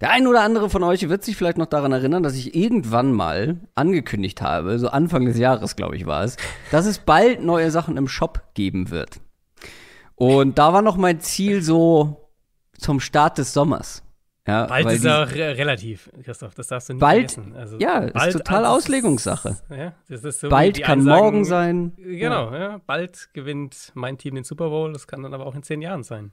Der ein oder andere von euch wird sich vielleicht noch daran erinnern, dass ich irgendwann mal angekündigt habe, so Anfang des Jahres, glaube ich, war es, dass es bald neue Sachen im Shop geben wird. Und da war noch mein Ziel so zum Start des Sommers. Ja, bald ist auch relativ, Christoph, das darfst du nicht bald, vergessen. Also ja, bald ist total also, Auslegungssache. Ja, das ist so bald kann Ansagen, morgen sein. Genau, ja. ja. bald gewinnt mein Team den Super Bowl, das kann dann aber auch in zehn Jahren sein.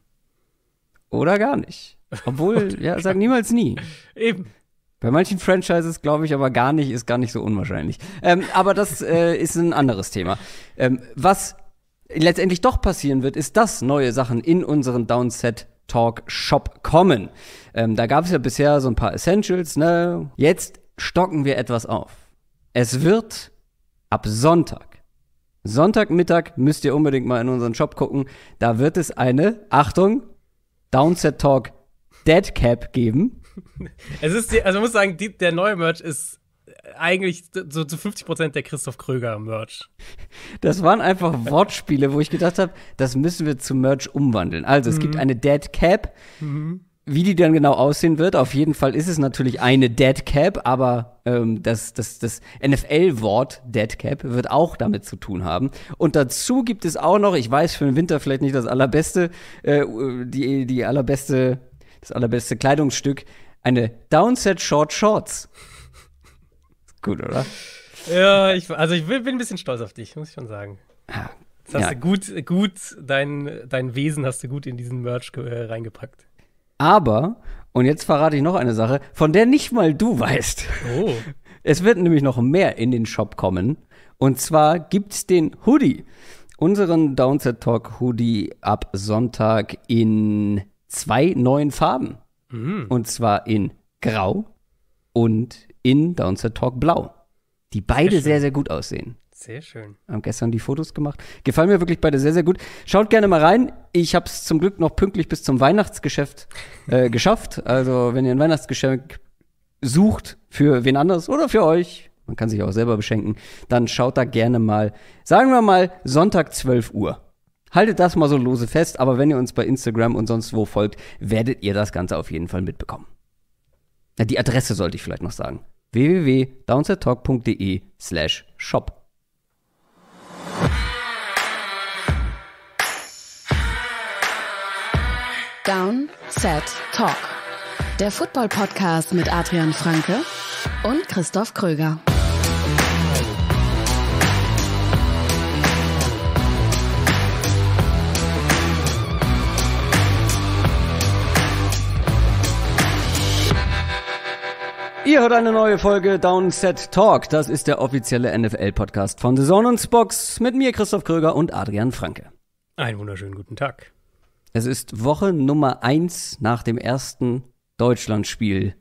Oder gar nicht. Obwohl, ja, sag niemals nie. Eben. Bei manchen Franchises glaube ich aber gar nicht, ist gar nicht so unwahrscheinlich. Ähm, aber das äh, ist ein anderes Thema. Ähm, was letztendlich doch passieren wird, ist, dass neue Sachen in unseren Downset Talk Shop kommen. Ähm, da gab es ja bisher so ein paar Essentials. Ne? Jetzt stocken wir etwas auf. Es wird ab Sonntag. Sonntagmittag müsst ihr unbedingt mal in unseren Shop gucken. Da wird es eine, Achtung, Downset Talk Dead Cap geben. Es ist, die, also man muss sagen, die, der neue Merch ist eigentlich so zu 50 Prozent der Christoph Kröger Merch. Das waren einfach Wortspiele, wo ich gedacht habe, das müssen wir zu Merch umwandeln. Also, es mhm. gibt eine Dead Cap. Mhm. Wie die dann genau aussehen wird, auf jeden Fall ist es natürlich eine Dead Cap, aber ähm, das, das, das NFL-Wort Dead Cap wird auch damit zu tun haben. Und dazu gibt es auch noch, ich weiß für den Winter vielleicht nicht das allerbeste, äh, die, die allerbeste das allerbeste Kleidungsstück, eine Downset Short Shorts. Gut, oder? Ja, ich, also ich bin ein bisschen stolz auf dich, muss ich schon sagen. Ah, das hast ja. du gut, gut, dein, dein Wesen hast du gut in diesen Merch äh, reingepackt. Aber, und jetzt verrate ich noch eine Sache, von der nicht mal du weißt. Oh. Es wird nämlich noch mehr in den Shop kommen. Und zwar gibt's den Hoodie. Unseren Downset Talk Hoodie ab Sonntag in zwei neuen Farben. Mhm. Und zwar in Grau und in Downset Talk Blau. Die beide sehr, sehr, sehr gut aussehen. Sehr schön. Haben gestern die Fotos gemacht. Gefallen mir wirklich beide sehr, sehr gut. Schaut gerne mal rein. Ich habe es zum Glück noch pünktlich bis zum Weihnachtsgeschäft äh, geschafft. Also, wenn ihr ein Weihnachtsgeschenk sucht für wen anders oder für euch, man kann sich auch selber beschenken, dann schaut da gerne mal, sagen wir mal, Sonntag 12 Uhr. Haltet das mal so lose fest, aber wenn ihr uns bei Instagram und sonst wo folgt, werdet ihr das Ganze auf jeden Fall mitbekommen. Ja, die Adresse sollte ich vielleicht noch sagen. www.downsettalk.de slash shop. Downset Talk. Der Football-Podcast mit Adrian Franke und Christoph Kröger. Ihr hört eine neue Folge Downset Talk. Das ist der offizielle NFL-Podcast von The Zone und Spox mit mir, Christoph Kröger und Adrian Franke. Einen wunderschönen guten Tag. Es ist Woche Nummer eins nach dem ersten Deutschlandspiel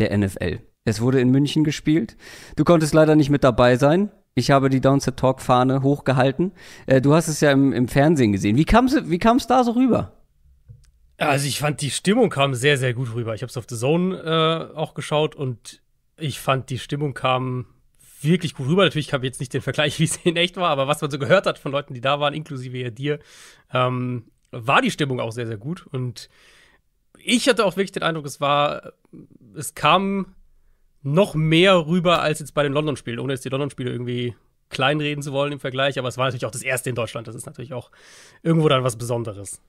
der NFL. Es wurde in München gespielt. Du konntest leider nicht mit dabei sein. Ich habe die Downset Talk Fahne hochgehalten. Äh, du hast es ja im, im Fernsehen gesehen. Wie kam es wie da so rüber? Also ich fand, die Stimmung kam sehr, sehr gut rüber. Ich habe es auf The Zone äh, auch geschaut und ich fand, die Stimmung kam wirklich gut rüber. Natürlich habe ich jetzt nicht den Vergleich, wie es in echt war, aber was man so gehört hat von Leuten, die da waren, inklusive ja dir, ähm, war die Stimmung auch sehr, sehr gut. Und ich hatte auch wirklich den Eindruck, es war, es kam noch mehr rüber als jetzt bei den London-Spielen, ohne jetzt die London-Spiele irgendwie kleinreden zu wollen im Vergleich. Aber es war natürlich auch das erste in Deutschland. Das ist natürlich auch irgendwo dann was Besonderes.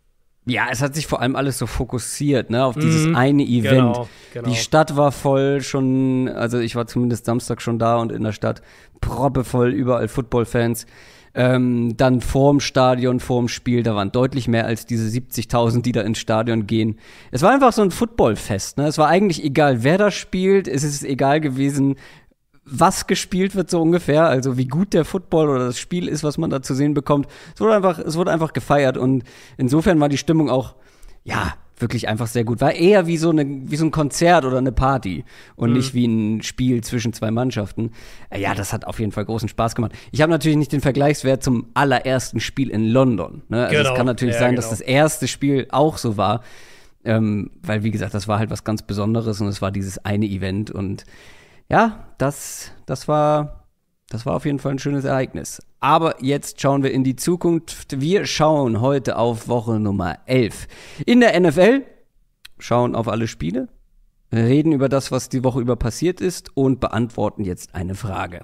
Ja, es hat sich vor allem alles so fokussiert, ne, auf dieses mhm. eine genau, Event. Genau, genau. Die Stadt war voll schon, also ich war zumindest Samstag schon da und in der Stadt proppevoll, überall Football-Fans. Ähm, dann vorm Stadion, vorm Spiel, da waren deutlich mehr als diese 70.000, die da ins Stadion gehen. Es war einfach so ein Footballfest. Ne? Es war eigentlich egal, wer da spielt. Es ist egal gewesen, was gespielt wird, so ungefähr, also wie gut der Football oder das Spiel ist, was man da zu sehen bekommt. Es wurde einfach, es wurde einfach gefeiert und insofern war die Stimmung auch, ja, wirklich einfach sehr gut. War eher wie so, eine, wie so ein Konzert oder eine Party und mhm. nicht wie ein Spiel zwischen zwei Mannschaften. Äh, ja, das hat auf jeden Fall großen Spaß gemacht. Ich habe natürlich nicht den Vergleichswert zum allerersten Spiel in London. Ne? Also genau. Es kann natürlich ja, sein, genau. dass das erste Spiel auch so war. Ähm, weil, wie gesagt, das war halt was ganz Besonderes und es war dieses eine Event und ja, das, das war, das war auf jeden Fall ein schönes Ereignis. Aber jetzt schauen wir in die Zukunft. Wir schauen heute auf Woche Nummer 11 in der NFL, schauen auf alle Spiele, reden über das, was die Woche über passiert ist und beantworten jetzt eine Frage.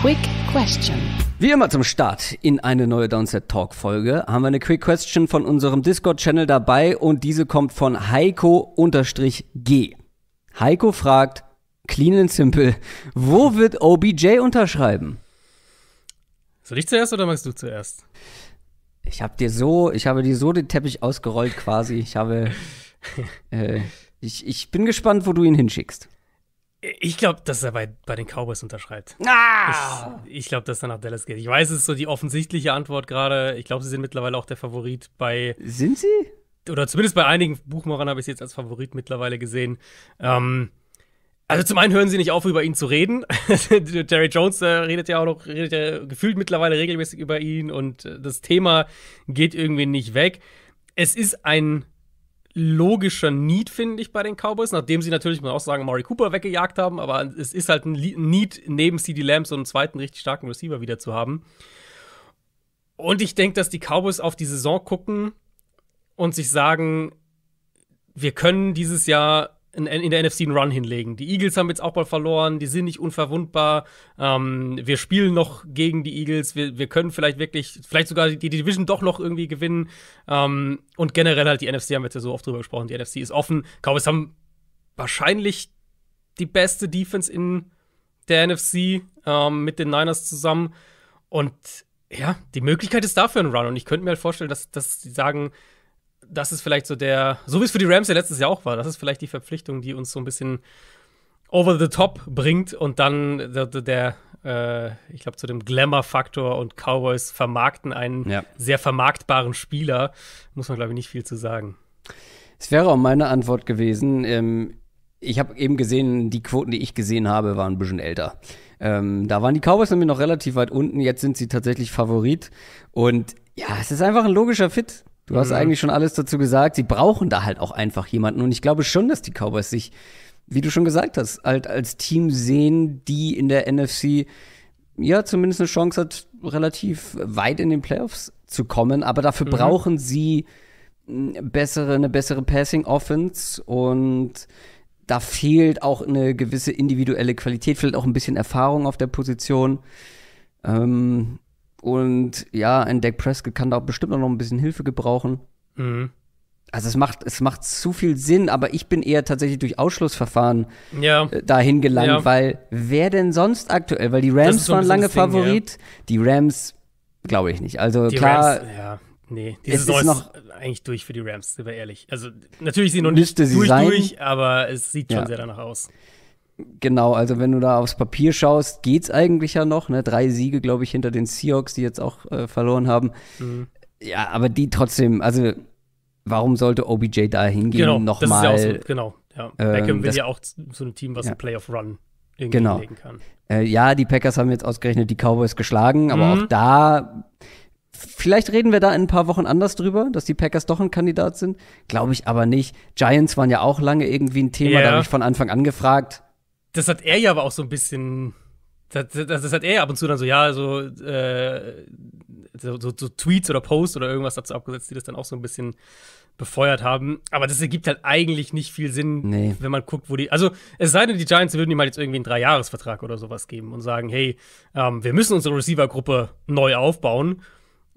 Quick Question. Wie immer zum Start in eine neue Downset Talk Folge haben wir eine Quick Question von unserem Discord Channel dabei und diese kommt von Heiko-G. Heiko fragt, clean and simple, wo wird OBJ unterschreiben? Soll ich zuerst oder magst du zuerst? Ich habe dir so, ich habe dir so den Teppich ausgerollt quasi. Ich habe, äh, ich, ich bin gespannt, wo du ihn hinschickst. Ich glaube, dass er bei, bei den Cowboys unterschreibt. Ah! Ich, ich glaube, dass er nach Dallas geht. Ich weiß, es ist so die offensichtliche Antwort gerade. Ich glaube, sie sind mittlerweile auch der Favorit bei. Sind sie? oder zumindest bei einigen Buchmachern habe ich es jetzt als Favorit mittlerweile gesehen. Ähm, also zum einen hören sie nicht auf, über ihn zu reden. Jerry Jones äh, redet ja auch noch, redet ja gefühlt mittlerweile regelmäßig über ihn und äh, das Thema geht irgendwie nicht weg. Es ist ein logischer Need, finde ich, bei den Cowboys, nachdem sie natürlich, man auch sagen, Murray Cooper weggejagt haben, aber es ist halt ein Need, neben CD Lamb so einen zweiten richtig starken Receiver wieder zu haben. Und ich denke, dass die Cowboys auf die Saison gucken und sich sagen, wir können dieses Jahr in, in der NFC einen Run hinlegen. Die Eagles haben jetzt auch mal verloren, die sind nicht unverwundbar. Ähm, wir spielen noch gegen die Eagles, wir, wir können vielleicht wirklich, vielleicht sogar die, die Division doch noch irgendwie gewinnen. Ähm, und generell halt die NFC haben wir jetzt ja so oft drüber gesprochen, die NFC ist offen. Cowboys haben wahrscheinlich die beste Defense in der NFC ähm, mit den Niners zusammen. Und ja, die Möglichkeit ist dafür ein Run. Und ich könnte mir halt vorstellen, dass, dass sie sagen, das ist vielleicht so der, so wie es für die Rams ja letztes Jahr auch war, das ist vielleicht die Verpflichtung, die uns so ein bisschen over the top bringt und dann der, der äh, ich glaube, zu dem Glamour-Faktor und Cowboys vermarkten einen ja. sehr vermarktbaren Spieler, muss man, glaube ich, nicht viel zu sagen. Es wäre auch meine Antwort gewesen. Ähm, ich habe eben gesehen, die Quoten, die ich gesehen habe, waren ein bisschen älter. Ähm, da waren die Cowboys nämlich noch relativ weit unten, jetzt sind sie tatsächlich Favorit und ja, es ist einfach ein logischer Fit. Du hast mhm. eigentlich schon alles dazu gesagt. Sie brauchen da halt auch einfach jemanden. Und ich glaube schon, dass die Cowboys sich, wie du schon gesagt hast, halt als Team sehen, die in der NFC ja zumindest eine Chance hat, relativ weit in den Playoffs zu kommen. Aber dafür mhm. brauchen sie hm, bessere, eine bessere Passing Offense und da fehlt auch eine gewisse individuelle Qualität, vielleicht auch ein bisschen Erfahrung auf der Position. Ähm, und ja, ein Dak Prescott kann da auch bestimmt noch ein bisschen Hilfe gebrauchen. Mhm. Also es macht, es macht zu viel Sinn, aber ich bin eher tatsächlich durch Ausschlussverfahren ja. Äh, dahin gelangt, ja. weil wer denn sonst aktuell? Weil die Rams so waren lange Ding, Favorit, ja. die Rams glaube ich nicht. Also die klar. Rams, ja. Nee, die Saison ist, noch eigentlich durch für die Rams, sind wir ehrlich. Also natürlich sind sie noch nicht durch, sein. durch, aber es sieht schon sehr danach aus. Genau, also wenn du da aufs Papier schaust, geht's eigentlich ja noch. Ne? Drei Siege, glaube ich, hinter den Seahawks, die jetzt auch äh, verloren haben. Mhm. Ja, aber die trotzdem, also warum sollte OBJ da hingehen genau, nochmal? Das ist ja auch so, genau, ja. Ähm, Beckham will das, ja auch so ein Team, was ja. ein Playoff-Run irgendwie genau. legen kann. Äh, ja, die Packers haben jetzt ausgerechnet die Cowboys geschlagen, aber mhm. auch da Vielleicht reden wir da in ein paar Wochen anders drüber, dass die Packers doch ein Kandidat sind. Glaube ich aber nicht. Giants waren ja auch lange irgendwie ein Thema, yeah. da habe ich von Anfang an gefragt das hat er ja aber auch so ein bisschen. Das, das, hat er ja ab und zu dann so, ja, so, äh, so, so, Tweets oder Posts oder irgendwas dazu abgesetzt, die das dann auch so ein bisschen befeuert haben. Aber das ergibt halt eigentlich nicht viel Sinn, nee. wenn man guckt, wo die. Also, es sei denn, die Giants würden ihm halt jetzt irgendwie einen Dreijahresvertrag oder sowas geben und sagen, hey, ähm, wir müssen unsere Receiver-Gruppe neu aufbauen.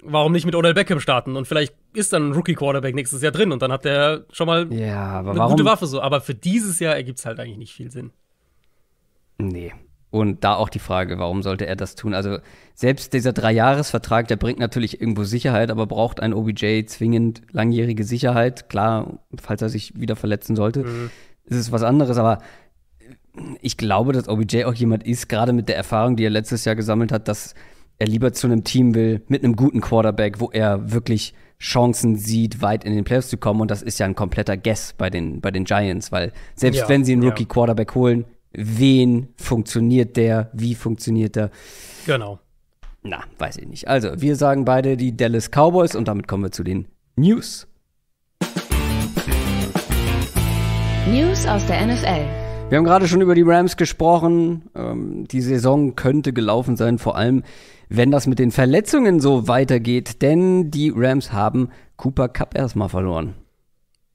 Warum nicht mit Odell Beckham starten? Und vielleicht ist dann ein Rookie-Quarterback nächstes Jahr drin und dann hat der schon mal ja, eine warum? gute Waffe so. Aber für dieses Jahr ergibt es halt eigentlich nicht viel Sinn. Nee. Und da auch die Frage, warum sollte er das tun? Also selbst dieser Dreijahresvertrag, der bringt natürlich irgendwo Sicherheit, aber braucht ein OBJ zwingend langjährige Sicherheit? Klar, falls er sich wieder verletzen sollte, mhm. ist es was anderes. Aber ich glaube, dass OBJ auch jemand ist, gerade mit der Erfahrung, die er letztes Jahr gesammelt hat, dass er lieber zu einem Team will mit einem guten Quarterback, wo er wirklich Chancen sieht, weit in den Playoffs zu kommen. Und das ist ja ein kompletter Guess bei den, bei den Giants, weil selbst ja, wenn sie einen Rookie-Quarterback ja. holen, wen funktioniert der, wie funktioniert der. Genau. Na, weiß ich nicht. Also, wir sagen beide die Dallas Cowboys und damit kommen wir zu den News. News aus der NFL. Wir haben gerade schon über die Rams gesprochen. Ähm, die Saison könnte gelaufen sein, vor allem wenn das mit den Verletzungen so weitergeht, denn die Rams haben Cooper Cup erstmal verloren.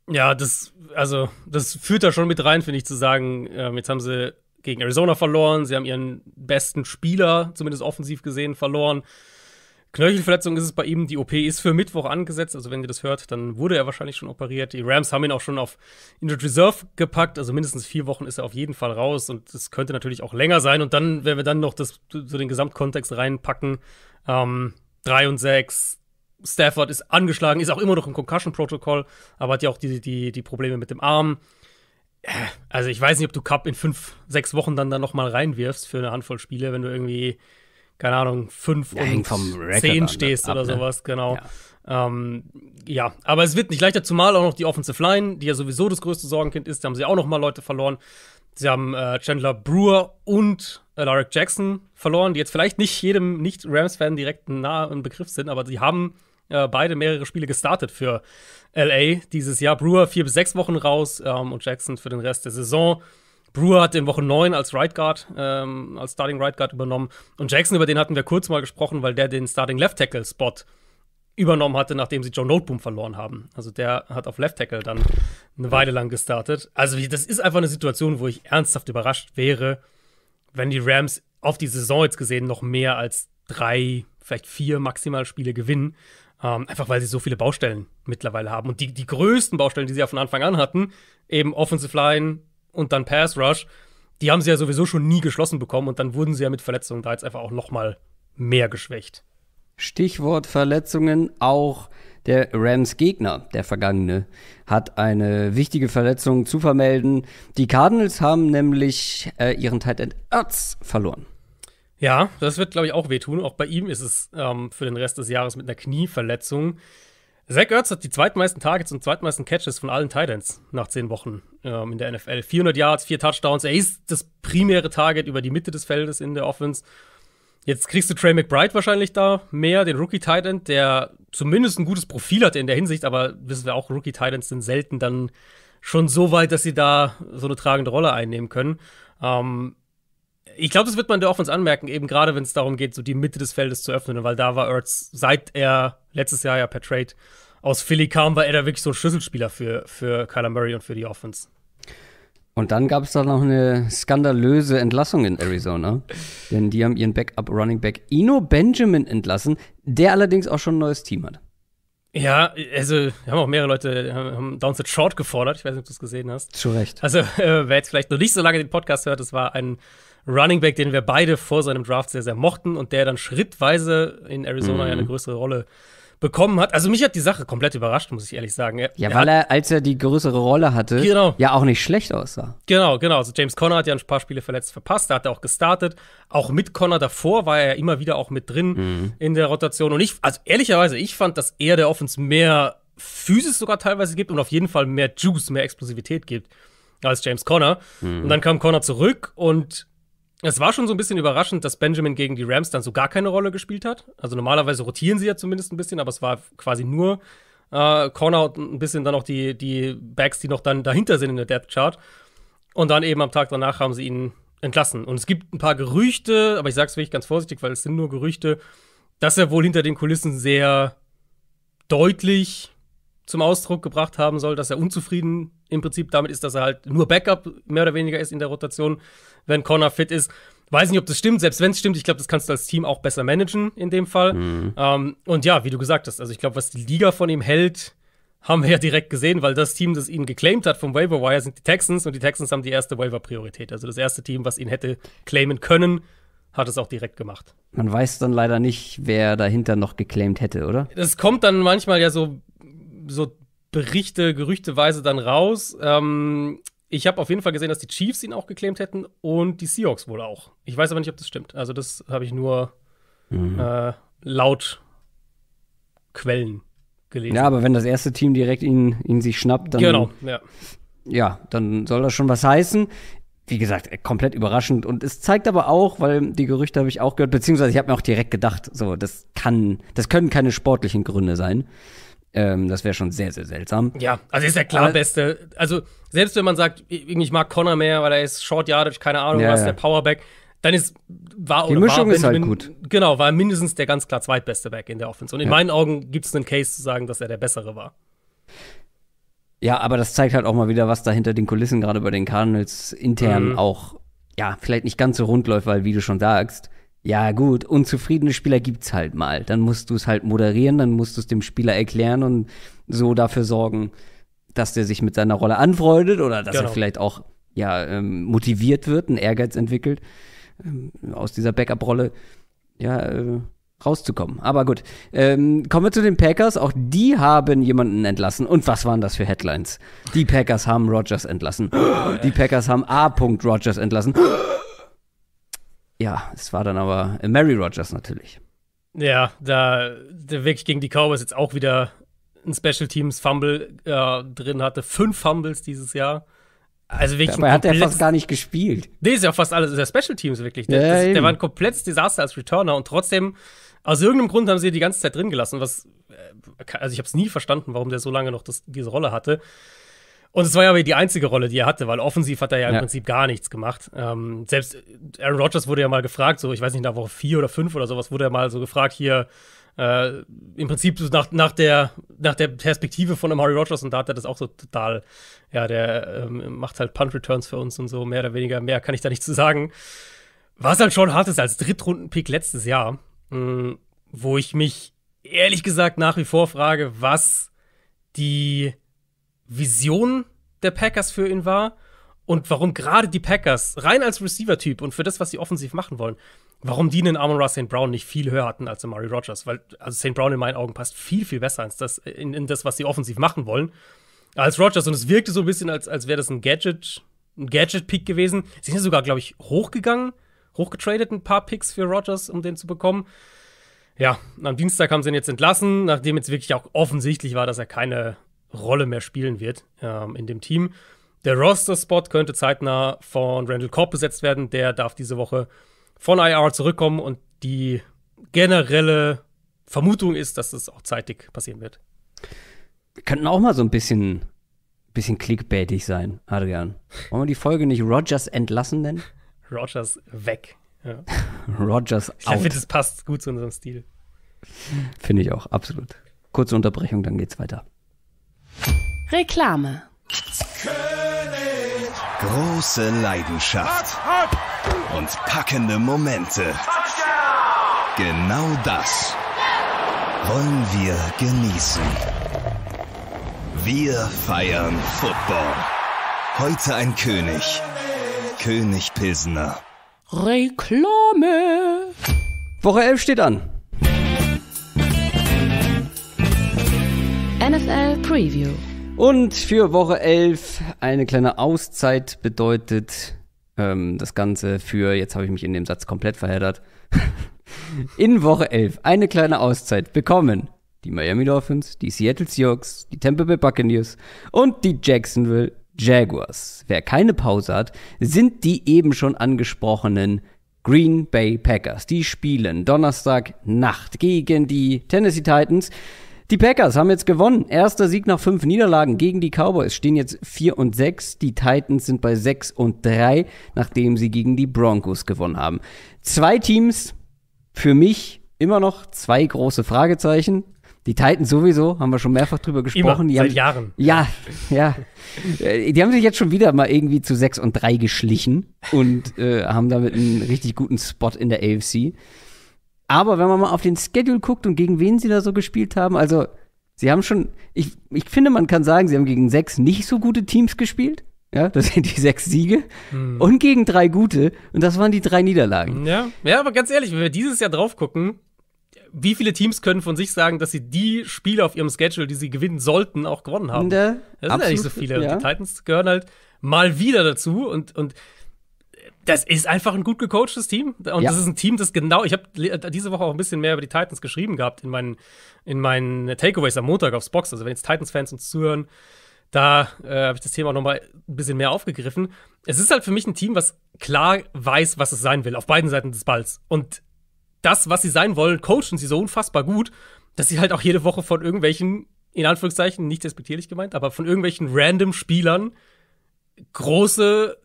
Ja, das also das führt da schon mit rein, finde ich, zu sagen, ähm, jetzt haben sie gegen Arizona verloren, sie haben ihren besten Spieler, zumindest offensiv gesehen, verloren. Knöchelverletzung ist es bei ihm. Die OP ist für Mittwoch angesetzt. Also, wenn ihr das hört, dann wurde er wahrscheinlich schon operiert. Die Rams haben ihn auch schon auf Injured Reserve gepackt. Also, mindestens vier Wochen ist er auf jeden Fall raus. Und es könnte natürlich auch länger sein. Und dann, wenn wir dann noch das, so den Gesamtkontext reinpacken, ähm, drei und 6, Stafford ist angeschlagen, ist auch immer noch im Concussion-Protokoll, aber hat ja auch die, die, die Probleme mit dem Arm. Äh, also ich weiß nicht, ob du Cup in fünf, sechs Wochen dann da nochmal reinwirfst für eine Handvoll Spiele, wenn du irgendwie, keine Ahnung, fünf ja, und zehn stehst ab, oder ne? sowas, genau. Ja. Ähm, ja. aber es wird nicht leichter, zumal auch noch die Offensive Line, die ja sowieso das größte Sorgenkind ist, da haben sie auch nochmal Leute verloren. Sie haben äh, Chandler Brewer und Alaric äh, Jackson verloren, die jetzt vielleicht nicht jedem Nicht-Rams-Fan direkt nah im Begriff sind, aber sie haben äh, beide mehrere Spiele gestartet für LA dieses Jahr. Brewer vier bis sechs Wochen raus ähm, und Jackson für den Rest der Saison. Brewer hat in Woche 9 als Right Guard, ähm, als Starting Right Guard übernommen. Und Jackson, über den hatten wir kurz mal gesprochen, weil der den Starting Left Tackle Spot übernommen hatte, nachdem sie Joe Noteboom verloren haben. Also der hat auf Left Tackle dann eine Weile lang gestartet. Also das ist einfach eine Situation, wo ich ernsthaft überrascht wäre, wenn die Rams auf die Saison jetzt gesehen noch mehr als drei, vielleicht vier maximal Spiele gewinnen. Ähm, einfach weil sie so viele Baustellen mittlerweile haben. Und die, die größten Baustellen, die sie ja von Anfang an hatten, eben Offensive Line und dann Pass Rush, die haben sie ja sowieso schon nie geschlossen bekommen und dann wurden sie ja mit Verletzungen da jetzt einfach auch noch mal mehr geschwächt. Stichwort Verletzungen auch der Rams Gegner, der vergangene, hat eine wichtige Verletzung zu vermelden. Die Cardinals haben nämlich äh, ihren Tight End Ertz verloren. Ja, das wird, glaube ich, auch wehtun. Auch bei ihm ist es ähm, für den Rest des Jahres mit einer Knieverletzung. Zach Ertz hat die zweitmeisten Targets und zweitmeisten Catches von allen Titans nach zehn Wochen ähm, in der NFL. 400 Yards, vier Touchdowns. Er ist das primäre Target über die Mitte des Feldes in der Offense. Jetzt kriegst du Trey McBride wahrscheinlich da mehr, den Rookie Titan, der zumindest ein gutes Profil hat in der Hinsicht, aber wissen wir auch, Rookie Titans sind selten dann schon so weit, dass sie da so eine tragende Rolle einnehmen können. Ähm, ich glaube, das wird man der Offense anmerken, eben gerade wenn es darum geht, so die Mitte des Feldes zu öffnen, weil da war Ertz, seit er letztes Jahr ja per Trade aus Philly kam, war er da wirklich so ein Schlüsselspieler für, für Kyler Murray und für die Offense. Und dann gab es da noch eine skandalöse Entlassung in Arizona. Denn die haben ihren Backup-Running Back Ino Benjamin entlassen, der allerdings auch schon ein neues Team hat. Ja, also haben auch mehrere Leute haben Downset Short gefordert. Ich weiß nicht, ob du es gesehen hast. Zu Recht. Also, äh, wer jetzt vielleicht noch nicht so lange den Podcast hört, es war ein Running Back, den wir beide vor seinem Draft sehr, sehr mochten und der dann schrittweise in Arizona mhm. ja eine größere Rolle äh, bekommen hat. Also mich hat die Sache komplett überrascht, muss ich ehrlich sagen. Er, ja, weil er, als er die größere Rolle hatte, genau. ja auch nicht schlecht aussah. Genau, genau. Also James Conner hat ja ein paar Spiele verletzt verpasst, da hat er auch gestartet. Auch mit Conner davor war er ja immer wieder auch mit drin mhm. in der Rotation. Und ich, also ehrlicherweise, ich fand, dass er der Offense mehr Physis sogar teilweise gibt und auf jeden Fall mehr Juice, mehr Explosivität gibt als James Conner. Mhm. Und dann kam Conner zurück und es war schon so ein bisschen überraschend, dass Benjamin gegen die Rams dann so gar keine Rolle gespielt hat. Also normalerweise rotieren sie ja zumindest ein bisschen, aber es war quasi nur äh, Corner und ein bisschen dann auch die, die Backs, die noch dann dahinter sind in der Depth Chart. Und dann eben am Tag danach haben sie ihn entlassen. Und es gibt ein paar Gerüchte, aber ich sage es wirklich ganz vorsichtig, weil es sind nur Gerüchte, dass er wohl hinter den Kulissen sehr deutlich zum Ausdruck gebracht haben soll, dass er unzufrieden im Prinzip damit ist, dass er halt nur Backup mehr oder weniger ist in der Rotation wenn Connor fit ist. Weiß nicht, ob das stimmt. Selbst wenn es stimmt, ich glaube, das kannst du als Team auch besser managen in dem Fall. Mhm. Ähm, und ja, wie du gesagt hast, also ich glaube, was die Liga von ihm hält, haben wir ja direkt gesehen, weil das Team, das ihn geclaimed hat vom Waiver Wire, sind die Texans und die Texans haben die erste Waiver Priorität. Also das erste Team, was ihn hätte claimen können, hat es auch direkt gemacht. Man weiß dann leider nicht, wer dahinter noch geclaimed hätte, oder? Es kommt dann manchmal ja so, so Berichte, gerüchteweise dann raus. Ähm, ich habe auf jeden Fall gesehen, dass die Chiefs ihn auch geclaimt hätten und die Seahawks wohl auch. Ich weiß aber nicht, ob das stimmt. Also, das habe ich nur mhm. äh, laut Quellen gelesen. Ja, aber wenn das erste Team direkt ihn, ihn sich schnappt, dann. Genau, ja. Ja, dann soll das schon was heißen wie gesagt, äh, komplett überraschend. Und es zeigt aber auch, weil die Gerüchte habe ich auch gehört, beziehungsweise ich habe mir auch direkt gedacht, so, das kann, das können keine sportlichen Gründe sein. Ähm, das wäre schon sehr, sehr seltsam. Ja, also ist der klar Aber, beste. Also selbst wenn man sagt, ich mag Connor mehr, weil er ist Short Yardage, keine Ahnung, ja, was ja. der Powerback, dann ist war Die Mischung war, ist halt bin, gut. Genau, war mindestens der ganz klar zweitbeste Back in der Offense. Und in ja. meinen Augen gibt es einen Case zu sagen, dass er der bessere war. Ja, aber das zeigt halt auch mal wieder, was da hinter den Kulissen gerade bei den Cardinals intern mhm. auch, ja, vielleicht nicht ganz so rund läuft, weil, wie du schon sagst, ja, gut, unzufriedene Spieler gibt's halt mal. Dann musst du es halt moderieren, dann musst du es dem Spieler erklären und so dafür sorgen, dass der sich mit seiner Rolle anfreundet oder dass genau. er vielleicht auch ja, ähm, motiviert wird, einen Ehrgeiz entwickelt, ähm, aus dieser Backup-Rolle ja, äh, rauszukommen. Aber gut, ähm, kommen wir zu den Packers. Auch die haben jemanden entlassen. Und was waren das für Headlines? Die Packers haben Rogers entlassen. Die Packers haben A. Rogers entlassen ja, es war dann aber äh, Mary Rogers natürlich. Ja, da der wirklich gegen die Cowboys jetzt auch wieder ein Special Teams Fumble äh, drin hatte. Fünf Fumbles dieses Jahr. Also wirklich Dabei hat er fast gar nicht gespielt. Nee, ist ja fast alles. Ist ja Special Teams wirklich. Der, ja, das, der war ein komplettes Desaster als Returner und trotzdem, aus irgendeinem Grund haben sie die ganze Zeit drin gelassen. Was, äh, also ich habe es nie verstanden, warum der so lange noch das, diese Rolle hatte. Und es war ja aber die einzige Rolle, die er hatte, weil offensiv hat er ja im ja. Prinzip gar nichts gemacht. Ähm, selbst Aaron Rodgers wurde ja mal gefragt, so ich weiß nicht, nach Woche vier oder fünf oder sowas, wurde er mal so gefragt, hier äh, im Prinzip nach, nach, der, nach der Perspektive von einem Rodgers und da hat er das auch so total, ja, der ähm, macht halt Punt-Returns für uns und so, mehr oder weniger, mehr kann ich da nicht zu sagen. Was halt schon hart ist als Drittrunden-Pick letztes Jahr, mh, mm, wo ich mich ehrlich gesagt nach wie vor frage, was die Vision der Packers für ihn war und warum gerade die Packers, rein als Receiver-Typ und für das, was sie offensiv machen wollen, warum die einen Amon Ra St. Brown nicht viel höher hatten als Amari Rogers. Weil, also St. Brown in meinen Augen passt viel, viel besser als das, in, in das, was sie offensiv machen wollen, als Rogers. Und es wirkte so ein bisschen, als, als wäre das ein Gadget, ein Gadget-Pick gewesen. Sie sind ja sogar, glaube ich, hochgegangen, hochgetradet ein paar Picks für Rogers, um den zu bekommen. Ja, am Dienstag haben sie ihn jetzt entlassen, nachdem jetzt wirklich auch offensichtlich war, dass er keine Rolle mehr spielen wird ähm, in dem Team. Der Roster-Spot könnte zeitnah von Randall Korb besetzt werden. Der darf diese Woche von IR zurückkommen und die generelle Vermutung ist, dass das auch zeitig passieren wird. Wir könnten auch mal so ein bisschen, bisschen clickbaitig sein, Adrian. Wollen wir die Folge nicht Rogers entlassen nennen? Rogers weg. Ja. Rogers out. Ich finde, das passt gut zu unserem Stil. Finde ich auch, absolut. Kurze Unterbrechung, dann geht's weiter. Reklame. Große Leidenschaft und packende Momente. Genau das wollen wir genießen. Wir feiern Football. Heute ein König. König Pilsener. Reklame. Woche 11 steht an. NFL Preview. Und für Woche 11 eine kleine Auszeit bedeutet ähm, das Ganze für, jetzt habe ich mich in dem Satz komplett verheddert, in Woche 11 eine kleine Auszeit bekommen die Miami Dolphins, die Seattle Seahawks, die Tampa Bay Buccaneers und die Jacksonville Jaguars. Wer keine Pause hat, sind die eben schon angesprochenen Green Bay Packers. Die spielen Donnerstag Nacht gegen die Tennessee Titans. Die Packers haben jetzt gewonnen. Erster Sieg nach fünf Niederlagen gegen die Cowboys. Stehen jetzt 4 und 6. Die Titans sind bei 6 und 3, nachdem sie gegen die Broncos gewonnen haben. Zwei Teams, für mich immer noch zwei große Fragezeichen. Die Titans sowieso, haben wir schon mehrfach drüber gesprochen. Immer, seit haben, Jahren. Ja, ja. Äh, die haben sich jetzt schon wieder mal irgendwie zu 6 und 3 geschlichen und äh, haben damit einen richtig guten Spot in der AFC. Aber wenn man mal auf den Schedule guckt und gegen wen sie da so gespielt haben, also sie haben schon, ich, ich finde, man kann sagen, sie haben gegen sechs nicht so gute Teams gespielt. Ja, das sind die sechs Siege hm. und gegen drei gute und das waren die drei Niederlagen. Ja, ja, aber ganz ehrlich, wenn wir dieses Jahr drauf gucken, wie viele Teams können von sich sagen, dass sie die Spiele auf ihrem Schedule, die sie gewinnen sollten, auch gewonnen haben? Der, das sind absolut, ja nicht so viele. Ja. Die Titans gehören halt mal wieder dazu und, und das ist einfach ein gut gecoachtes Team. Und ja. das ist ein Team, das genau, ich habe diese Woche auch ein bisschen mehr über die Titans geschrieben gehabt in meinen, in meinen Takeaways am Montag aufs Box. Also wenn jetzt Titans-Fans uns zuhören, da äh, habe ich das Thema auch noch ein bisschen mehr aufgegriffen. Es ist halt für mich ein Team, was klar weiß, was es sein will, auf beiden Seiten des Balls. Und das, was sie sein wollen, coachen sie so unfassbar gut, dass sie halt auch jede Woche von irgendwelchen, in Anführungszeichen, nicht respektierlich gemeint, aber von irgendwelchen random Spielern große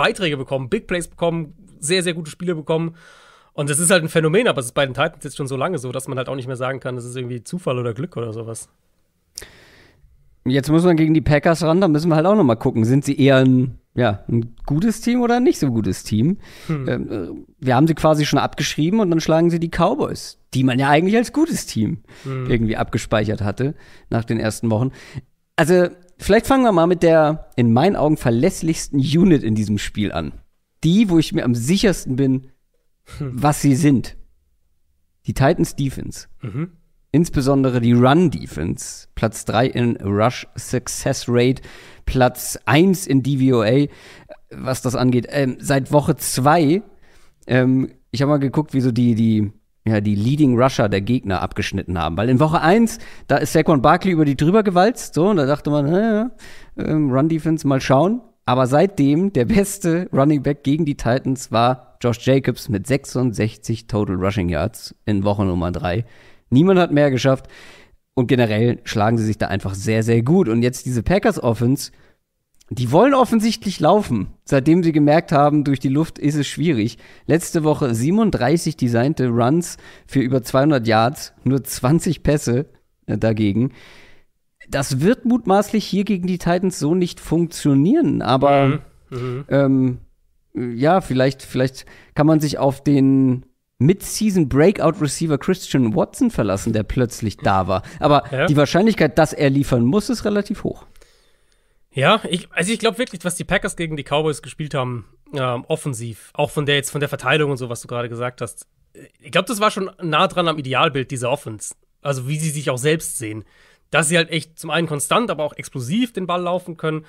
Beiträge bekommen, Big Plays bekommen, sehr, sehr gute Spiele bekommen. Und das ist halt ein Phänomen, aber es ist bei den Titans jetzt schon so lange so, dass man halt auch nicht mehr sagen kann, das ist irgendwie Zufall oder Glück oder sowas. Jetzt muss man gegen die Packers ran, da müssen wir halt auch nochmal gucken. Sind sie eher ein, ja, ein gutes Team oder ein nicht so gutes Team? Hm. Ähm, äh, wir haben sie quasi schon abgeschrieben und dann schlagen sie die Cowboys, die man ja eigentlich als gutes Team hm. irgendwie abgespeichert hatte nach den ersten Wochen. Also, vielleicht fangen wir mal mit der in meinen Augen verlässlichsten Unit in diesem Spiel an. Die, wo ich mir am sichersten bin, hm. was sie sind. Die Titans Defense. Mhm. Insbesondere die Run Defense. Platz 3 in Rush Success Rate, Platz 1 in DVOA, was das angeht. Ähm, seit Woche 2, ähm, ich habe mal geguckt, wie so die, die ja, die Leading Rusher der Gegner abgeschnitten haben. Weil in Woche 1, da ist Saquon Barkley über die drüber gewalzt, so, und da dachte man, ja, äh, Run Defense, mal schauen. Aber seitdem der beste Running Back gegen die Titans war Josh Jacobs mit 66 Total Rushing Yards in Woche Nummer 3. Niemand hat mehr geschafft. Und generell schlagen sie sich da einfach sehr, sehr gut. Und jetzt diese Packers Offense, die wollen offensichtlich laufen, seitdem sie gemerkt haben, durch die Luft ist es schwierig. Letzte Woche 37 designte Runs für über 200 Yards, nur 20 Pässe äh, dagegen. Das wird mutmaßlich hier gegen die Titans so nicht funktionieren, aber mhm. mhm. ähm, ja, vielleicht, vielleicht kann man sich auf den Mid-Season Breakout Receiver Christian Watson verlassen, der plötzlich da war. Aber ja. die Wahrscheinlichkeit, dass er liefern muss, ist relativ hoch. Ja, ich, also ich glaube wirklich, was die Packers gegen die Cowboys gespielt haben, ähm, offensiv, auch von der jetzt von der Verteilung und so, was du gerade gesagt hast, äh, ich glaube, das war schon nah dran am Idealbild dieser Offense. Also wie sie sich auch selbst sehen. Dass sie halt echt zum einen konstant, aber auch explosiv den Ball laufen können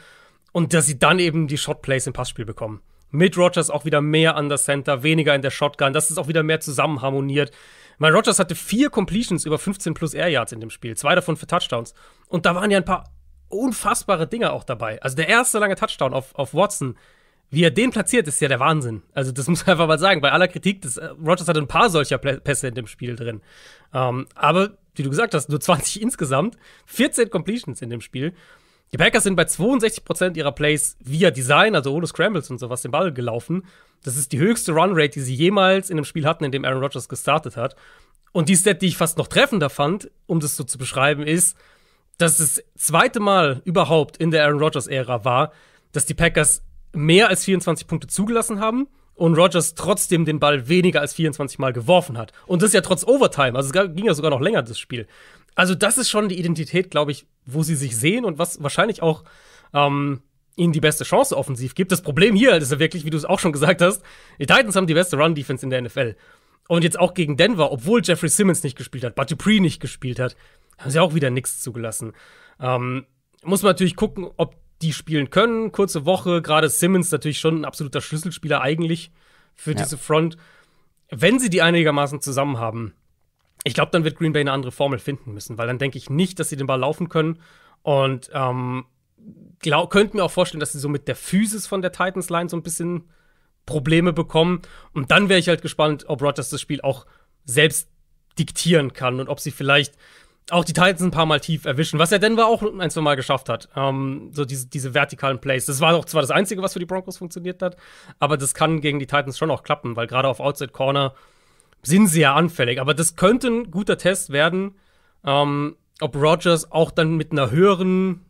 und dass sie dann eben die Shotplays im Passspiel bekommen. Mit Rogers auch wieder mehr an der Center, weniger in der Shotgun, dass es auch wieder mehr zusammen harmoniert. Mein Rogers hatte vier Completions über 15 plus Air Yards in dem Spiel, zwei davon für Touchdowns. Und da waren ja ein paar unfassbare Dinger auch dabei. Also der erste lange Touchdown auf, auf Watson, wie er den platziert, ist ja der Wahnsinn. Also das muss man einfach mal sagen. Bei aller Kritik, das, äh, Rogers hatte ein paar solcher Pässe in dem Spiel drin. Ähm, aber wie du gesagt hast, nur 20 insgesamt, 14 Completions in dem Spiel. Die Packers sind bei 62% ihrer Plays via Design, also ohne Scrambles und sowas, den Ball gelaufen. Das ist die höchste Runrate, die sie jemals in einem Spiel hatten, in dem Aaron Rodgers gestartet hat. Und die Set, die ich fast noch treffender fand, um das so zu beschreiben, ist, dass das zweite Mal überhaupt in der Aaron Rodgers-Ära war, dass die Packers mehr als 24 Punkte zugelassen haben und Rodgers trotzdem den Ball weniger als 24 Mal geworfen hat. Und das ja trotz Overtime. Also es ging ja sogar noch länger, das Spiel. Also das ist schon die Identität, glaube ich, wo sie sich sehen und was wahrscheinlich auch ähm, ihnen die beste Chance offensiv gibt. Das Problem hier halt ist ja wirklich, wie du es auch schon gesagt hast, die Titans haben die beste Run-Defense in der NFL. Und jetzt auch gegen Denver, obwohl Jeffrey Simmons nicht gespielt hat, Bud Dupree nicht gespielt hat, haben sie auch wieder nichts zugelassen. Ähm, muss man natürlich gucken, ob die spielen können. Kurze Woche, gerade Simmons natürlich schon ein absoluter Schlüsselspieler eigentlich für ja. diese Front. Wenn sie die einigermaßen zusammen haben, ich glaube, dann wird Green Bay eine andere Formel finden müssen, weil dann denke ich nicht, dass sie den Ball laufen können. Und ähm, könnte mir auch vorstellen, dass sie so mit der Physis von der Titans-Line so ein bisschen Probleme bekommen. Und dann wäre ich halt gespannt, ob Rodgers das Spiel auch selbst diktieren kann und ob sie vielleicht auch die Titans ein paar Mal tief erwischen, was er Denver auch ein, zwei Mal geschafft hat. Ähm, so diese, diese vertikalen Plays. Das war doch zwar das Einzige, was für die Broncos funktioniert hat, aber das kann gegen die Titans schon auch klappen, weil gerade auf Outside Corner sind sie ja anfällig. Aber das könnte ein guter Test werden, ähm, ob Rogers auch dann mit einer höheren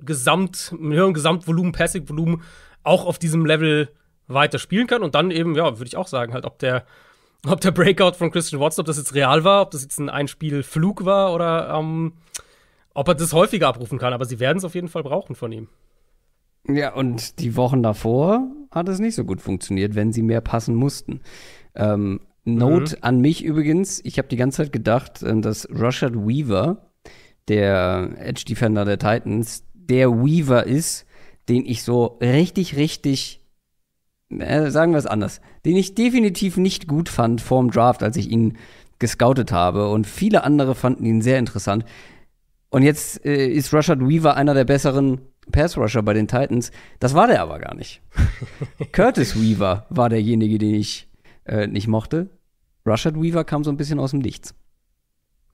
Gesamt, einem höheren Gesamtvolumen, passive volumen auch auf diesem Level weiter spielen kann und dann eben, ja, würde ich auch sagen, halt, ob der ob der Breakout von Christian Watson, ob das jetzt real war, ob das jetzt ein Einspielflug war oder ähm, ob er das häufiger abrufen kann. Aber sie werden es auf jeden Fall brauchen von ihm. Ja, und die Wochen davor hat es nicht so gut funktioniert, wenn sie mehr passen mussten. Ähm, Note mhm. an mich übrigens, ich habe die ganze Zeit gedacht, äh, dass Rushard Weaver, der Edge Defender der Titans, der Weaver ist, den ich so richtig, richtig äh, sagen wir es anders, den ich definitiv nicht gut fand vorm Draft, als ich ihn gescoutet habe. Und viele andere fanden ihn sehr interessant. Und jetzt äh, ist Rushard Weaver einer der besseren Pass-Rusher bei den Titans. Das war der aber gar nicht. Curtis Weaver war derjenige, den ich äh, nicht mochte. Rushard Weaver kam so ein bisschen aus dem Nichts.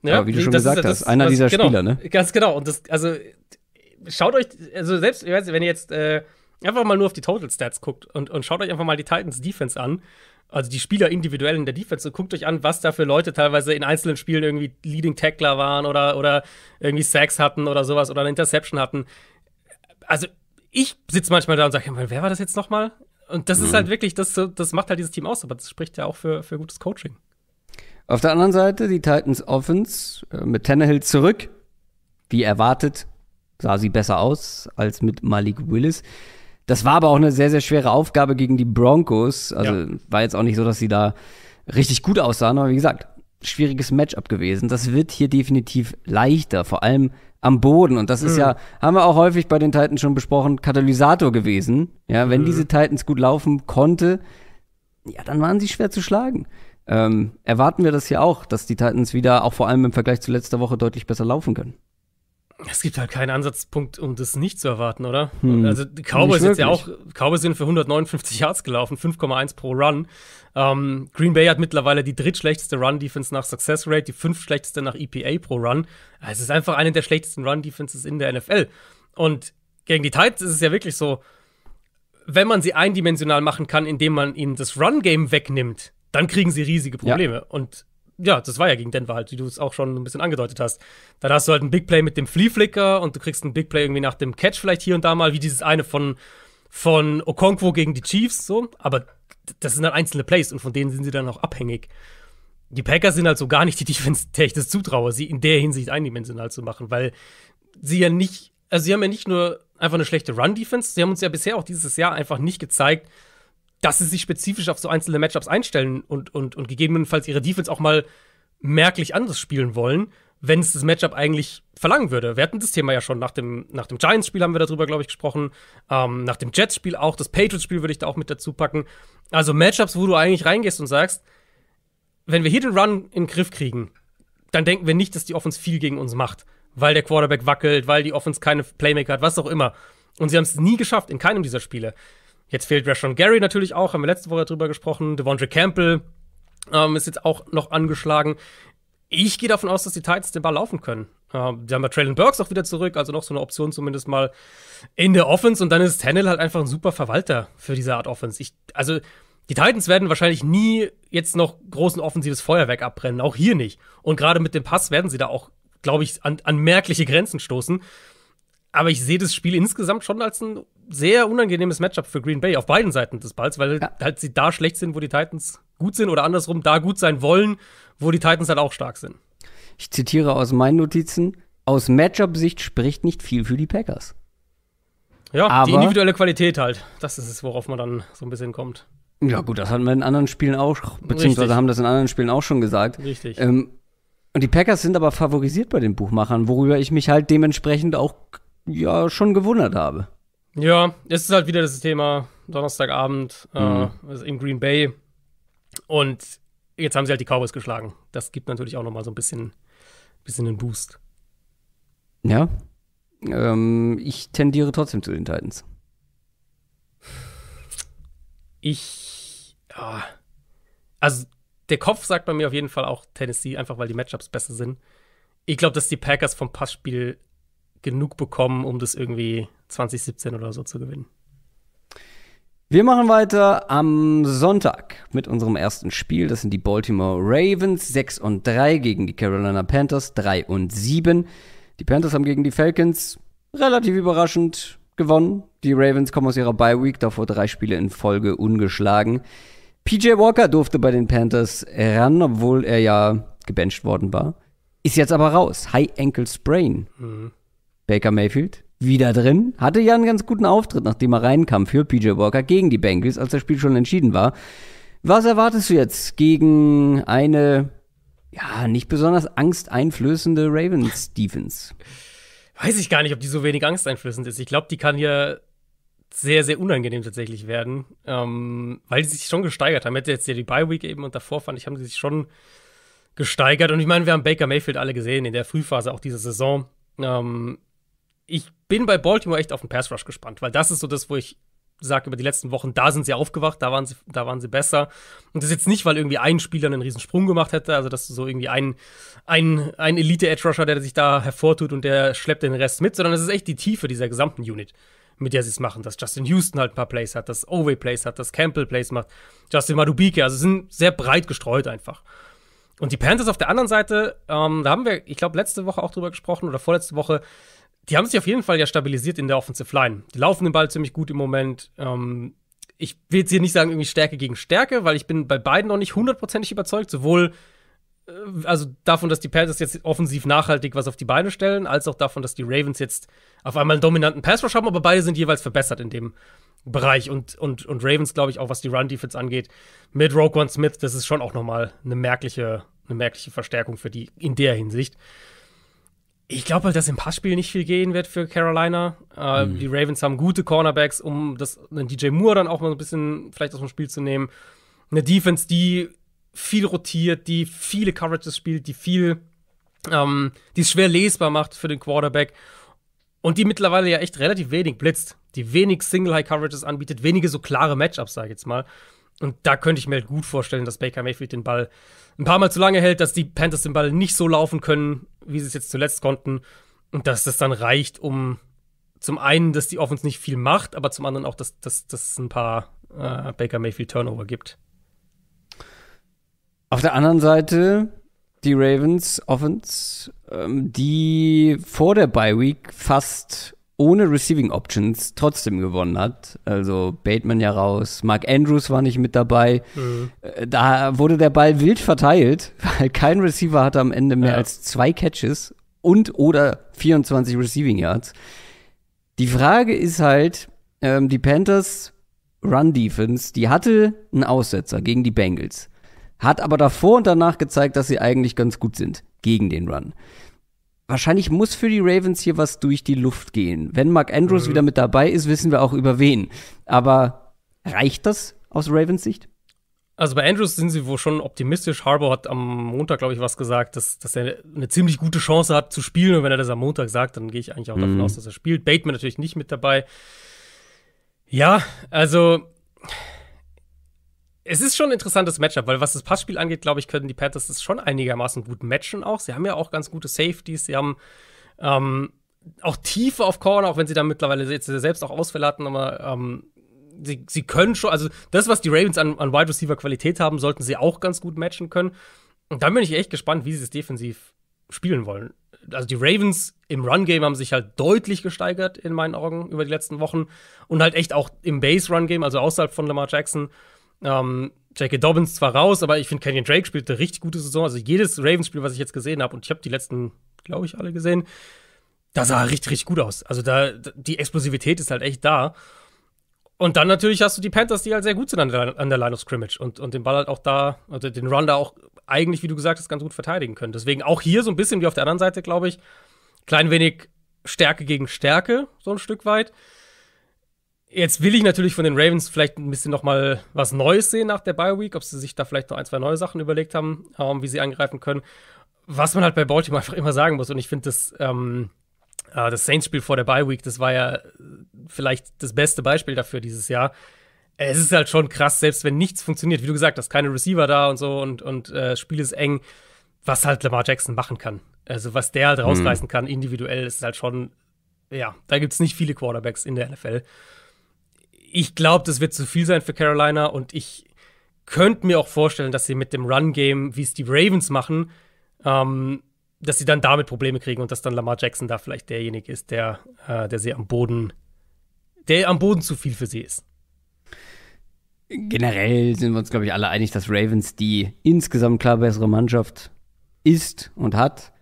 Ja, aber wie du schon gesagt ist, hast, einer was, dieser genau, Spieler, ne? Ganz genau. Und das, also, schaut euch, also selbst, ich weiß wenn ihr jetzt äh, einfach mal nur auf die Total Stats guckt und, und schaut euch einfach mal die Titans Defense an. Also die Spieler individuell in der Defense und guckt euch an, was da für Leute teilweise in einzelnen Spielen irgendwie Leading Tackler waren oder, oder irgendwie Sacks hatten oder sowas oder eine Interception hatten. Also ich sitze manchmal da und sage, wer war das jetzt nochmal? Und das mhm. ist halt wirklich, das, das macht halt dieses Team aus, aber das spricht ja auch für, für gutes Coaching. Auf der anderen Seite die Titans Offense äh, mit Tannehill zurück. Wie erwartet sah sie besser aus als mit Malik Willis. Das war aber auch eine sehr, sehr schwere Aufgabe gegen die Broncos. Also ja. war jetzt auch nicht so, dass sie da richtig gut aussahen, aber wie gesagt, schwieriges Matchup gewesen. Das wird hier definitiv leichter, vor allem am Boden. Und das mhm. ist ja, haben wir auch häufig bei den Titans schon besprochen, Katalysator gewesen. Ja, wenn mhm. diese Titans gut laufen konnte, ja, dann waren sie schwer zu schlagen. Ähm, erwarten wir das hier auch, dass die Titans wieder, auch vor allem im Vergleich zu letzter Woche, deutlich besser laufen können. Es gibt halt keinen Ansatzpunkt, um das nicht zu erwarten, oder? Hm. Also die Cowboys sind ja auch, Cowboys sind für 159 Yards gelaufen, 5,1 pro Run. Ähm, Green Bay hat mittlerweile die drittschlechteste Run-Defense nach Success Rate, die fünftschlechteste nach EPA pro Run. Also, es ist einfach eine der schlechtesten Run-Defenses in der NFL. Und gegen die Titans ist es ja wirklich so, wenn man sie eindimensional machen kann, indem man ihnen das Run-Game wegnimmt, dann kriegen sie riesige Probleme. Ja. Und ja, das war ja gegen Denver halt, wie du es auch schon ein bisschen angedeutet hast. Da hast du halt ein Big Play mit dem Flea Flicker und du kriegst ein Big Play irgendwie nach dem Catch vielleicht hier und da mal, wie dieses eine von, von Okonkwo gegen die Chiefs, so. Aber das sind halt einzelne Plays und von denen sind sie dann auch abhängig. Die Packers sind halt so gar nicht die Defense, der ich das zutraue, sie in der Hinsicht eindimensional zu machen, weil sie ja nicht, also sie haben ja nicht nur einfach eine schlechte Run-Defense, sie haben uns ja bisher auch dieses Jahr einfach nicht gezeigt, dass sie sich spezifisch auf so einzelne Matchups einstellen und, und, und gegebenenfalls ihre Defense auch mal merklich anders spielen wollen, wenn es das Matchup eigentlich verlangen würde. Wir hatten das Thema ja schon nach dem, nach dem Giants-Spiel, haben wir darüber, glaube ich, gesprochen. Ähm, nach dem Jets-Spiel auch. Das Patriots-Spiel würde ich da auch mit dazu packen. Also Matchups, wo du eigentlich reingehst und sagst, wenn wir hier den Run in den Griff kriegen, dann denken wir nicht, dass die Offense viel gegen uns macht. Weil der Quarterback wackelt, weil die Offense keine Playmaker hat, was auch immer. Und sie haben es nie geschafft, in keinem dieser Spiele. Jetzt fehlt Rashon Gary natürlich auch, haben wir letzte Woche darüber gesprochen. Devondre Campbell ähm, ist jetzt auch noch angeschlagen. Ich gehe davon aus, dass die Titans den Ball laufen können. Ähm, haben ja Traylon Burks auch wieder zurück, also noch so eine Option zumindest mal in der Offense. Und dann ist Tannehill halt einfach ein super Verwalter für diese Art Offense. Ich, also die Titans werden wahrscheinlich nie jetzt noch großen offensives Feuerwerk abbrennen, auch hier nicht. Und gerade mit dem Pass werden sie da auch, glaube ich, an, an merkliche Grenzen stoßen. Aber ich sehe das Spiel insgesamt schon als ein sehr unangenehmes Matchup für Green Bay auf beiden Seiten des Balls, weil ja. halt sie da schlecht sind, wo die Titans gut sind oder andersrum da gut sein wollen, wo die Titans halt auch stark sind. Ich zitiere aus meinen Notizen: Aus Matchup-Sicht spricht nicht viel für die Packers. Ja, Aber die individuelle Qualität halt. Das ist es, worauf man dann so ein bisschen kommt. Ja, gut, das hatten wir in anderen Spielen auch, beziehungsweise Richtig. haben das in anderen Spielen auch schon gesagt. Richtig. Ähm, und die Packers sind aber favorisiert bei den Buchmachern, worüber ich mich halt dementsprechend auch ja schon gewundert habe. Ja, es ist halt wieder das Thema Donnerstagabend äh, mhm. also in Green Bay. Und jetzt haben sie halt die Cowboys geschlagen. Das gibt natürlich auch nochmal so ein bisschen, bisschen einen Boost. Ja. Ähm, ich tendiere trotzdem zu den Titans. Ich. Ja. Also, der Kopf sagt bei mir auf jeden Fall auch Tennessee, einfach weil die Matchups besser sind. Ich glaube, dass die Packers vom Passspiel genug bekommen, um das irgendwie 2017 oder so zu gewinnen. Wir machen weiter am Sonntag mit unserem ersten Spiel. Das sind die Baltimore Ravens 6 und 3 gegen die Carolina Panthers 3 und 7. Die Panthers haben gegen die Falcons relativ überraschend gewonnen. Die Ravens kommen aus ihrer Bye Week, davor drei Spiele in Folge ungeschlagen. PJ Walker durfte bei den Panthers ran, obwohl er ja gebencht worden war. Ist jetzt aber raus. High Ankle Sprain. Mhm. Baker Mayfield wieder drin. Hatte ja einen ganz guten Auftritt, nachdem er reinkam für PJ Walker gegen die Bengals, als das Spiel schon entschieden war. Was erwartest du jetzt gegen eine, ja, nicht besonders angsteinflößende Ravens Stevens? Weiß ich gar nicht, ob die so wenig angsteinflößend ist. Ich glaube, die kann hier sehr, sehr unangenehm tatsächlich werden, ähm, weil die sich schon gesteigert haben. Hätte jetzt ja die Bye-Week eben und davor fand ich, haben sie sich schon gesteigert. Und ich meine, wir haben Baker Mayfield alle gesehen in der Frühphase auch dieser Saison. Ähm, ich bin bei Baltimore echt auf den Pass Rush gespannt, weil das ist so das, wo ich sage, über die letzten Wochen, da sind sie aufgewacht, da waren sie, da waren sie besser. Und das ist jetzt nicht, weil irgendwie ein Spieler einen riesen Sprung gemacht hätte, also dass du so irgendwie ein, ein, ein Elite-Edge-Rusher, der sich da hervortut und der schleppt den Rest mit, sondern es ist echt die Tiefe dieser gesamten Unit, mit der sie es machen. Dass Justin Houston halt ein paar Plays hat, dass Oway Plays hat, dass Campbell Plays macht, Justin Madubike, also sind sehr breit gestreut einfach. Und die Panthers auf der anderen Seite, ähm, da haben wir, ich glaube, letzte Woche auch drüber gesprochen oder vorletzte Woche, die haben sich auf jeden Fall ja stabilisiert in der Offensive Line. Die laufen den Ball ziemlich gut im Moment. Ähm, ich will jetzt hier nicht sagen, irgendwie Stärke gegen Stärke, weil ich bin bei beiden noch nicht hundertprozentig überzeugt. Sowohl äh, also davon, dass die Panthers jetzt offensiv nachhaltig was auf die Beine stellen, als auch davon, dass die Ravens jetzt auf einmal einen dominanten pass haben, aber beide sind jeweils verbessert in dem Bereich. Und, und, und Ravens, glaube ich, auch was die Run-Defense angeht, mit Roquan Smith, das ist schon auch noch mal eine merkliche, eine merkliche Verstärkung für die in der Hinsicht. Ich glaube halt, dass im Passspiel nicht viel gehen wird für Carolina. Äh, mhm. Die Ravens haben gute Cornerbacks, um das einen DJ Moore dann auch mal ein bisschen vielleicht aus dem Spiel zu nehmen. Eine Defense, die viel rotiert, die viele Coverages spielt, die viel, ähm, die es schwer lesbar macht für den Quarterback und die mittlerweile ja echt relativ wenig blitzt, die wenig Single High Coverages anbietet, wenige so klare Matchups, sage ich jetzt mal. Und da könnte ich mir halt gut vorstellen, dass Baker Mayfield den Ball ein paar Mal zu lange hält, dass die Panthers den Ball nicht so laufen können, wie sie es jetzt zuletzt konnten. Und dass das dann reicht, um zum einen, dass die Offense nicht viel macht, aber zum anderen auch, dass es dass, dass ein paar äh, Baker Mayfield Turnover gibt. Auf der anderen Seite die Ravens Offense, ähm, die vor der Bye Week fast ohne Receiving Options trotzdem gewonnen hat. Also Bateman ja raus, Mark Andrews war nicht mit dabei. Mhm. Da wurde der Ball wild verteilt, weil kein Receiver hatte am Ende mehr ja. als zwei Catches und oder 24 Receiving Yards. Die Frage ist halt, ähm, die Panthers Run Defense, die hatte einen Aussetzer gegen die Bengals, hat aber davor und danach gezeigt, dass sie eigentlich ganz gut sind gegen den Run wahrscheinlich muss für die Ravens hier was durch die Luft gehen. Wenn Mark Andrews mhm. wieder mit dabei ist, wissen wir auch über wen. Aber reicht das aus Ravens Sicht? Also bei Andrews sind sie wohl schon optimistisch. Harbour hat am Montag, glaube ich, was gesagt, dass, dass er eine ziemlich gute Chance hat zu spielen. Und wenn er das am Montag sagt, dann gehe ich eigentlich auch mhm. davon aus, dass er spielt. Bateman natürlich nicht mit dabei. Ja, also es ist schon ein interessantes Matchup, weil was das Passspiel angeht, glaube ich, können die Panthers das schon einigermaßen gut matchen auch. Sie haben ja auch ganz gute Safeties, sie haben ähm, auch Tiefe auf Corner, auch wenn sie da mittlerweile jetzt selbst auch Ausfälle hatten, aber ähm, sie, sie können schon, also das, was die Ravens an, an Wide Receiver Qualität haben, sollten sie auch ganz gut matchen können. Und dann bin ich echt gespannt, wie sie es defensiv spielen wollen. Also die Ravens im Run-Game haben sich halt deutlich gesteigert in meinen Augen über die letzten Wochen und halt echt auch im Base-Run-Game, also außerhalb von Lamar Jackson, ähm, J.K. Dobbins zwar raus, aber ich finde, Kenyon Drake spielt eine richtig gute Saison. Also jedes Ravens-Spiel, was ich jetzt gesehen habe, und ich habe die letzten, glaube ich, alle gesehen, da sah er richtig, richtig gut aus. Also da, die Explosivität ist halt echt da. Und dann natürlich hast du die Panthers, die halt sehr gut sind an der, an der Line of Scrimmage und, und den Ball halt auch da, also den Run da auch eigentlich, wie du gesagt hast, ganz gut verteidigen können. Deswegen auch hier so ein bisschen wie auf der anderen Seite, glaube ich, klein wenig Stärke gegen Stärke, so ein Stück weit. Jetzt will ich natürlich von den Ravens vielleicht ein bisschen nochmal was Neues sehen nach der Bye Week, ob sie sich da vielleicht noch ein, zwei neue Sachen überlegt haben, ähm, wie sie angreifen können. Was man halt bei Baltimore einfach immer sagen muss, und ich finde das, ähm, äh, das Saints-Spiel vor der Bye Week, das war ja äh, vielleicht das beste Beispiel dafür dieses Jahr. Es ist halt schon krass, selbst wenn nichts funktioniert, wie du gesagt hast, keine Receiver da und so und, und äh, Spiel ist eng, was halt Lamar Jackson machen kann. Also was der halt mhm. rausreißen mhm. kann, individuell, ist halt schon, ja, da gibt es nicht viele Quarterbacks in der NFL ich glaube, das wird zu viel sein für Carolina und ich könnte mir auch vorstellen, dass sie mit dem Run-Game, wie es die Ravens machen, ähm, dass sie dann damit Probleme kriegen und dass dann Lamar Jackson da vielleicht derjenige ist, der, äh, der sie am Boden, der am Boden zu viel für sie ist. Generell sind wir uns, glaube ich, alle einig, dass Ravens die insgesamt klar bessere Mannschaft ist und hat.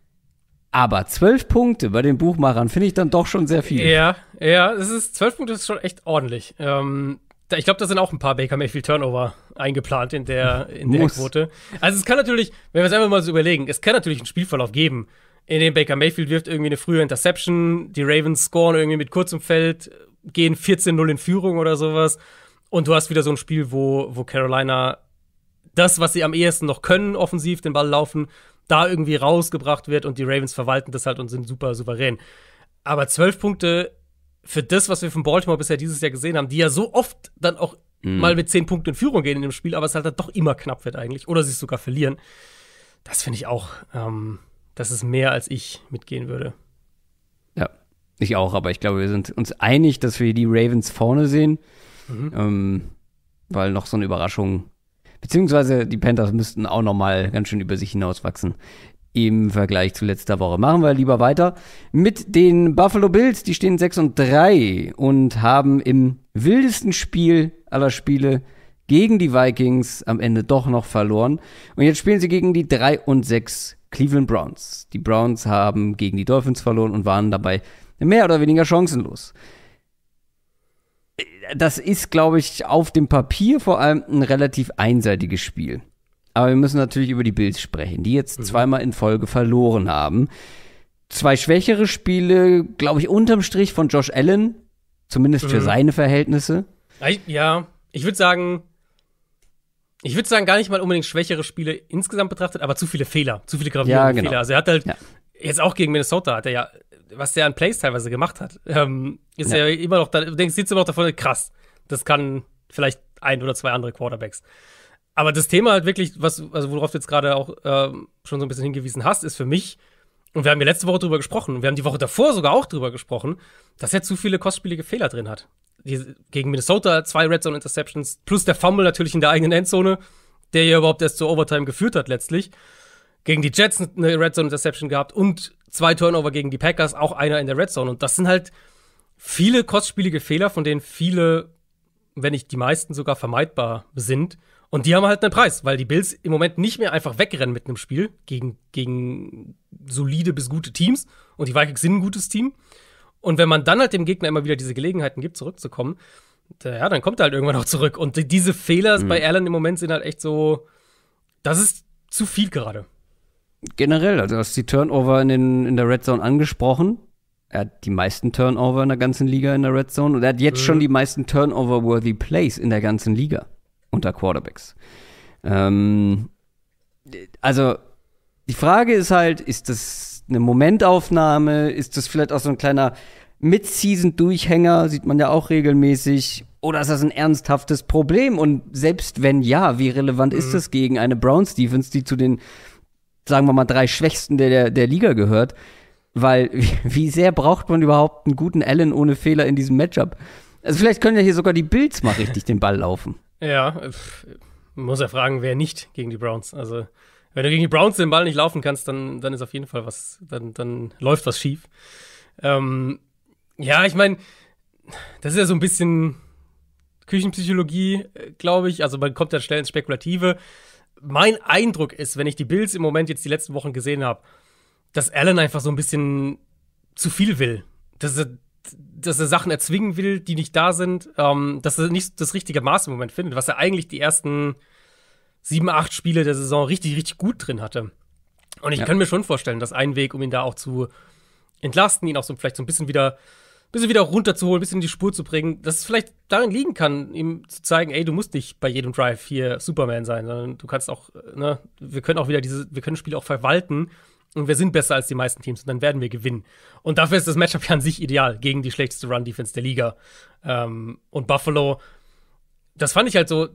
Aber zwölf Punkte bei den Buchmachern finde ich dann doch schon sehr viel. Ja, ja, es ist zwölf Punkte ist schon echt ordentlich. Ähm, da, ich glaube, da sind auch ein paar Baker Mayfield Turnover eingeplant in der in der Quote. Also es kann natürlich, wenn wir es einfach mal so überlegen, es kann natürlich einen Spielverlauf geben, in dem Baker Mayfield wirft irgendwie eine frühe Interception, die Ravens scoren irgendwie mit kurzem Feld, gehen 14-0 in Führung oder sowas. Und du hast wieder so ein Spiel, wo, wo Carolina das, was sie am ehesten noch können, offensiv den Ball laufen, da irgendwie rausgebracht wird und die Ravens verwalten das halt und sind super souverän. Aber zwölf Punkte für das, was wir von Baltimore bisher dieses Jahr gesehen haben, die ja so oft dann auch mhm. mal mit zehn Punkten in Führung gehen in dem Spiel, aber es halt dann doch immer knapp wird eigentlich oder sie es sogar verlieren. Das finde ich auch, ähm, das ist mehr, als ich mitgehen würde. Ja, ich auch, aber ich glaube, wir sind uns einig, dass wir die Ravens vorne sehen, mhm. ähm, weil noch so eine Überraschung Beziehungsweise die Panthers müssten auch nochmal ganz schön über sich hinauswachsen im Vergleich zu letzter Woche. Machen wir lieber weiter mit den Buffalo Bills. Die stehen 6 und 3 und haben im wildesten Spiel aller Spiele gegen die Vikings am Ende doch noch verloren. Und jetzt spielen sie gegen die 3 und 6 Cleveland Browns. Die Browns haben gegen die Dolphins verloren und waren dabei mehr oder weniger chancenlos das ist, glaube ich, auf dem Papier vor allem ein relativ einseitiges Spiel. Aber wir müssen natürlich über die Bills sprechen, die jetzt mhm. zweimal in Folge verloren haben. Zwei schwächere Spiele, glaube ich, unterm Strich von Josh Allen, zumindest mhm. für seine Verhältnisse. Ja, ich würde sagen, ich würde sagen, gar nicht mal unbedingt schwächere Spiele insgesamt betrachtet, aber zu viele Fehler, zu viele gravierende ja, genau. Fehler. Also er hat halt ja. jetzt auch gegen Minnesota hat er ja was der an Plays teilweise gemacht hat, ähm, ist ja. immer noch da, du denkst, sitzt immer noch davon, krass, das kann vielleicht ein oder zwei andere Quarterbacks. Aber das Thema halt wirklich, was, also worauf du jetzt gerade auch ähm, schon so ein bisschen hingewiesen hast, ist für mich, und wir haben ja letzte Woche drüber gesprochen, wir haben die Woche davor sogar auch drüber gesprochen, dass er zu viele kostspielige Fehler drin hat. Die, gegen Minnesota zwei Red Zone Interceptions, plus der Fumble natürlich in der eigenen Endzone, der ja überhaupt erst zur Overtime geführt hat letztlich. Gegen die Jets eine Red Zone Interception gehabt und zwei Turnover gegen die Packers, auch einer in der Red Zone. Und das sind halt viele kostspielige Fehler, von denen viele, wenn nicht die meisten, sogar vermeidbar sind. Und die haben halt einen Preis, weil die Bills im Moment nicht mehr einfach wegrennen mit einem Spiel gegen, gegen solide bis gute Teams. Und die Vikings sind ein gutes Team. Und wenn man dann halt dem Gegner immer wieder diese Gelegenheiten gibt, zurückzukommen, ja, dann kommt er halt irgendwann auch zurück. Und diese Fehler mhm. bei Allen im Moment sind halt echt so, das ist zu viel gerade generell, also du hast die Turnover in, den, in der Red Zone angesprochen. Er hat die meisten Turnover in der ganzen Liga in der Red Zone und er hat jetzt mhm. schon die meisten Turnover-worthy Plays in der ganzen Liga unter Quarterbacks. Ähm, also die Frage ist halt, ist das eine Momentaufnahme? Ist das vielleicht auch so ein kleiner Mid-Season-Durchhänger? Sieht man ja auch regelmäßig. Oder ist das ein ernsthaftes Problem? Und selbst wenn ja, wie relevant mhm. ist das gegen eine Brown-Stevens, die zu den sagen wir mal, drei Schwächsten der, der, der Liga gehört. Weil wie sehr braucht man überhaupt einen guten Allen ohne Fehler in diesem Matchup? Also vielleicht können ja hier sogar die Bills mal richtig den Ball laufen. Ja, muss ja fragen, wer nicht gegen die Browns. Also wenn du gegen die Browns den Ball nicht laufen kannst, dann, dann ist auf jeden Fall was, dann, dann läuft was schief. Ähm, ja, ich meine, das ist ja so ein bisschen Küchenpsychologie, äh, glaube ich. Also man kommt ja schnell ins Spekulative mein Eindruck ist, wenn ich die Bills im Moment jetzt die letzten Wochen gesehen habe, dass Allen einfach so ein bisschen zu viel will. Dass er, dass er Sachen erzwingen will, die nicht da sind, ähm, dass er nicht das richtige Maß im Moment findet, was er eigentlich die ersten sieben, acht Spiele der Saison richtig, richtig gut drin hatte. Und ich ja. kann mir schon vorstellen, dass ein Weg, um ihn da auch zu entlasten, ihn auch so vielleicht so ein bisschen wieder bisschen wieder runterzuholen, bisschen in die Spur zu bringen, dass es vielleicht darin liegen kann, ihm zu zeigen, ey, du musst nicht bei jedem Drive hier Superman sein, sondern du kannst auch, äh, ne, wir können auch wieder diese, wir können Spiele auch verwalten und wir sind besser als die meisten Teams und dann werden wir gewinnen. Und dafür ist das Matchup ja an sich ideal gegen die schlechteste Run-Defense der Liga. Ähm, und Buffalo, das fand ich halt so,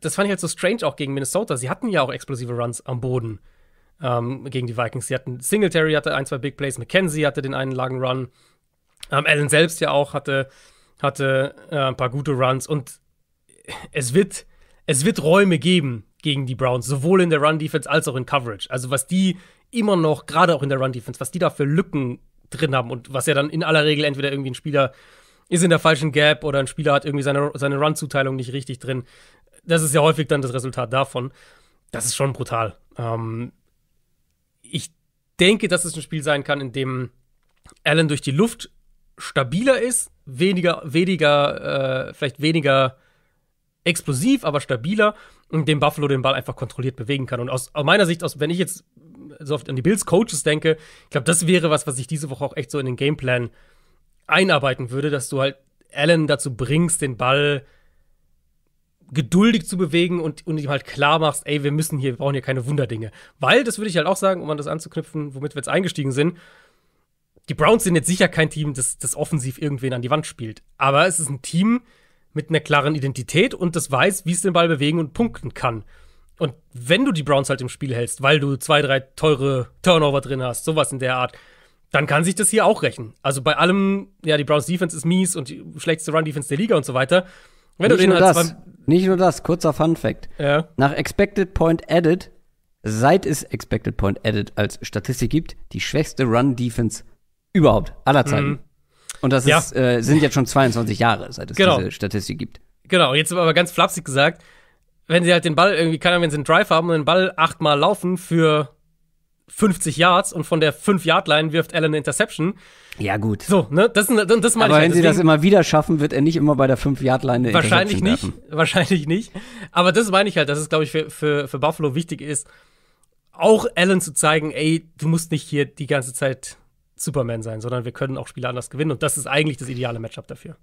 das fand ich halt so strange auch gegen Minnesota. Sie hatten ja auch explosive Runs am Boden ähm, gegen die Vikings. Sie hatten Singletary hatte ein, zwei Big Plays, McKenzie hatte den einen langen Run. Ähm, Allen selbst ja auch hatte, hatte äh, ein paar gute Runs und es wird, es wird Räume geben gegen die Browns, sowohl in der Run-Defense als auch in Coverage. Also was die immer noch, gerade auch in der Run-Defense, was die da für Lücken drin haben und was ja dann in aller Regel entweder irgendwie ein Spieler ist in der falschen Gap oder ein Spieler hat irgendwie seine, seine Run-Zuteilung nicht richtig drin. Das ist ja häufig dann das Resultat davon. Das ist schon brutal. Ähm, ich denke, dass es ein Spiel sein kann, in dem Allen durch die Luft stabiler ist, weniger, weniger, äh, vielleicht weniger explosiv, aber stabiler und dem Buffalo den Ball einfach kontrolliert bewegen kann. Und aus, aus meiner Sicht, aus, wenn ich jetzt so oft an die Bills Coaches denke, ich glaube, das wäre was, was ich diese Woche auch echt so in den Gameplan einarbeiten würde, dass du halt Allen dazu bringst, den Ball geduldig zu bewegen und, und ihm halt klar machst, ey, wir müssen hier, wir brauchen hier keine Wunderdinge. Weil, das würde ich halt auch sagen, um an das anzuknüpfen, womit wir jetzt eingestiegen sind, die Browns sind jetzt sicher kein Team, das, das offensiv irgendwen an die Wand spielt. Aber es ist ein Team mit einer klaren Identität und das weiß, wie es den Ball bewegen und punkten kann. Und wenn du die Browns halt im Spiel hältst, weil du zwei, drei teure Turnover drin hast, sowas in der Art, dann kann sich das hier auch rächen. Also bei allem, ja, die Browns Defense ist mies und die schlechteste Run Defense der Liga und so weiter. Wenn nicht du den nur halt das, nicht nur das, kurzer Fun Fact. Ja. Nach Expected Point Added, seit es Expected Point Added als Statistik gibt, die schwächste Run Defense Überhaupt, aller Zeiten. Mhm. Und das ja. äh, sind jetzt schon 22 Jahre, seit es genau. diese Statistik gibt. Genau, jetzt aber ganz flapsig gesagt, wenn sie halt den Ball irgendwie, keine Ahnung, wenn sie einen Drive haben und den Ball achtmal laufen für 50 Yards und von der 5-Yard-Line wirft Allen eine Interception. Ja, gut. So, ne? Das, das, das meine Aber ich halt. wenn sie das immer wieder schaffen, wird er nicht immer bei der 5-Yard-Line Wahrscheinlich nicht. Werfen. Wahrscheinlich nicht. Aber das meine ich halt, dass es, glaube ich, für, für, für Buffalo wichtig ist, auch Allen zu zeigen, ey, du musst nicht hier die ganze Zeit Superman sein, sondern wir können auch Spiele anders gewinnen. Und das ist eigentlich das ideale Matchup dafür.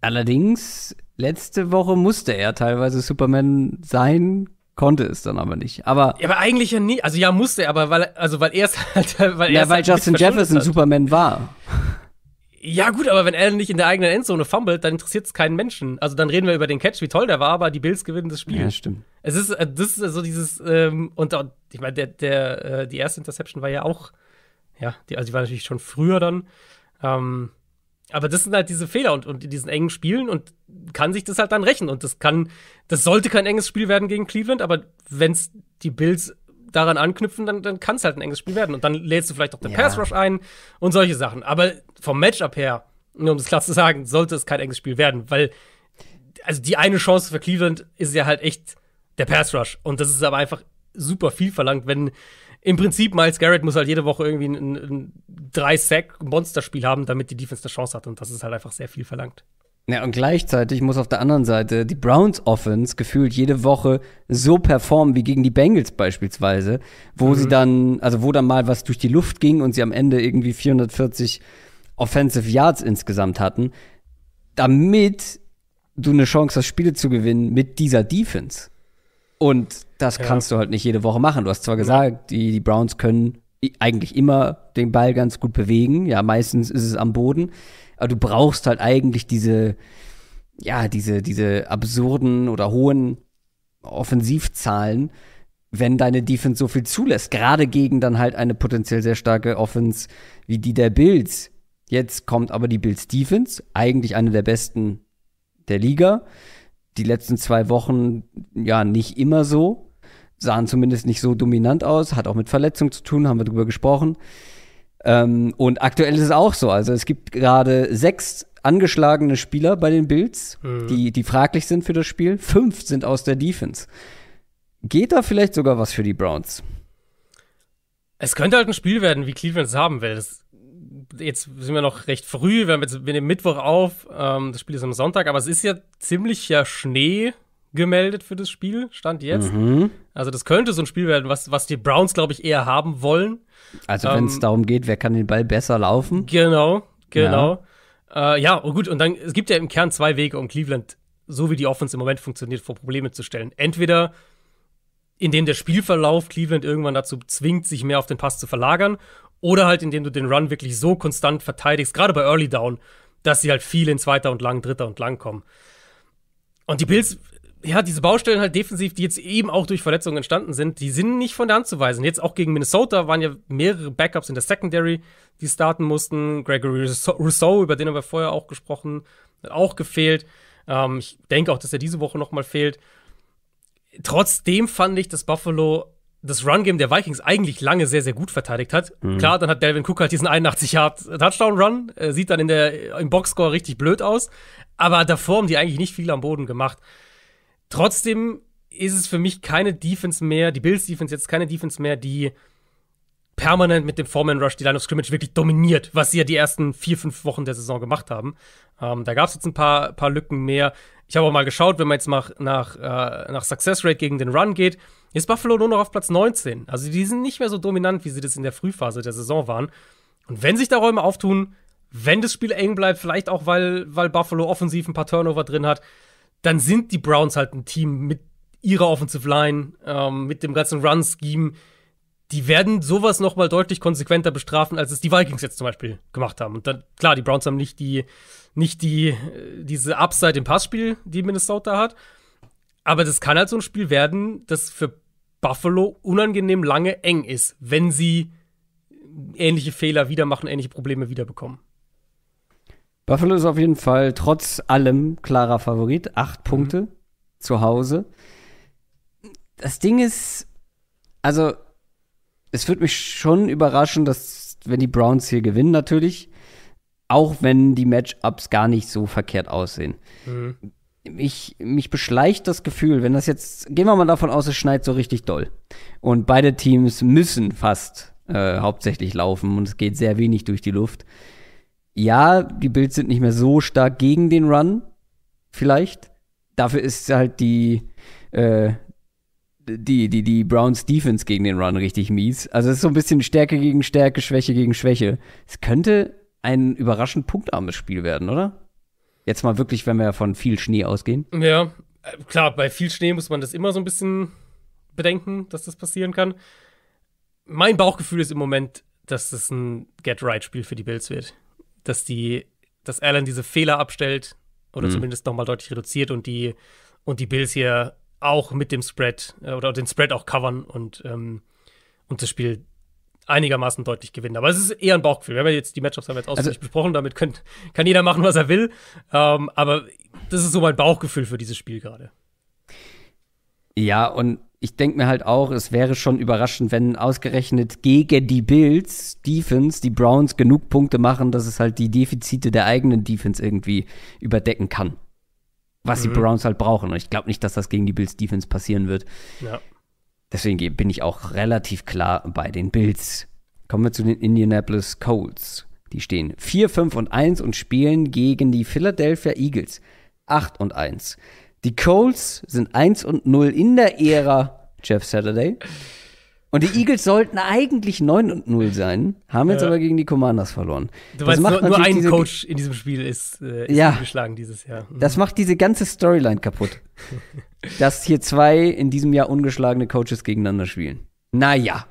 Allerdings, letzte Woche musste er teilweise Superman sein, konnte es dann aber nicht. Aber, ja, aber eigentlich ja nie. Also ja, musste er, aber weil, also weil er es halt. Weil ja, halt weil halt Justin Jefferson hat. Superman war. Ja, gut, aber wenn Allen nicht in der eigenen Endzone fummelt, dann interessiert es keinen Menschen. Also dann reden wir über den Catch, wie toll der war, aber die Bills gewinnen das Spiel. Ja, stimmt. Es ist, äh, das ist so dieses, ähm, und, und äh, ich meine, der, der, äh, die erste Interception war ja auch ja, die, also die war natürlich schon früher dann. Ähm, aber das sind halt diese Fehler und, und in diesen engen Spielen und kann sich das halt dann rächen. Und das kann, das sollte kein enges Spiel werden gegen Cleveland, aber wenn es die Bills daran anknüpfen, dann, dann kann es halt ein enges Spiel werden. Und dann lädst du vielleicht auch den ja. Pass Rush ein und solche Sachen. Aber vom Matchup her, nur um es klar zu sagen, sollte es kein enges Spiel werden, weil also die eine Chance für Cleveland ist ja halt echt der Pass Rush. Und das ist aber einfach super viel verlangt, wenn im Prinzip Miles Garrett muss halt jede Woche irgendwie ein, ein, drei Sack Monsterspiel haben, damit die Defense eine Chance hat und das ist halt einfach sehr viel verlangt. Ja, und gleichzeitig muss auf der anderen Seite die Browns Offense gefühlt jede Woche so performen wie gegen die Bengals beispielsweise, wo mhm. sie dann, also wo dann mal was durch die Luft ging und sie am Ende irgendwie 440 Offensive Yards insgesamt hatten, damit du eine Chance hast, Spiele zu gewinnen mit dieser Defense. Und das ja. kannst du halt nicht jede Woche machen. Du hast zwar gesagt, die, die Browns können eigentlich immer den Ball ganz gut bewegen. Ja, meistens ist es am Boden. Aber du brauchst halt eigentlich diese, ja, diese, diese absurden oder hohen Offensivzahlen, wenn deine Defense so viel zulässt. Gerade gegen dann halt eine potenziell sehr starke Offense wie die der Bills. Jetzt kommt aber die Bills Defense, eigentlich eine der besten der Liga die letzten zwei Wochen ja nicht immer so, sahen zumindest nicht so dominant aus, hat auch mit Verletzung zu tun, haben wir darüber gesprochen. Ähm, und aktuell ist es auch so. Also es gibt gerade sechs angeschlagene Spieler bei den Bills, mhm. die, die fraglich sind für das Spiel. Fünf sind aus der Defense. Geht da vielleicht sogar was für die Browns? Es könnte halt ein Spiel werden, wie Cleveland es haben will. Das jetzt sind wir noch recht früh, wir, haben jetzt, wir nehmen Mittwoch auf, ähm, das Spiel ist am Sonntag, aber es ist ja ziemlich ja Schnee gemeldet für das Spiel, stand jetzt. Mhm. Also das könnte so ein Spiel werden, was, was die Browns, glaube ich, eher haben wollen. Also wenn es ähm, darum geht, wer kann den Ball besser laufen. Genau, genau. Ja. Äh, ja, und oh gut, und dann, es gibt ja im Kern zwei Wege, um Cleveland, so wie die Offense im Moment funktioniert, vor Probleme zu stellen. Entweder indem der Spielverlauf Cleveland irgendwann dazu zwingt, sich mehr auf den Pass zu verlagern, oder halt, indem du den Run wirklich so konstant verteidigst, gerade bei Early Down, dass sie halt viel in zweiter und lang, dritter und lang kommen. Und die Bills, ja, diese Baustellen halt defensiv, die jetzt eben auch durch Verletzungen entstanden sind, die sind nicht von der Hand zu weisen. Jetzt auch gegen Minnesota waren ja mehrere Backups in der Secondary, die starten mussten. Gregory Rousseau, über den haben wir vorher auch gesprochen, hat auch gefehlt. Ähm, ich denke auch, dass er diese Woche noch mal fehlt. Trotzdem fand ich, dass Buffalo das Run-Game der Vikings eigentlich lange sehr, sehr gut verteidigt hat. Mhm. Klar, dann hat Delvin Cook halt diesen 81 Yard Touchdown-Run, äh, sieht dann in der, im Boxscore richtig blöd aus, aber davor haben die eigentlich nicht viel am Boden gemacht. Trotzdem ist es für mich keine Defense mehr, die Bills-Defense jetzt keine Defense mehr, die permanent mit dem Foreman-Rush die Line of Scrimmage wirklich dominiert, was sie ja die ersten vier, fünf Wochen der Saison gemacht haben. Ähm, da gab es jetzt ein paar, paar Lücken mehr. Ich habe auch mal geschaut, wenn man jetzt mal nach, äh, nach Success Rate gegen den Run geht, ist Buffalo nur noch auf Platz 19. Also die sind nicht mehr so dominant, wie sie das in der Frühphase der Saison waren. Und wenn sich da Räume auftun, wenn das Spiel eng bleibt, vielleicht auch, weil, weil Buffalo offensiv ein paar Turnover drin hat, dann sind die Browns halt ein Team mit ihrer Offensive Line, ähm, mit dem ganzen Run-Scheme. Die werden sowas noch mal deutlich konsequenter bestrafen, als es die Vikings jetzt zum Beispiel gemacht haben. Und dann, klar, die Browns haben nicht die, nicht die, äh, diese Upside im Passspiel, die Minnesota hat. Aber das kann halt so ein Spiel werden, das für Buffalo unangenehm lange eng ist, wenn sie ähnliche Fehler wieder machen, ähnliche Probleme wieder bekommen. Buffalo ist auf jeden Fall trotz allem klarer Favorit. Acht mhm. Punkte mhm. zu Hause. Das Ding ist, also, es würde mich schon überraschen, dass, wenn die Browns hier gewinnen, natürlich, auch wenn die Matchups gar nicht so verkehrt aussehen. Mhm ich, mich beschleicht das Gefühl, wenn das jetzt, gehen wir mal davon aus, es schneit so richtig doll. Und beide Teams müssen fast äh, hauptsächlich laufen und es geht sehr wenig durch die Luft. Ja, die Bills sind nicht mehr so stark gegen den Run, vielleicht. Dafür ist halt die, äh, die, die, die Browns Defense gegen den Run richtig mies. Also es ist so ein bisschen Stärke gegen Stärke, Schwäche gegen Schwäche. Es könnte ein überraschend punktarmes Spiel werden, oder? Jetzt mal wirklich, wenn wir von viel Schnee ausgehen. Ja, äh, klar, bei viel Schnee muss man das immer so ein bisschen bedenken, dass das passieren kann. Mein Bauchgefühl ist im Moment, dass das ein Get-Right-Spiel für die Bills wird. Dass die, dass Allen diese Fehler abstellt oder mhm. zumindest nochmal deutlich reduziert und die, und die Bills hier auch mit dem Spread äh, oder den Spread auch covern und, ähm, und das Spiel einigermaßen deutlich gewinnen. Aber es ist eher ein Bauchgefühl. Wir haben ja jetzt die Matchups haben wir jetzt ausführlich also, besprochen. Damit können, kann jeder machen, was er will. Ähm, aber das ist so mein Bauchgefühl für dieses Spiel gerade. Ja, und ich denke mir halt auch, es wäre schon überraschend, wenn ausgerechnet gegen die Bills, Defense, die Browns genug Punkte machen, dass es halt die Defizite der eigenen Defense irgendwie überdecken kann. Was mhm. die Browns halt brauchen. Und ich glaube nicht, dass das gegen die Bills Defense passieren wird. Ja. Deswegen bin ich auch relativ klar bei den Bills. Kommen wir zu den Indianapolis Colts. Die stehen 4, 5 und 1 und spielen gegen die Philadelphia Eagles 8 und 1. Die Colts sind 1 und 0 in der Ära Jeff Saturday. Und die Eagles sollten eigentlich 9 und 0 sein, haben jetzt äh, aber gegen die Commanders verloren. Du das weißt, nur, nur ein Coach in diesem Spiel ist, äh, ist ja, geschlagen dieses Jahr. Mhm. Das macht diese ganze Storyline kaputt. dass hier zwei in diesem Jahr ungeschlagene Coaches gegeneinander spielen. Naja.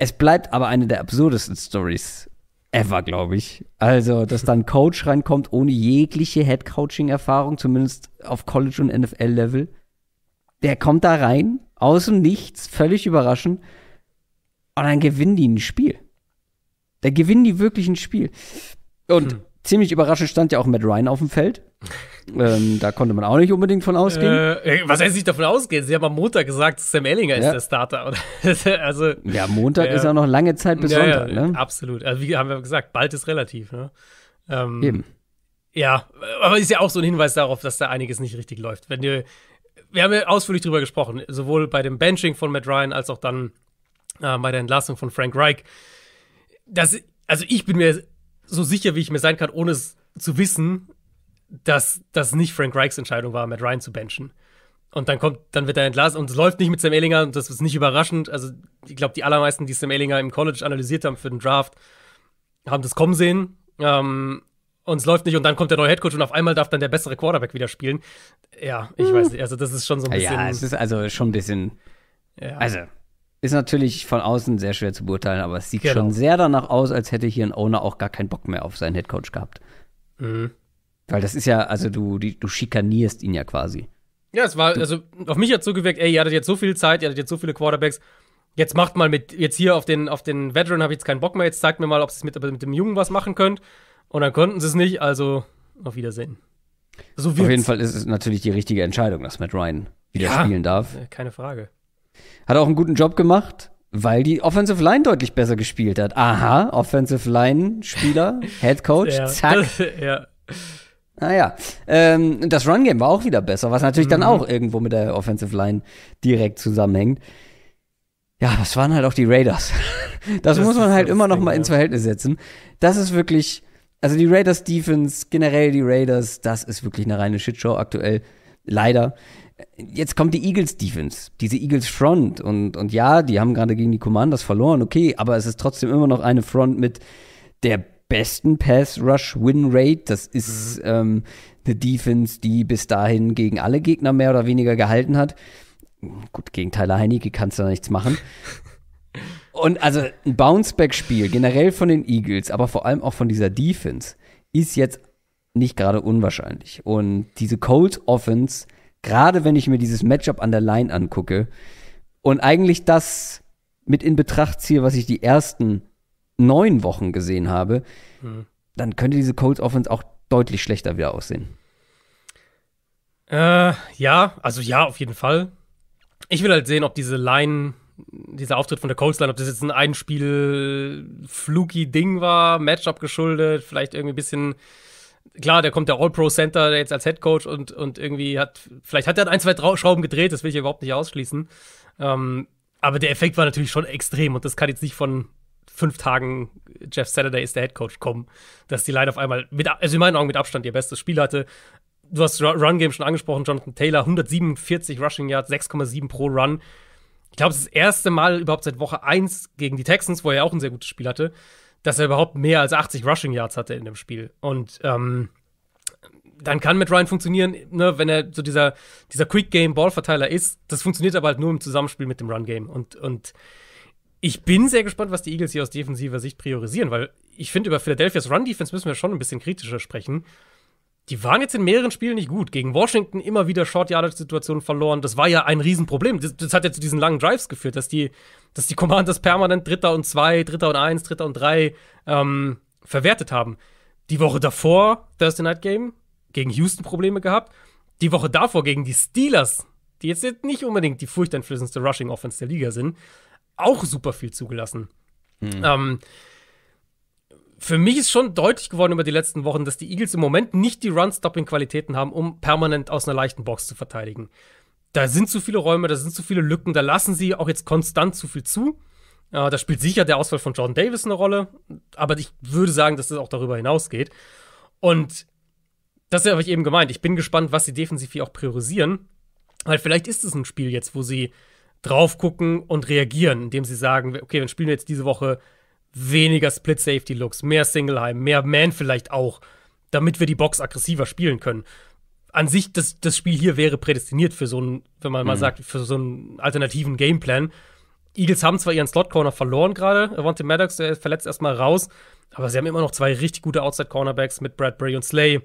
Es bleibt aber eine der absurdesten Stories ever, glaube ich. Also, dass dann Coach reinkommt ohne jegliche Head-Coaching-Erfahrung, zumindest auf College- und NFL-Level. Der kommt da rein, aus dem Nichts, völlig überraschend. Und dann gewinnen die ein Spiel. Da gewinnen die wirklich ein Spiel. Und hm. Ziemlich überraschend stand ja auch Matt Ryan auf dem Feld. ähm, da konnte man auch nicht unbedingt von ausgehen. Äh, was heißt nicht davon ausgehen? Sie haben am Montag gesagt, Sam Ellinger ja. ist der Starter. also, ja, Montag äh, ist ja noch lange Zeit bis ja, Sonntag. Ja, ne? Absolut. Also, wie haben wir gesagt, bald ist relativ. Ne? Ähm, Eben. Ja, aber ist ja auch so ein Hinweis darauf, dass da einiges nicht richtig läuft. Wenn ihr, wir haben ja ausführlich drüber gesprochen, sowohl bei dem Benching von Matt Ryan als auch dann äh, bei der Entlassung von Frank Reich. Das, also ich bin mir so sicher, wie ich mir sein kann, ohne es zu wissen, dass das nicht Frank Reichs Entscheidung war, Matt Ryan zu benchen. Und dann kommt, dann wird er entlassen und es läuft nicht mit Sam Ellinger und das ist nicht überraschend. Also, ich glaube, die allermeisten, die Sam Ellinger im College analysiert haben für den Draft, haben das kommen sehen. Ähm, und es läuft nicht und dann kommt der neue Headcoach und auf einmal darf dann der bessere Quarterback wieder spielen. Ja, ich hm. weiß nicht. Also, das ist schon so ein bisschen. Ja, es ist also schon ein bisschen. Ja. Also, ist natürlich von außen sehr schwer zu beurteilen, aber es sieht genau. schon sehr danach aus, als hätte hier ein Owner auch gar keinen Bock mehr auf seinen Headcoach gehabt. Mhm. Weil das ist ja, also du, die, du schikanierst ihn ja quasi. Ja, es war, du, also auf mich hat so gewirkt, ey, ihr hattet jetzt so viel Zeit, ihr hattet jetzt so viele Quarterbacks, jetzt macht mal mit, jetzt hier auf den, auf den Veteran habe ich jetzt keinen Bock mehr, jetzt zeigt mir mal, ob ihr mit, mit dem Jungen was machen könnt. Und dann konnten sie es nicht, also auf Wiedersehen. So auf jeden Fall ist es natürlich die richtige Entscheidung, dass Matt Ryan wieder ja, spielen darf. Äh, keine Frage. Hat auch einen guten Job gemacht, weil die Offensive Line deutlich besser gespielt hat. Aha, Offensive Line Spieler, Head Coach, ja. zack. ja. Naja, ah ähm, das Run Game war auch wieder besser, was natürlich mhm. dann auch irgendwo mit der Offensive Line direkt zusammenhängt. Ja, das waren halt auch die Raiders. Das, das muss man halt immer Ding, noch mal ja. ins Verhältnis setzen. Das ist wirklich, also die Raiders Defense, generell die Raiders, das ist wirklich eine reine Shitshow aktuell. Leider jetzt kommt die Eagles Defense, diese Eagles Front und, und ja, die haben gerade gegen die Commanders verloren, okay, aber es ist trotzdem immer noch eine Front mit der besten Pass-Rush-Win-Rate. Das ist mhm. ähm, eine Defense, die bis dahin gegen alle Gegner mehr oder weniger gehalten hat. Gut, gegen Tyler Heinecke kannst du da nichts machen. und also ein Bounceback-Spiel generell von den Eagles, aber vor allem auch von dieser Defense, ist jetzt nicht gerade unwahrscheinlich. Und diese Colts-Offense Gerade wenn ich mir dieses Matchup an der Line angucke und eigentlich das mit in Betracht ziehe, was ich die ersten neun Wochen gesehen habe, mhm. dann könnte diese Colts Offense auch deutlich schlechter wieder aussehen. Äh, ja, also ja, auf jeden Fall. Ich will halt sehen, ob diese Line, dieser Auftritt von der Colts Line, ob das jetzt ein Einspiel fluky Ding war, Matchup geschuldet, vielleicht irgendwie ein bisschen klar, der kommt der All-Pro-Center jetzt als Head Coach und, und irgendwie hat, vielleicht hat er ein, zwei Schrauben gedreht, das will ich überhaupt nicht ausschließen. Ähm, aber der Effekt war natürlich schon extrem und das kann jetzt nicht von fünf Tagen Jeff Saturday ist der Head Coach kommen, dass die Line auf einmal, mit, also in meinen Augen mit Abstand ihr bestes Spiel hatte. Du hast Run Game schon angesprochen, Jonathan Taylor, 147 Rushing Yards, 6,7 pro Run. Ich glaube, es ist das erste Mal überhaupt seit Woche 1 gegen die Texans, wo er auch ein sehr gutes Spiel hatte, dass er überhaupt mehr als 80 Rushing Yards hatte in dem Spiel. Und ähm, dann kann mit Ryan funktionieren, ne, wenn er so dieser, dieser Quick-Game-Ballverteiler ist. Das funktioniert aber halt nur im Zusammenspiel mit dem Run-Game. Und, und ich bin sehr gespannt, was die Eagles hier aus defensiver Sicht priorisieren, weil ich finde, über Philadelphias Run-Defense müssen wir schon ein bisschen kritischer sprechen. Die waren jetzt in mehreren Spielen nicht gut. Gegen Washington immer wieder short yardage situationen verloren. Das war ja ein Riesenproblem. Das, das hat ja zu diesen langen Drives geführt, dass die dass die Commanders permanent Dritter und zwei, Dritter und eins, Dritter und drei ähm, verwertet haben. Die Woche davor, Thursday Night Game, gegen Houston Probleme gehabt. Die Woche davor gegen die Steelers, die jetzt nicht unbedingt die furchteinflößendste Rushing Offense der Liga sind, auch super viel zugelassen. Hm. Ähm, für mich ist schon deutlich geworden über die letzten Wochen, dass die Eagles im Moment nicht die Run-Stopping-Qualitäten haben, um permanent aus einer leichten Box zu verteidigen da sind zu viele Räume, da sind zu viele Lücken, da lassen sie auch jetzt konstant zu viel zu. Äh, da spielt sicher der Ausfall von Jordan Davis eine Rolle, aber ich würde sagen, dass das auch darüber hinausgeht. Und das habe ich eben gemeint. Ich bin gespannt, was sie defensiv hier auch priorisieren, weil vielleicht ist es ein Spiel jetzt, wo sie drauf gucken und reagieren, indem sie sagen, okay, dann spielen wir jetzt diese Woche weniger Split Safety Looks, mehr Single High, mehr Man vielleicht auch, damit wir die Box aggressiver spielen können an sich, das, das Spiel hier wäre prädestiniert für so einen, wenn man mhm. mal sagt, für so einen alternativen Gameplan. Eagles haben zwar ihren Slot-Corner verloren gerade, Avante Maddox, der verletzt erstmal raus, aber sie haben immer noch zwei richtig gute Outside-Cornerbacks mit Bradbury und Slay,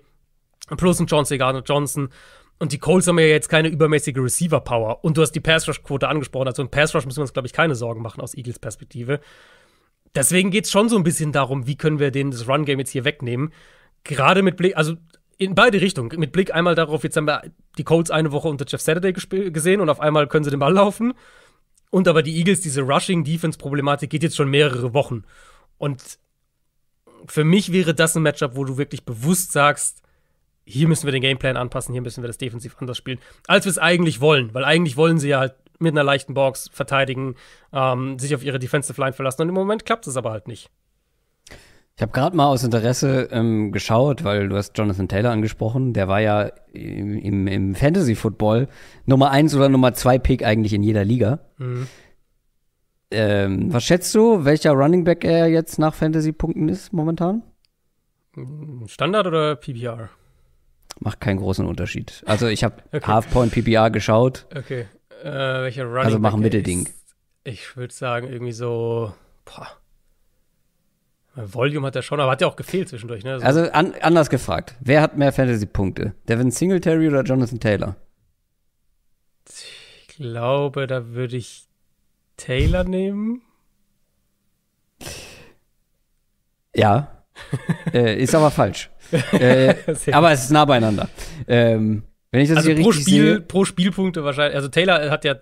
plus ein John Segano Johnson. Und die Colts haben ja jetzt keine übermäßige Receiver-Power. Und du hast die Pass-Rush-Quote angesprochen. Also im Pass-Rush müssen wir uns, glaube ich, keine Sorgen machen aus Eagles Perspektive. Deswegen geht es schon so ein bisschen darum, wie können wir denen das Run-Game jetzt hier wegnehmen. Gerade mit Blick, also in beide Richtungen. Mit Blick einmal darauf, jetzt haben wir die Colts eine Woche unter Jeff Saturday gesehen und auf einmal können sie den Ball laufen. Und aber die Eagles, diese Rushing-Defense-Problematik geht jetzt schon mehrere Wochen. Und für mich wäre das ein Matchup, wo du wirklich bewusst sagst, hier müssen wir den Gameplan anpassen, hier müssen wir das defensiv anders spielen, als wir es eigentlich wollen. Weil eigentlich wollen sie ja halt mit einer leichten Box verteidigen, ähm, sich auf ihre Defensive Line verlassen. Und im Moment klappt es aber halt nicht. Ich habe gerade mal aus Interesse ähm, geschaut, weil du hast Jonathan Taylor angesprochen. Der war ja im, im im Fantasy Football Nummer 1 oder Nummer 2 Pick eigentlich in jeder Liga. Mhm. Ähm, was schätzt du, welcher Running Back er jetzt nach Fantasy-Punkten ist momentan? Mhm. Standard oder PPR? Macht keinen großen Unterschied. Also ich habe okay. Half-Point PPR geschaut. Okay. Äh, welcher Running also machen Mittelding. Ich würde sagen, irgendwie so boah, Volume hat er schon, aber hat ja auch gefehlt zwischendurch. Ne? So. Also, also an, anders gefragt, wer hat mehr Fantasy-Punkte? Devin Singletary oder Jonathan Taylor? Ich glaube, da würde ich Taylor nehmen. Ja, äh, ist aber falsch. äh, aber es ist nah beieinander. Ähm, wenn ich das also hier pro richtig Spiel, sehe, pro Spielpunkte wahrscheinlich. Also Taylor hat ja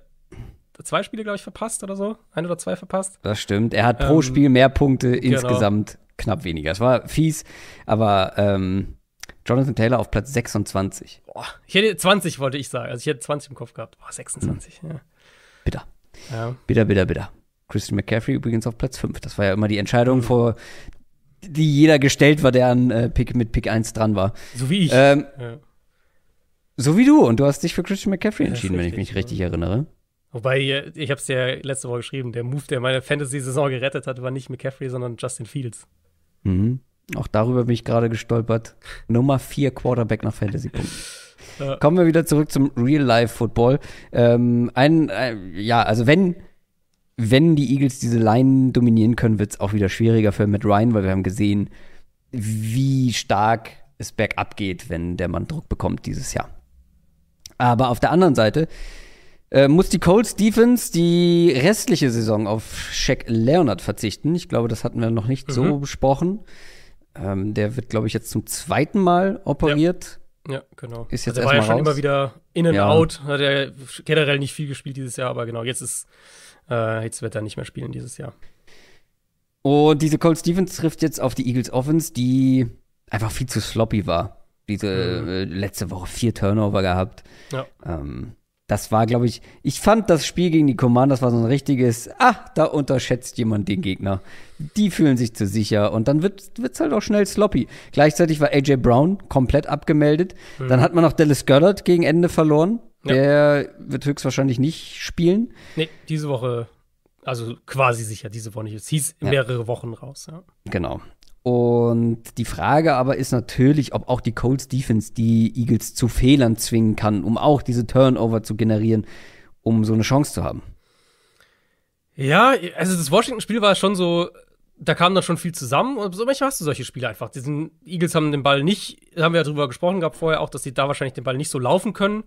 zwei Spiele, glaube ich, verpasst oder so. Ein oder zwei verpasst. Das stimmt. Er hat pro ähm, Spiel mehr Punkte, genau. insgesamt knapp weniger. Es war fies, aber ähm, Jonathan Taylor auf Platz 26. Boah, ich hätte 20, wollte ich sagen. Also ich hätte 20 im Kopf gehabt. Boah, 26. Mhm. Ja. Bitter. Ja. Bitter, bitter, bitter. Christian McCaffrey übrigens auf Platz 5. Das war ja immer die Entscheidung, mhm. vor die jeder gestellt war, der an äh, Pick mit Pick 1 dran war. So wie ich. Ähm, ja. So wie du. Und du hast dich für Christian McCaffrey entschieden, wenn ich mich richtig erinnere. Wobei, äh, ich habe es ja letzte Woche geschrieben, der Move, der meine Fantasy-Saison gerettet hat, war nicht McCaffrey, sondern Justin Fields. Mhm. Auch darüber bin ich gerade gestolpert. Nummer vier Quarterback nach Fantasy-Punkten. Kommen wir wieder zurück zum Real-Life-Football. Ähm, ein, äh, ja, also wenn, wenn die Eagles diese Line dominieren können, wird es auch wieder schwieriger für Matt Ryan, weil wir haben gesehen, wie stark es bergab geht, wenn der Mann Druck bekommt dieses Jahr. Aber auf der anderen Seite äh, muss die Colts Defense die restliche Saison auf Shaq Leonard verzichten. Ich glaube, das hatten wir noch nicht mhm. so besprochen. Ähm, der wird, glaube ich, jetzt zum zweiten Mal operiert. Ja, ja genau. Ist jetzt also, der war ja schon raus. immer wieder in and ja. out. Hat er generell nicht viel gespielt dieses Jahr, aber genau, jetzt ist, äh, jetzt wird er nicht mehr spielen dieses Jahr. Und diese Colts Defense trifft jetzt auf die Eagles Offense, die einfach viel zu sloppy war. Diese mhm. äh, letzte Woche vier Turnover gehabt. Ja. Ähm, das war, glaube ich, ich fand das Spiel gegen die Commanders war so ein richtiges, ah, da unterschätzt jemand den Gegner. Die fühlen sich zu sicher und dann wird es halt auch schnell sloppy. Gleichzeitig war AJ Brown komplett abgemeldet. Mhm. Dann hat man noch Dallas Goddard gegen Ende verloren. Ja. Der wird höchstwahrscheinlich nicht spielen. Nee, diese Woche, also quasi sicher diese Woche nicht. Es hieß ja. mehrere Wochen raus. Ja. Genau. Und die Frage aber ist natürlich, ob auch die Colts Defense die Eagles zu Fehlern zwingen kann, um auch diese Turnover zu generieren, um so eine Chance zu haben. Ja, also das Washington-Spiel war schon so, da kam dann schon viel zusammen und so manchmal hast du solche Spiele einfach. Diesen Eagles haben den Ball nicht, haben wir ja drüber gesprochen gehabt vorher auch, dass sie da wahrscheinlich den Ball nicht so laufen können.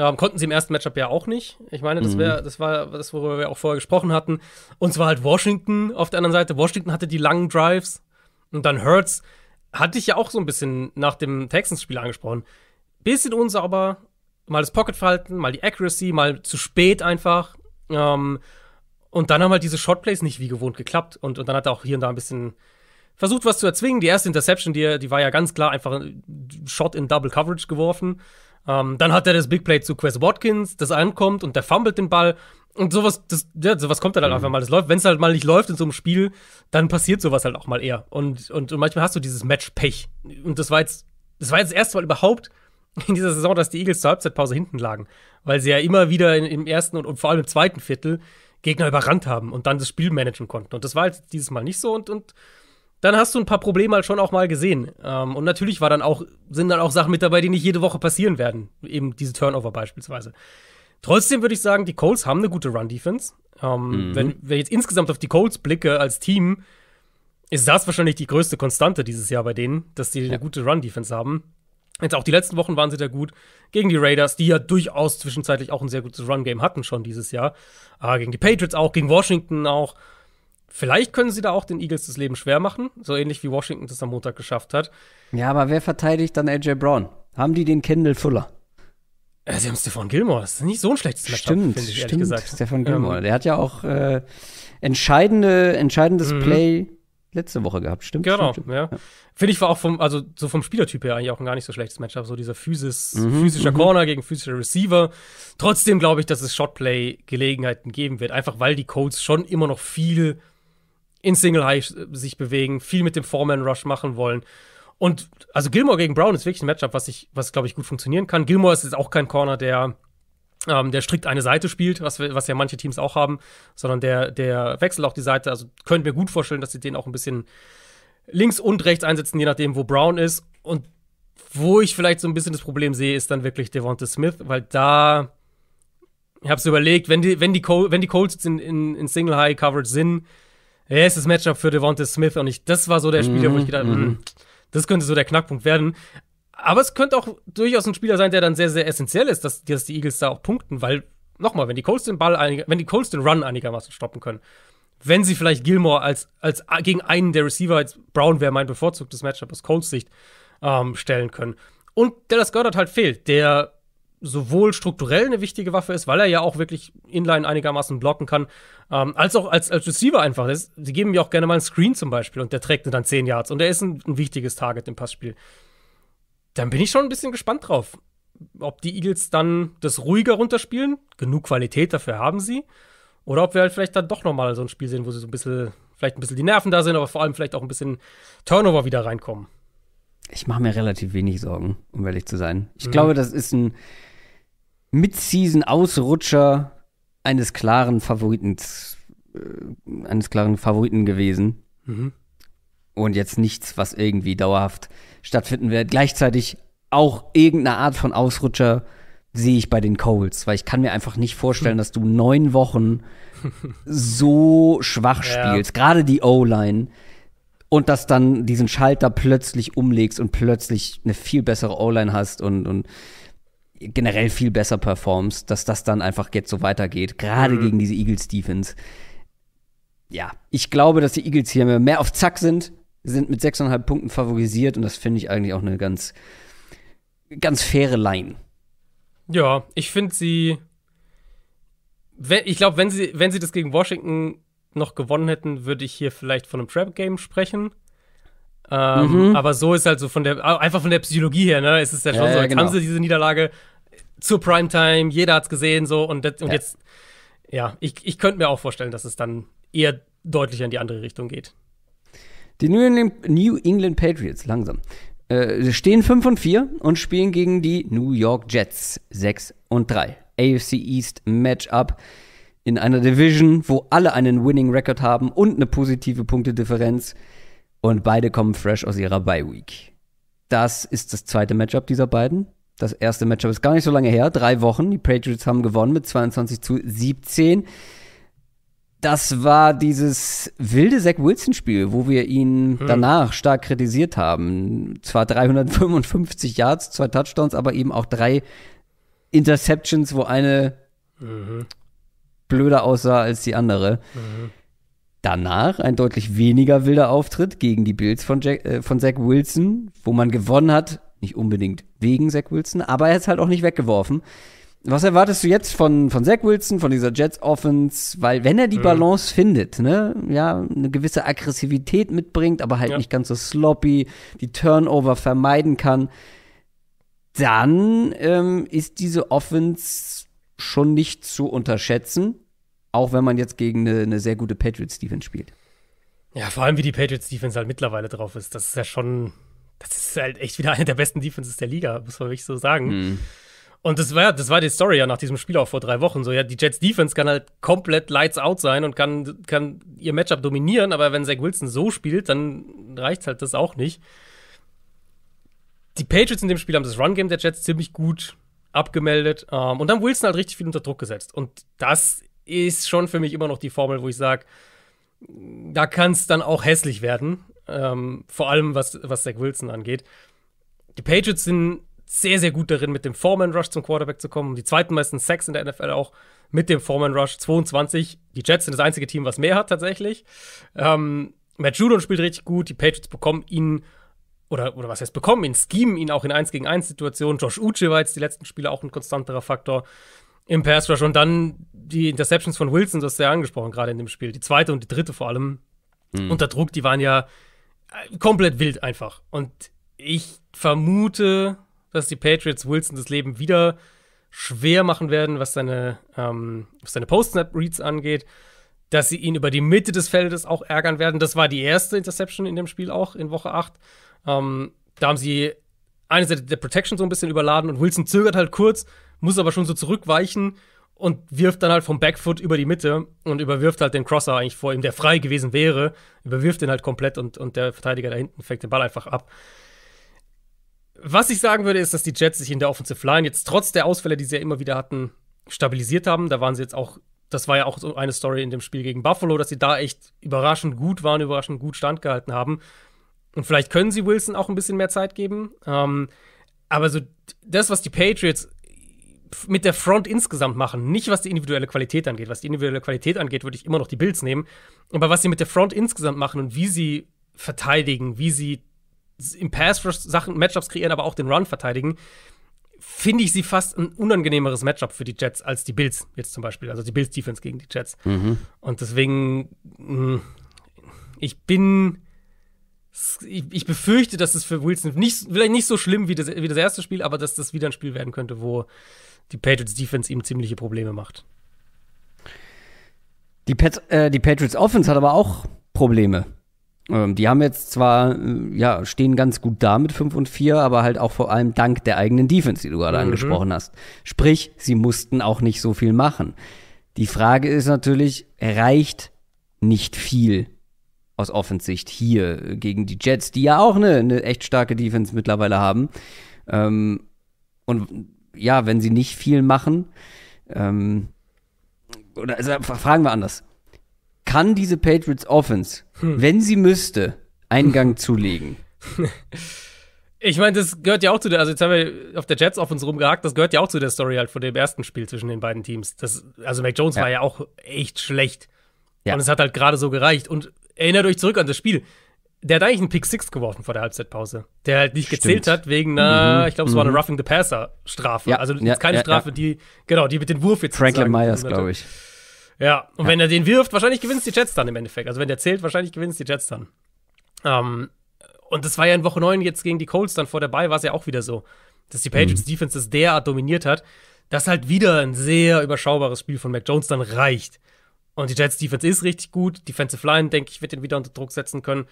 Ähm, konnten sie im ersten Matchup ja auch nicht. Ich meine, das mhm. wäre, das war das, worüber wir auch vorher gesprochen hatten. Und zwar halt Washington auf der anderen Seite. Washington hatte die langen Drives, und dann Hurts, hatte ich ja auch so ein bisschen nach dem Texans-Spiel angesprochen. Bisschen unsauber, mal das Pocket-Verhalten, mal die Accuracy, mal zu spät einfach. Ähm, und dann haben halt diese Shotplays nicht wie gewohnt geklappt. Und, und dann hat er auch hier und da ein bisschen versucht, was zu erzwingen. Die erste Interception, die, die war ja ganz klar einfach Shot in Double Coverage geworfen. Ähm, dann hat er das Big Play zu Quest Watkins, das ankommt und der fummelt den Ball. Und sowas, das, ja, sowas kommt dann halt mhm. einfach mal. Das läuft, wenn es halt mal nicht läuft in so einem Spiel, dann passiert sowas halt auch mal eher. Und, und, und manchmal hast du dieses Match-Pech. Und das war jetzt, das war jetzt das erste Mal überhaupt in dieser Saison, dass die Eagles zur Halbzeitpause hinten lagen. Weil sie ja immer wieder in, im ersten und, und vor allem im zweiten Viertel Gegner überrannt haben und dann das Spiel managen konnten. Und das war halt dieses Mal nicht so und, und dann hast du ein paar Probleme halt schon auch mal gesehen. Ähm, und natürlich war dann auch, sind dann auch Sachen mit dabei, die nicht jede Woche passieren werden. Eben diese Turnover beispielsweise. Trotzdem würde ich sagen, die Colts haben eine gute Run-Defense. Ähm, mhm. wenn, wenn ich jetzt insgesamt auf die Colts blicke als Team, ist das wahrscheinlich die größte Konstante dieses Jahr bei denen, dass die ja. eine gute Run-Defense haben. Jetzt auch die letzten Wochen waren sie da gut gegen die Raiders, die ja durchaus zwischenzeitlich auch ein sehr gutes Run-Game hatten schon dieses Jahr. Äh, gegen die Patriots auch, gegen Washington auch. Vielleicht können sie da auch den Eagles das Leben schwer machen, so ähnlich wie Washington das am Montag geschafft hat. Ja, aber wer verteidigt dann AJ Brown? Haben die den Kendall Fuller? Äh, sie haben Stefan Gilmore. Das ist nicht so ein schlechtes Matchup, stimmt, ich, stimmt. gesagt. Stefan ähm, Gilmore. Ähm, der hat ja auch äh, entscheidende, entscheidendes mhm. Play letzte Woche gehabt, stimmt? Genau, stimmt, ja. ja. Finde ich war auch vom, also so vom Spielertyp her eigentlich auch ein gar nicht so schlechtes Matchup. So dieser Physis, mhm, physischer mhm. Corner gegen physischer Receiver. Trotzdem glaube ich, dass es Shotplay-Gelegenheiten geben wird. Einfach weil die Colts schon immer noch viel in Single High äh, sich bewegen, viel mit dem Foreman Rush machen wollen. Und also Gilmore gegen Brown ist wirklich ein Matchup, was ich, was glaube ich gut funktionieren kann. Gilmore ist jetzt auch kein Corner, der ähm, der strikt eine Seite spielt, was, wir, was ja manche Teams auch haben, sondern der, der wechselt auch die Seite. Also können wir gut vorstellen, dass sie den auch ein bisschen links und rechts einsetzen, je nachdem, wo Brown ist. Und wo ich vielleicht so ein bisschen das Problem sehe, ist dann wirklich Devonta Smith, weil da, ich habe es überlegt, wenn die, wenn die, Col wenn die Colts in, in, in Single High Coverage sind, ja, ist das Matchup für Devonta Smith und ich, das war so der Spieler, mm -hmm. wo ich mhm, gedacht habe, mhm. hm, das könnte so der Knackpunkt werden. Aber es könnte auch durchaus ein Spieler sein, der dann sehr, sehr essentiell ist, dass, dass die Eagles da auch punkten, weil, nochmal, wenn die Colts den Ball einig, wenn die Colts den Run einigermaßen stoppen können, wenn sie vielleicht Gilmore als, als gegen einen der Receiver, als Brown wäre mein bevorzugtes Matchup aus Colts Sicht, ähm, stellen können. Und Dallas Goddard halt fehlt, der sowohl strukturell eine wichtige Waffe ist, weil er ja auch wirklich inline einigermaßen blocken kann, ähm, als auch als, als Receiver einfach. Ist, sie geben mir auch gerne mal einen Screen zum Beispiel und der trägt dann 10 Yards und er ist ein, ein, wichtiges Target im Passspiel. Dann bin ich schon ein bisschen gespannt drauf, ob die Eagles dann das ruhiger runterspielen, genug Qualität dafür haben sie, oder ob wir halt vielleicht dann doch nochmal so ein Spiel sehen, wo sie so ein bisschen, vielleicht ein bisschen die Nerven da sind, aber vor allem vielleicht auch ein bisschen Turnover wieder reinkommen. Ich mache mir relativ wenig Sorgen, um ehrlich zu sein. Ich mhm. glaube, das ist ein Mid-Season-Ausrutscher eines klaren Favoriten, äh, eines klaren Favoriten gewesen. Mhm. Und jetzt nichts, was irgendwie dauerhaft stattfinden wird. Gleichzeitig auch irgendeine Art von Ausrutscher sehe ich bei den Colts, weil ich kann mir einfach nicht vorstellen, dass du neun Wochen so schwach spielst, ja. gerade die O-Line, und dass dann diesen Schalter plötzlich umlegst und plötzlich eine viel bessere O-Line hast und, und generell viel besser performst, dass das dann einfach jetzt so weitergeht, gerade mhm. gegen diese Eagles Defense. Ja, ich glaube, dass die Eagles hier mehr auf Zack sind, sind mit 6,5 Punkten favorisiert und das finde ich eigentlich auch eine ganz, ganz faire Line. Ja, ich finde sie. Wenn, ich glaube, wenn sie, wenn sie das gegen Washington noch gewonnen hätten, würde ich hier vielleicht von einem Trap-Game sprechen. Ähm, mhm. Aber so ist halt so von der, einfach von der Psychologie her, ne? Es ist ja schon ja, so, jetzt genau. haben sie diese Niederlage zur Primetime, jeder hat es gesehen, so und, das, und ja. jetzt, ja, ich, ich könnte mir auch vorstellen, dass es dann eher deutlicher in die andere Richtung geht. Die New England, New England Patriots, langsam, äh, stehen 5 und 4 und spielen gegen die New York Jets 6 und 3. AFC East Matchup in einer Division, wo alle einen Winning Record haben und eine positive Punktedifferenz. differenz und beide kommen fresh aus ihrer Bye Week. Das ist das zweite Matchup dieser beiden. Das erste Matchup ist gar nicht so lange her, drei Wochen. Die Patriots haben gewonnen mit 22 zu 17. Das war dieses wilde Zach Wilson-Spiel, wo wir ihn hm. danach stark kritisiert haben. Zwar 355 Yards, zwei Touchdowns, aber eben auch drei Interceptions, wo eine mhm. blöder aussah als die andere. Mhm. Danach ein deutlich weniger wilder Auftritt gegen die Bills von, Jack, äh, von Zach Wilson, wo man gewonnen hat. Nicht unbedingt wegen Zach Wilson, aber er ist halt auch nicht weggeworfen. Was erwartest du jetzt von, von Zach Wilson, von dieser Jets Offense? Weil, wenn er die mhm. Balance mhm. findet, ne, ja, eine gewisse Aggressivität mitbringt, aber halt ja. nicht ganz so sloppy, die Turnover vermeiden kann, dann ähm, ist diese Offense schon nicht zu unterschätzen. Auch wenn man jetzt gegen eine, eine sehr gute Patriots-Defense spielt. Ja, vor allem wie die Patriots-Defense halt mittlerweile drauf ist. Das ist ja schon, das ist halt echt wieder eine der besten Defenses der Liga, muss man wirklich so sagen. Mhm. Und das war, das war die Story ja nach diesem Spiel auch vor drei Wochen. So, ja, die Jets Defense kann halt komplett lights out sein und kann, kann ihr Matchup dominieren, aber wenn Zach Wilson so spielt, dann reicht halt das auch nicht. Die Patriots in dem Spiel haben das Run-Game der Jets ziemlich gut abgemeldet ähm, und haben Wilson halt richtig viel unter Druck gesetzt. Und das ist schon für mich immer noch die Formel, wo ich sage, da kann es dann auch hässlich werden. Ähm, vor allem was, was Zach Wilson angeht. Die Patriots sind sehr, sehr gut darin, mit dem Foreman Rush zum Quarterback zu kommen. Die zweiten meisten Sacks in der NFL auch mit dem Foreman Rush 22. Die Jets sind das einzige Team, was mehr hat tatsächlich. Ähm, Matt Judon spielt richtig gut. Die Patriots bekommen ihn, oder, oder was heißt bekommen ihn, schemen ihn auch in 1 gegen 1 Situationen. Josh Uche war jetzt die letzten Spiele auch ein konstanterer Faktor im Pass Rush und dann die Interceptions von Wilson, das ist ja angesprochen gerade in dem Spiel. Die zweite und die dritte vor allem mhm. unter Druck, die waren ja äh, komplett wild einfach. Und ich vermute, dass die Patriots Wilson das Leben wieder schwer machen werden, was seine, ähm, seine Post-Snap-Reads angeht, dass sie ihn über die Mitte des Feldes auch ärgern werden. Das war die erste Interception in dem Spiel auch in Woche 8. Ähm, da haben sie eine Seite der Protection so ein bisschen überladen und Wilson zögert halt kurz, muss aber schon so zurückweichen und wirft dann halt vom Backfoot über die Mitte und überwirft halt den Crosser eigentlich vor ihm, der frei gewesen wäre, überwirft den halt komplett und, und der Verteidiger da hinten fängt den Ball einfach ab. Was ich sagen würde, ist, dass die Jets sich in der Offensive Line jetzt trotz der Ausfälle, die sie ja immer wieder hatten, stabilisiert haben. Da waren sie jetzt auch, das war ja auch so eine Story in dem Spiel gegen Buffalo, dass sie da echt überraschend gut waren, überraschend gut standgehalten haben. Und vielleicht können sie Wilson auch ein bisschen mehr Zeit geben. Ähm, aber so das, was die Patriots mit der Front insgesamt machen, nicht was die individuelle Qualität angeht. Was die individuelle Qualität angeht, würde ich immer noch die Bills nehmen. Aber was sie mit der Front insgesamt machen und wie sie verteidigen, wie sie im Pass Sachen Matchups kreieren, aber auch den Run verteidigen, finde ich sie fast ein unangenehmeres Matchup für die Jets als die Bills jetzt zum Beispiel. Also die Bills Defense gegen die Jets. Mhm. Und deswegen, hm, ich bin ich, befürchte, dass es für Wilson nicht, vielleicht nicht so schlimm wie das, wie das erste Spiel, aber dass das wieder ein Spiel werden könnte, wo die Patriots Defense ihm ziemliche Probleme macht. Die, Pat äh, die Patriots Offense hat aber auch Probleme. Ähm, die haben jetzt zwar, äh, ja, stehen ganz gut da mit 5 und 4, aber halt auch vor allem dank der eigenen Defense, die du gerade mhm. angesprochen hast. Sprich, sie mussten auch nicht so viel machen. Die Frage ist natürlich, reicht nicht viel aus Offensicht hier gegen die Jets, die ja auch eine, eine echt starke Defense mittlerweile haben. Ähm, und ja, wenn sie nicht viel machen, ähm, oder also, fragen wir anders. Kann diese Patriots Offense, hm. wenn sie müsste, Eingang zulegen? Ich meine, das gehört ja auch zu der, also jetzt haben wir auf der Jets auf rumgehakt, das gehört ja auch zu der Story halt von dem ersten Spiel zwischen den beiden Teams. Das, also Mac Jones ja. war ja auch echt schlecht. Ja. Und es hat halt gerade so gereicht. Und erinnert euch zurück an das Spiel der hat eigentlich einen Pick 6 geworfen vor der Halbzeitpause, der halt nicht gezählt hat wegen einer, mhm, ich glaube, es war eine mhm. Roughing the Passer Strafe. Ja, also ja, keine ja, Strafe, die genau, die mit dem Wurf jetzt Franklin Myers, glaube ich. Ja, und wenn er den wirft, wahrscheinlich gewinnt die Jets dann im Endeffekt. Also wenn der zählt, wahrscheinlich gewinnt die Jets dann. Ähm, und das war ja in Woche 9 jetzt gegen die Colts dann vor der Bye, war es ja auch wieder so, dass die Patriots mhm. Defense das derart dominiert hat, dass halt wieder ein sehr überschaubares Spiel von Mac Jones dann reicht. Und die Jets Defense ist richtig gut. Defensive Line, denke ich, wird den wieder unter Druck setzen können.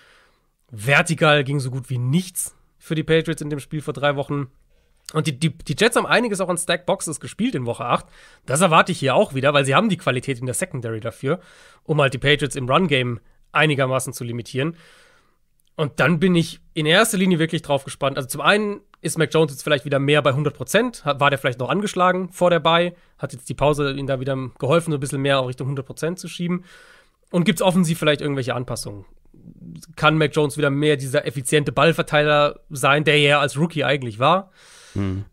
Vertikal ging so gut wie nichts für die Patriots in dem Spiel vor drei Wochen. Und die, die, die Jets haben einiges auch an Stackboxes gespielt in Woche 8. Das erwarte ich hier auch wieder, weil sie haben die Qualität in der Secondary dafür, um halt die Patriots im Run-Game einigermaßen zu limitieren. Und dann bin ich in erster Linie wirklich drauf gespannt. Also zum einen ist Mac Jones jetzt vielleicht wieder mehr bei 100 Prozent. War der vielleicht noch angeschlagen vor der Bay? Hat jetzt die Pause ihm da wieder geholfen, so ein bisschen mehr auch Richtung 100 Prozent zu schieben? Und gibt es offensiv vielleicht irgendwelche Anpassungen? kann Mac Jones wieder mehr dieser effiziente Ballverteiler sein, der er als Rookie eigentlich war. Hm.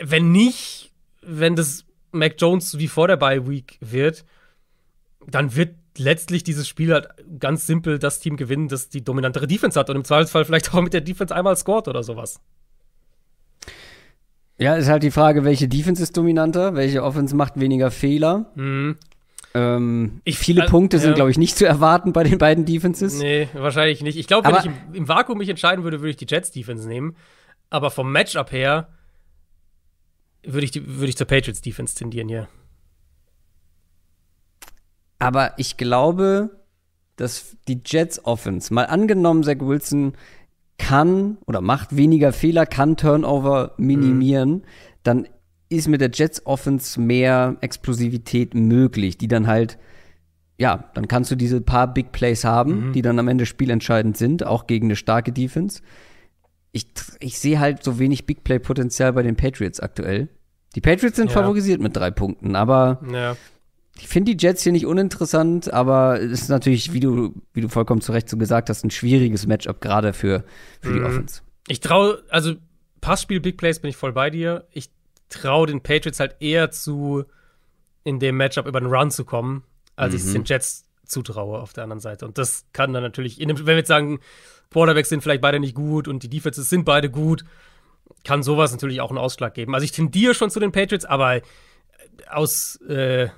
Wenn nicht, wenn das Mac Jones wie vor der Bye Week wird, dann wird letztlich dieses Spiel halt ganz simpel das Team gewinnen, das die dominantere Defense hat und im Zweifelsfall vielleicht auch mit der Defense einmal scored oder sowas. Ja, ist halt die Frage, welche Defense ist dominanter, welche Offense macht weniger Fehler. Mhm. Ähm, ich, viele also, Punkte sind, ja. glaube ich, nicht zu erwarten bei den beiden Defenses. Nee, wahrscheinlich nicht. Ich glaube, wenn ich im, im, Vakuum mich entscheiden würde, würde ich die Jets-Defense nehmen. Aber vom Matchup her würde ich, würd ich zur Patriots-Defense tendieren hier. Aber ich glaube, dass die Jets-Offense, mal angenommen, Zach Wilson kann oder macht weniger Fehler, kann Turnover minimieren, mhm. dann ist mit der Jets Offense mehr Explosivität möglich, die dann halt, ja, dann kannst du diese paar Big Plays haben, mhm. die dann am Ende spielentscheidend sind, auch gegen eine starke Defense. Ich, ich sehe halt so wenig Big Play-Potenzial bei den Patriots aktuell. Die Patriots sind ja. favorisiert mit drei Punkten, aber ja. ich finde die Jets hier nicht uninteressant, aber es ist natürlich, wie du, wie du vollkommen zu Recht so gesagt hast, ein schwieriges Matchup gerade für, für mhm. die Offense. Ich traue, also Passspiel Big Plays bin ich voll bei dir. Ich traue den Patriots halt eher zu, in dem Matchup über den Run zu kommen, als mhm. ich es mhm. den Jets zutraue auf der anderen Seite. Und das kann dann natürlich, dem, wenn wir jetzt sagen, Quarterbacks sind vielleicht beide nicht gut und die Defenses sind beide gut, kann sowas natürlich auch einen Ausschlag geben. Also ich tendiere schon zu den Patriots, aber äh, aus äh,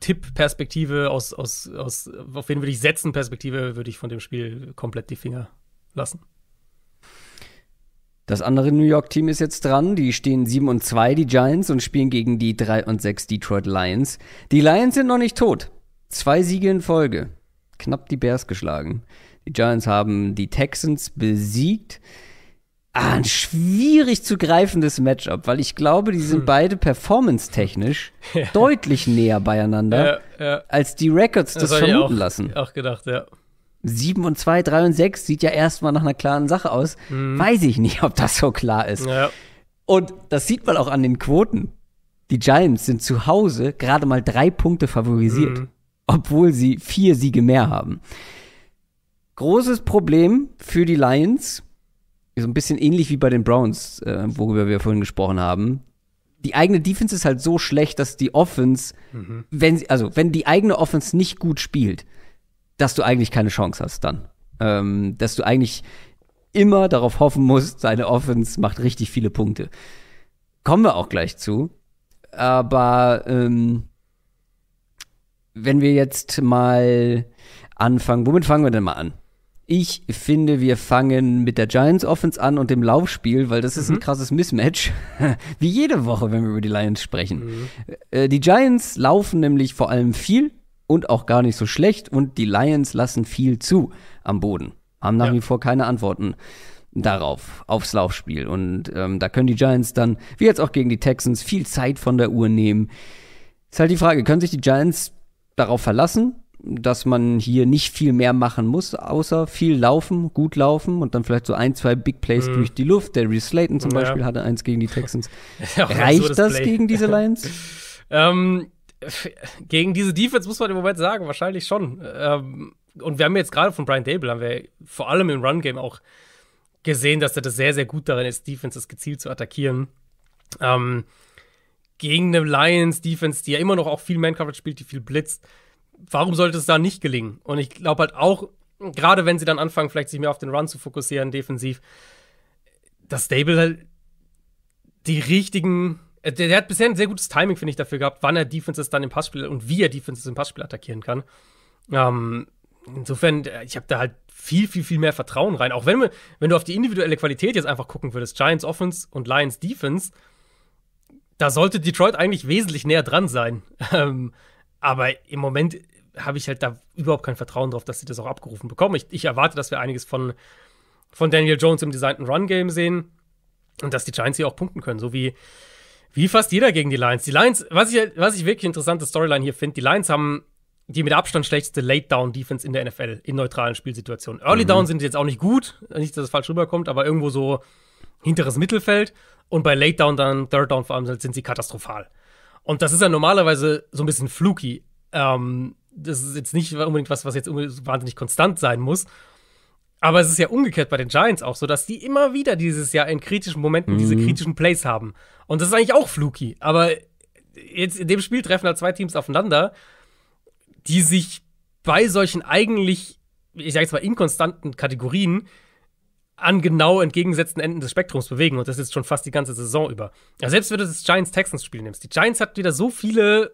Tipp-Perspektive, aus, aus, aus, auf wen würde ich setzen Perspektive, würde ich von dem Spiel komplett die Finger lassen. Das andere New York-Team ist jetzt dran. Die stehen 7 und 2, die Giants, und spielen gegen die 3 und 6 Detroit Lions. Die Lions sind noch nicht tot. Zwei Siege in Folge. Knapp die Bears geschlagen. Die Giants haben die Texans besiegt. Ah, ein schwierig zu greifendes Matchup, weil ich glaube, die sind hm. beide performance-technisch ja. deutlich näher beieinander, ja, ja. als die Records das, das vermuten ich auch, lassen. Auch gedacht, ja. 7 und 2, 3 und 6 sieht ja erstmal nach einer klaren Sache aus. Mhm. Weiß ich nicht, ob das so klar ist. Ja. Und das sieht man auch an den Quoten. Die Giants sind zu Hause gerade mal drei Punkte favorisiert, mhm. obwohl sie vier Siege mehr haben. Großes Problem für die Lions, so ein bisschen ähnlich wie bei den Browns, äh, worüber wir vorhin gesprochen haben. Die eigene Defense ist halt so schlecht, dass die Offense, mhm. wenn sie, also wenn die eigene Offense nicht gut spielt, dass du eigentlich keine Chance hast dann. Ähm, dass du eigentlich immer darauf hoffen musst, deine Offense macht richtig viele Punkte. Kommen wir auch gleich zu. Aber ähm, wenn wir jetzt mal anfangen, womit fangen wir denn mal an? Ich finde, wir fangen mit der Giants Offense an und dem Laufspiel, weil das mhm. ist ein mhm. krasses Mismatch. Wie jede Woche, wenn wir über die Lions sprechen. Mhm. Äh, die Giants laufen nämlich vor allem viel und auch gar nicht so schlecht und die Lions lassen viel zu am Boden. Haben nach ja. wie vor keine Antworten darauf, aufs Laufspiel. Und ähm, da können die Giants dann, wie jetzt auch gegen die Texans, viel Zeit von der Uhr nehmen. Ist halt die Frage, können sich die Giants darauf verlassen, dass man hier nicht viel mehr machen muss, außer viel laufen, gut laufen und dann vielleicht so ein, zwei Big Plays mhm. durch die Luft. Der Reese Slayton zum ja. Beispiel hatte eins gegen die Texans. Reicht so das, das gegen diese Lions? ähm, gegen diese Defense muss man im Moment sagen, wahrscheinlich schon. Ähm, und wir haben jetzt gerade von Brian Dable, haben wir vor allem im Run-Game auch gesehen, dass er das sehr, sehr gut darin ist, Defenses gezielt zu attackieren. Ähm, gegen eine Lions-Defense, die ja immer noch auch viel Man-Coverage spielt, die viel blitzt. Warum sollte es da nicht gelingen? Und ich glaube halt auch, gerade wenn sie dann anfangen, vielleicht sich mehr auf den Run zu fokussieren, defensiv, dass Dable halt die richtigen äh, der, der, hat bisher ein sehr gutes Timing, finde ich, dafür gehabt, wann er Defenses dann im Passspiel und wie er Defenses im Passspiel attackieren kann. Ähm, insofern, äh, ich habe da halt viel, viel, viel mehr Vertrauen rein. Auch wenn, wenn du auf die individuelle Qualität jetzt einfach gucken würdest, Giants Offense und Lions Defense, da sollte Detroit eigentlich wesentlich näher dran sein. Ähm, aber im Moment habe ich halt da überhaupt kein Vertrauen drauf, dass sie das auch abgerufen bekommen. Ich, ich erwarte, dass wir einiges von, von Daniel Jones im designten Run-Game sehen und dass die Giants hier auch punkten können, so wie wie fast jeder gegen die Lions. Die Lions, was ich, was ich wirklich interessante Storyline hier finde, die Lions haben die mit Abstand schlechteste Late-Down-Defense in der NFL in neutralen Spielsituationen. Early-Down mhm. sind jetzt auch nicht gut, nicht, dass es falsch rüberkommt, aber irgendwo so hinteres Mittelfeld. Und bei Late-Down dann, Third-Down vor allem, sind sie katastrophal. Und das ist ja normalerweise so ein bisschen fluky. Ähm, das ist jetzt nicht unbedingt was, was jetzt wahnsinnig konstant sein muss. Aber es ist ja umgekehrt bei den Giants auch so, dass die immer wieder dieses Jahr in kritischen Momenten mhm. diese kritischen Plays haben. Und das ist eigentlich auch fluky. Aber jetzt in dem Spiel treffen halt zwei Teams aufeinander, die sich bei solchen eigentlich, ich sag jetzt mal, inkonstanten Kategorien an genau entgegengesetzten Enden des Spektrums bewegen. Und das ist schon fast die ganze Saison über. Ja, selbst wenn du das Giants-Texans-Spiel nimmst. Die Giants hat wieder so viele,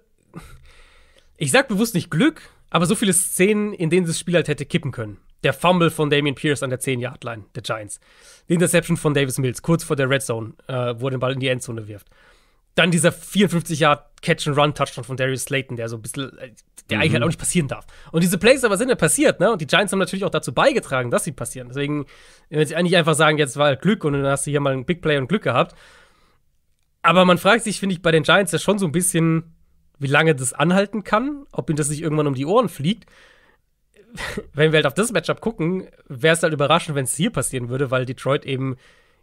ich sag bewusst nicht Glück, aber so viele Szenen, in denen das Spiel halt hätte kippen können. Der Fumble von Damian Pierce an der 10-Yard-Line der Giants. Die Interception von Davis Mills kurz vor der Red Zone, äh, wo er den Ball in die Endzone wirft. Dann dieser 54-Yard-Catch-and-Run-Touchdown von Darius Slayton, der so ein bisschen, äh, der mhm. eigentlich halt mhm. auch nicht passieren darf. Und diese Plays aber sind ja passiert, ne? Und die Giants haben natürlich auch dazu beigetragen, dass sie passieren. Deswegen, wenn sie eigentlich einfach sagen, jetzt war halt Glück und dann hast du hier mal einen Big Play und Glück gehabt. Aber man fragt sich, finde ich, bei den Giants ja schon so ein bisschen, wie lange das anhalten kann, ob ihnen das nicht irgendwann um die Ohren fliegt wenn wir halt auf das Matchup gucken, wäre es halt überraschend, wenn es hier passieren würde, weil Detroit eben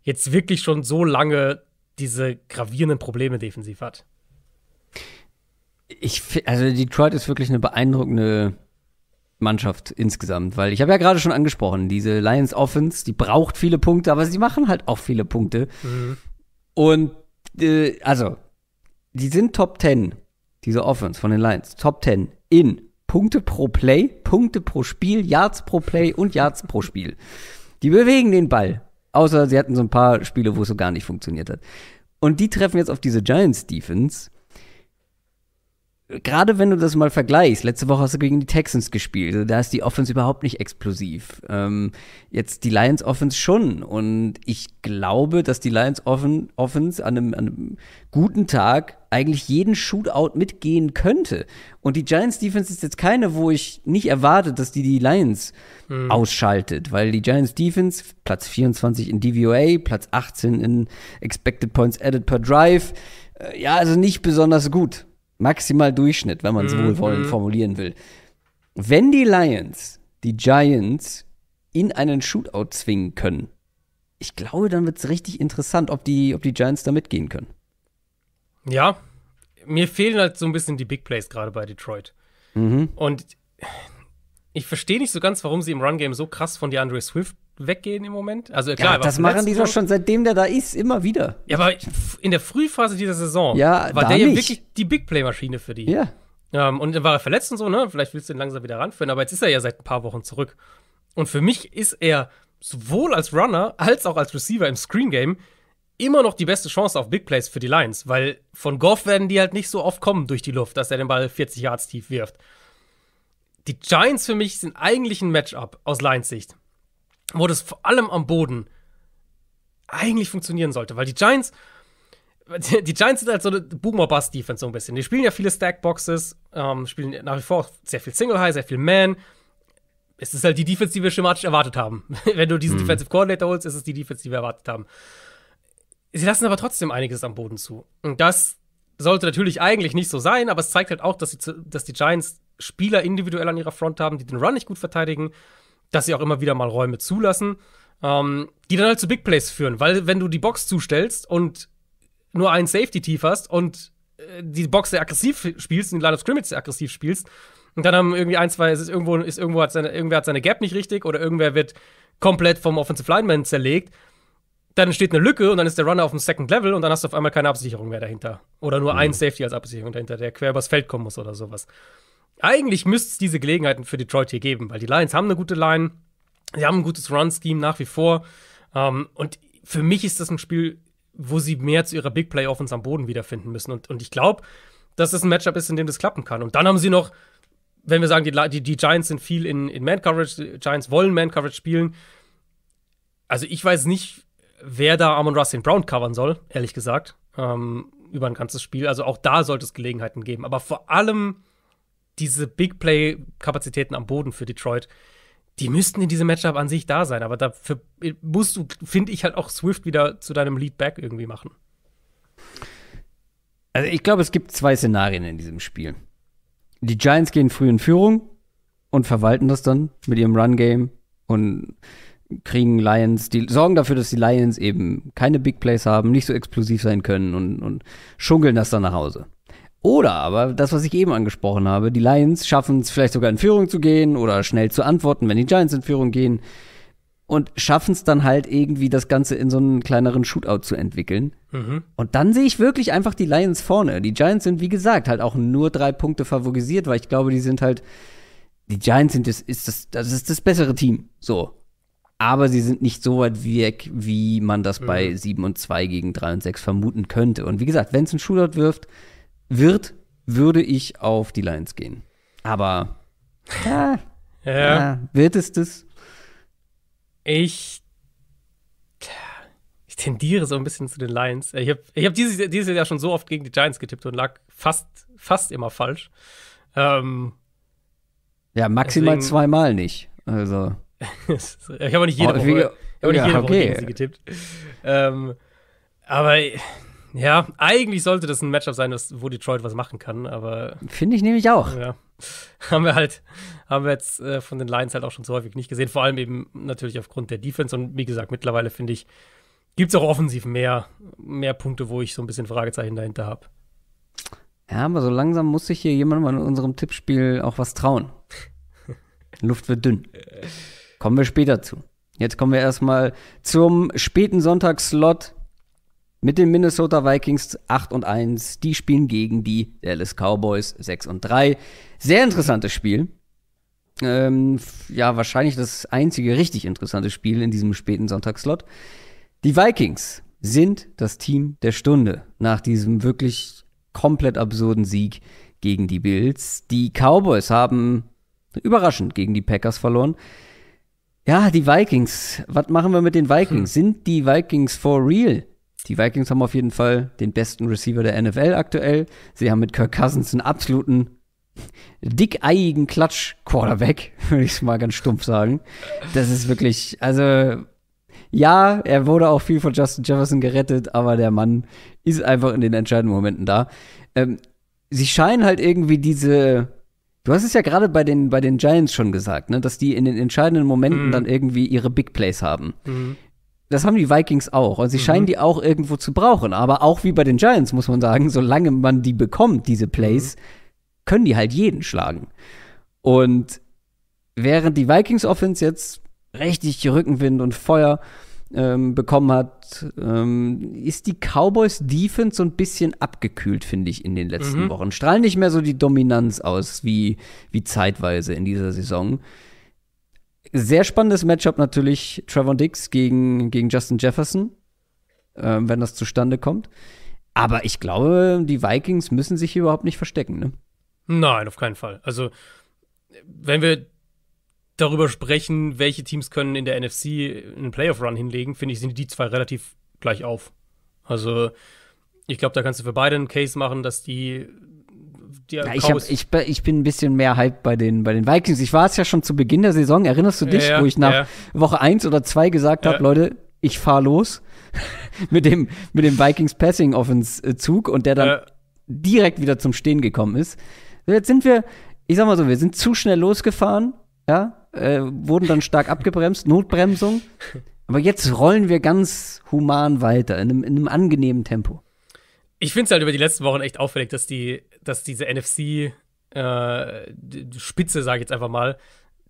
jetzt wirklich schon so lange diese gravierenden Probleme defensiv hat. Ich, also Detroit ist wirklich eine beeindruckende Mannschaft insgesamt, weil ich habe ja gerade schon angesprochen, diese Lions Offense, die braucht viele Punkte, aber sie machen halt auch viele Punkte. Mhm. Und äh, also, die sind Top 10, diese Offense von den Lions, Top 10 in Punkte pro Play, Punkte pro Spiel, Yards pro Play und Yards pro Spiel. Die bewegen den Ball. Außer sie hatten so ein paar Spiele, wo es so gar nicht funktioniert hat. Und die treffen jetzt auf diese Giants Defense, gerade wenn du das mal vergleichst, letzte Woche hast du gegen die Texans gespielt, also da ist die Offense überhaupt nicht explosiv. Ähm, jetzt die Lions Offense schon. Und ich glaube, dass die Lions Offen Offense an einem, an einem guten Tag eigentlich jeden Shootout mitgehen könnte. Und die Giants Defense ist jetzt keine, wo ich nicht erwarte, dass die die Lions mhm. ausschaltet, weil die Giants Defense Platz 24 in DVOA, Platz 18 in Expected Points Added per Drive, äh, ja, also nicht besonders gut. Maximal Durchschnitt, wenn man es mhm. wohlwollend mhm. formulieren will. Wenn die Lions die Giants in einen Shootout zwingen können, ich glaube, dann wird es richtig interessant, ob die, ob die Giants da mitgehen können. Ja, mir fehlen halt so ein bisschen die Big Plays gerade bei Detroit. Mhm. Und ich verstehe nicht so ganz, warum sie im Run-Game so krass von DeAndre Swift weggehen im Moment. Also klar, ja, das machen die doch schon seitdem der da ist, immer wieder. Ja, aber in der Frühphase dieser Saison ja, war der ja wirklich die Big Play-Maschine für die. Ja. Ähm, und dann war er verletzt und so, ne? Vielleicht willst du ihn langsam wieder ranführen, aber jetzt ist er ja seit ein paar Wochen zurück. Und für mich ist er sowohl als Runner als auch als Receiver im Screen Game immer noch die beste Chance auf Big Plays für die Lions, weil von Goff werden die halt nicht so oft kommen durch die Luft, dass er den Ball 40 Yards tief wirft. Die Giants für mich sind eigentlich ein Matchup aus Lions Sicht wo das vor allem am Boden eigentlich funktionieren sollte, weil die Giants, die Giants sind halt so eine Boomer-Bust-Defense so ein bisschen. Die spielen ja viele Stackboxes, ähm, spielen nach wie vor sehr viel Single-High, sehr viel Man. Es ist halt die Defense, die wir schematisch erwartet haben. Wenn du diesen mhm. Defensive Coordinator holst, ist es die Defense, die wir erwartet haben. Sie lassen aber trotzdem einiges am Boden zu. Und das sollte natürlich eigentlich nicht so sein, aber es zeigt halt auch, dass, sie, dass die Giants Spieler individuell an ihrer Front haben, die den Run nicht gut verteidigen, dass sie auch immer wieder mal Räume zulassen, ähm, die dann halt zu Big Plays führen. Weil wenn du die Box zustellst und nur einen Safety tief hast und äh, die Box sehr aggressiv spielst und die Line of Scrimmage sehr aggressiv spielst, und dann haben irgendwie ein, zwei, es ist irgendwo, ist irgendwo hat seine, irgendwer hat seine Gap nicht richtig oder irgendwer wird komplett vom Offensive Lineman zerlegt. Dann entsteht eine Lücke und dann ist der Runner auf dem Second Level und dann hast du auf einmal keine Absicherung mehr dahinter. Oder nur mhm. einen Safety als Absicherung dahinter, der quer übers Feld kommen muss oder sowas eigentlich müsste es diese Gelegenheiten für Detroit hier geben, weil die Lions haben eine gute Line, sie haben ein gutes Run-Scheme nach wie vor. Ähm, und für mich ist das ein Spiel, wo sie mehr zu ihrer Big Play Offense am Boden wiederfinden müssen. Und, und ich glaube, dass das ein Matchup ist, in dem das klappen kann. Und dann haben sie noch, wenn wir sagen, die, die, die Giants sind viel in, in Man-Coverage, Giants wollen Man-Coverage spielen. Also ich weiß nicht, wer da Amon Russell Brown covern soll, ehrlich gesagt, ähm, über ein ganzes Spiel. Also auch da sollte es Gelegenheiten geben. Aber vor allem diese Big Play-Kapazitäten am Boden für Detroit, die müssten in diesem Matchup an sich da sein. Aber dafür musst du, finde ich, halt auch Swift wieder zu deinem Leadback irgendwie machen. Also ich glaube, es gibt zwei Szenarien in diesem Spiel. Die Giants gehen früh in Führung und verwalten das dann mit ihrem Run-Game und kriegen Lions, die sorgen dafür, dass die Lions eben keine Big Plays haben, nicht so explosiv sein können und, und schunkeln das dann nach Hause. Oder aber das, was ich eben angesprochen habe, die Lions schaffen es vielleicht sogar in Führung zu gehen oder schnell zu antworten, wenn die Giants in Führung gehen und schaffen es dann halt irgendwie das Ganze in so einen kleineren Shootout zu entwickeln. Mhm. Und dann sehe ich wirklich einfach die Lions vorne. Die Giants sind, wie gesagt, halt auch nur drei Punkte favorisiert, weil ich glaube, die sind halt, die Giants sind das, ist das, das ist das bessere Team. So. Aber sie sind nicht so weit weg, wie man das mhm. bei 7 und 2 gegen 3 und 6 vermuten könnte. Und wie gesagt, wenn es einen Shootout wirft, wird, würde ich auf die Lions gehen. Aber ja, ja. ja wird es das? Ich, ich tendiere so ein bisschen zu den Lions. Ich habe ich hab dieses, dieses Jahr schon so oft gegen die Giants getippt und lag fast, fast immer falsch. Ähm, ja, maximal deswegen, zweimal nicht. Also. ich habe auch nicht jede Woche, ich, ich hab auch nicht oh, jede Woche okay. gegen sie getippt. Ähm, aber ja, eigentlich sollte das ein Matchup sein, das, wo Detroit was machen kann, aber. Finde ich nämlich auch. Ja. Haben wir halt, haben wir jetzt äh, von den Lions halt auch schon so häufig nicht gesehen. Vor allem eben natürlich aufgrund der Defense. Und wie gesagt, mittlerweile finde ich, gibt es auch offensiv mehr, mehr Punkte, wo ich so ein bisschen Fragezeichen dahinter habe. Ja, aber so langsam muss sich hier jemand mal in unserem Tippspiel auch was trauen. Luft wird dünn. Kommen wir später zu. Jetzt kommen wir erstmal zum späten Sonntagsslot mit den Minnesota Vikings 8 und 1. Die spielen gegen die Dallas Cowboys 6 und 3. Sehr interessantes Spiel. Ähm, ja, wahrscheinlich das einzige richtig interessante Spiel in diesem späten Sonntagslot. Die Vikings sind das Team der Stunde nach diesem wirklich komplett absurden Sieg gegen die Bills. Die Cowboys haben überraschend gegen die Packers verloren. Ja, die Vikings. Was machen wir mit den Vikings? Hm. Sind die Vikings for real? Die Vikings haben auf jeden Fall den besten Receiver der NFL aktuell. Sie haben mit Kirk Cousins einen absoluten dickeiigen Klatsch-Quarterback, würde ich es mal ganz stumpf sagen. Das ist wirklich, also ja, er wurde auch viel von Justin Jefferson gerettet, aber der Mann ist einfach in den entscheidenden Momenten da. Ähm, sie scheinen halt irgendwie diese Du hast es ja gerade bei den, bei den Giants schon gesagt, ne, dass die in den entscheidenden Momenten mhm. dann irgendwie ihre Big Plays haben. Mhm. Das haben die Vikings auch. Und also sie mhm. scheinen die auch irgendwo zu brauchen. Aber auch wie bei den Giants muss man sagen, solange man die bekommt, diese Plays, mhm. können die halt jeden schlagen. Und während die Vikings Offense jetzt richtig Rückenwind und Feuer ähm, bekommen hat, ähm, ist die Cowboys Defense so ein bisschen abgekühlt, finde ich, in den letzten mhm. Wochen. Strahlen nicht mehr so die Dominanz aus wie, wie zeitweise in dieser Saison. Sehr spannendes Matchup natürlich Trevor Dix gegen, gegen Justin Jefferson, äh, wenn das zustande kommt. Aber ich glaube, die Vikings müssen sich überhaupt nicht verstecken, ne? Nein, auf keinen Fall. Also, wenn wir darüber sprechen, welche Teams können in der NFC einen Playoff-Run hinlegen, finde ich, sind die zwei relativ gleich auf. Also, ich glaube, da kannst du für beide einen Case machen, dass die dir ja, ich, hab, ich, ich, bin ein bisschen mehr Hype bei den, bei den Vikings. Ich war es ja schon zu Beginn der Saison. Erinnerst du dich, ja, wo ich nach ja. Woche 1 oder 2 gesagt habe, Leute, ich fahre los mit dem, mit dem Vikings Passing Offense äh, Zug und der dann direkt wieder zum Stehen gekommen ist. Jetzt sind wir, ich sag mal so, wir sind zu schnell losgefahren, ja, äh, wurden dann stark abgebremst, Notbremsung. Aber jetzt rollen wir ganz human weiter, in einem, in einem angenehmen Tempo ich finde es halt über die letzten Wochen echt auffällig, dass die, dass diese NFC äh, Spitze, sage ich jetzt einfach mal,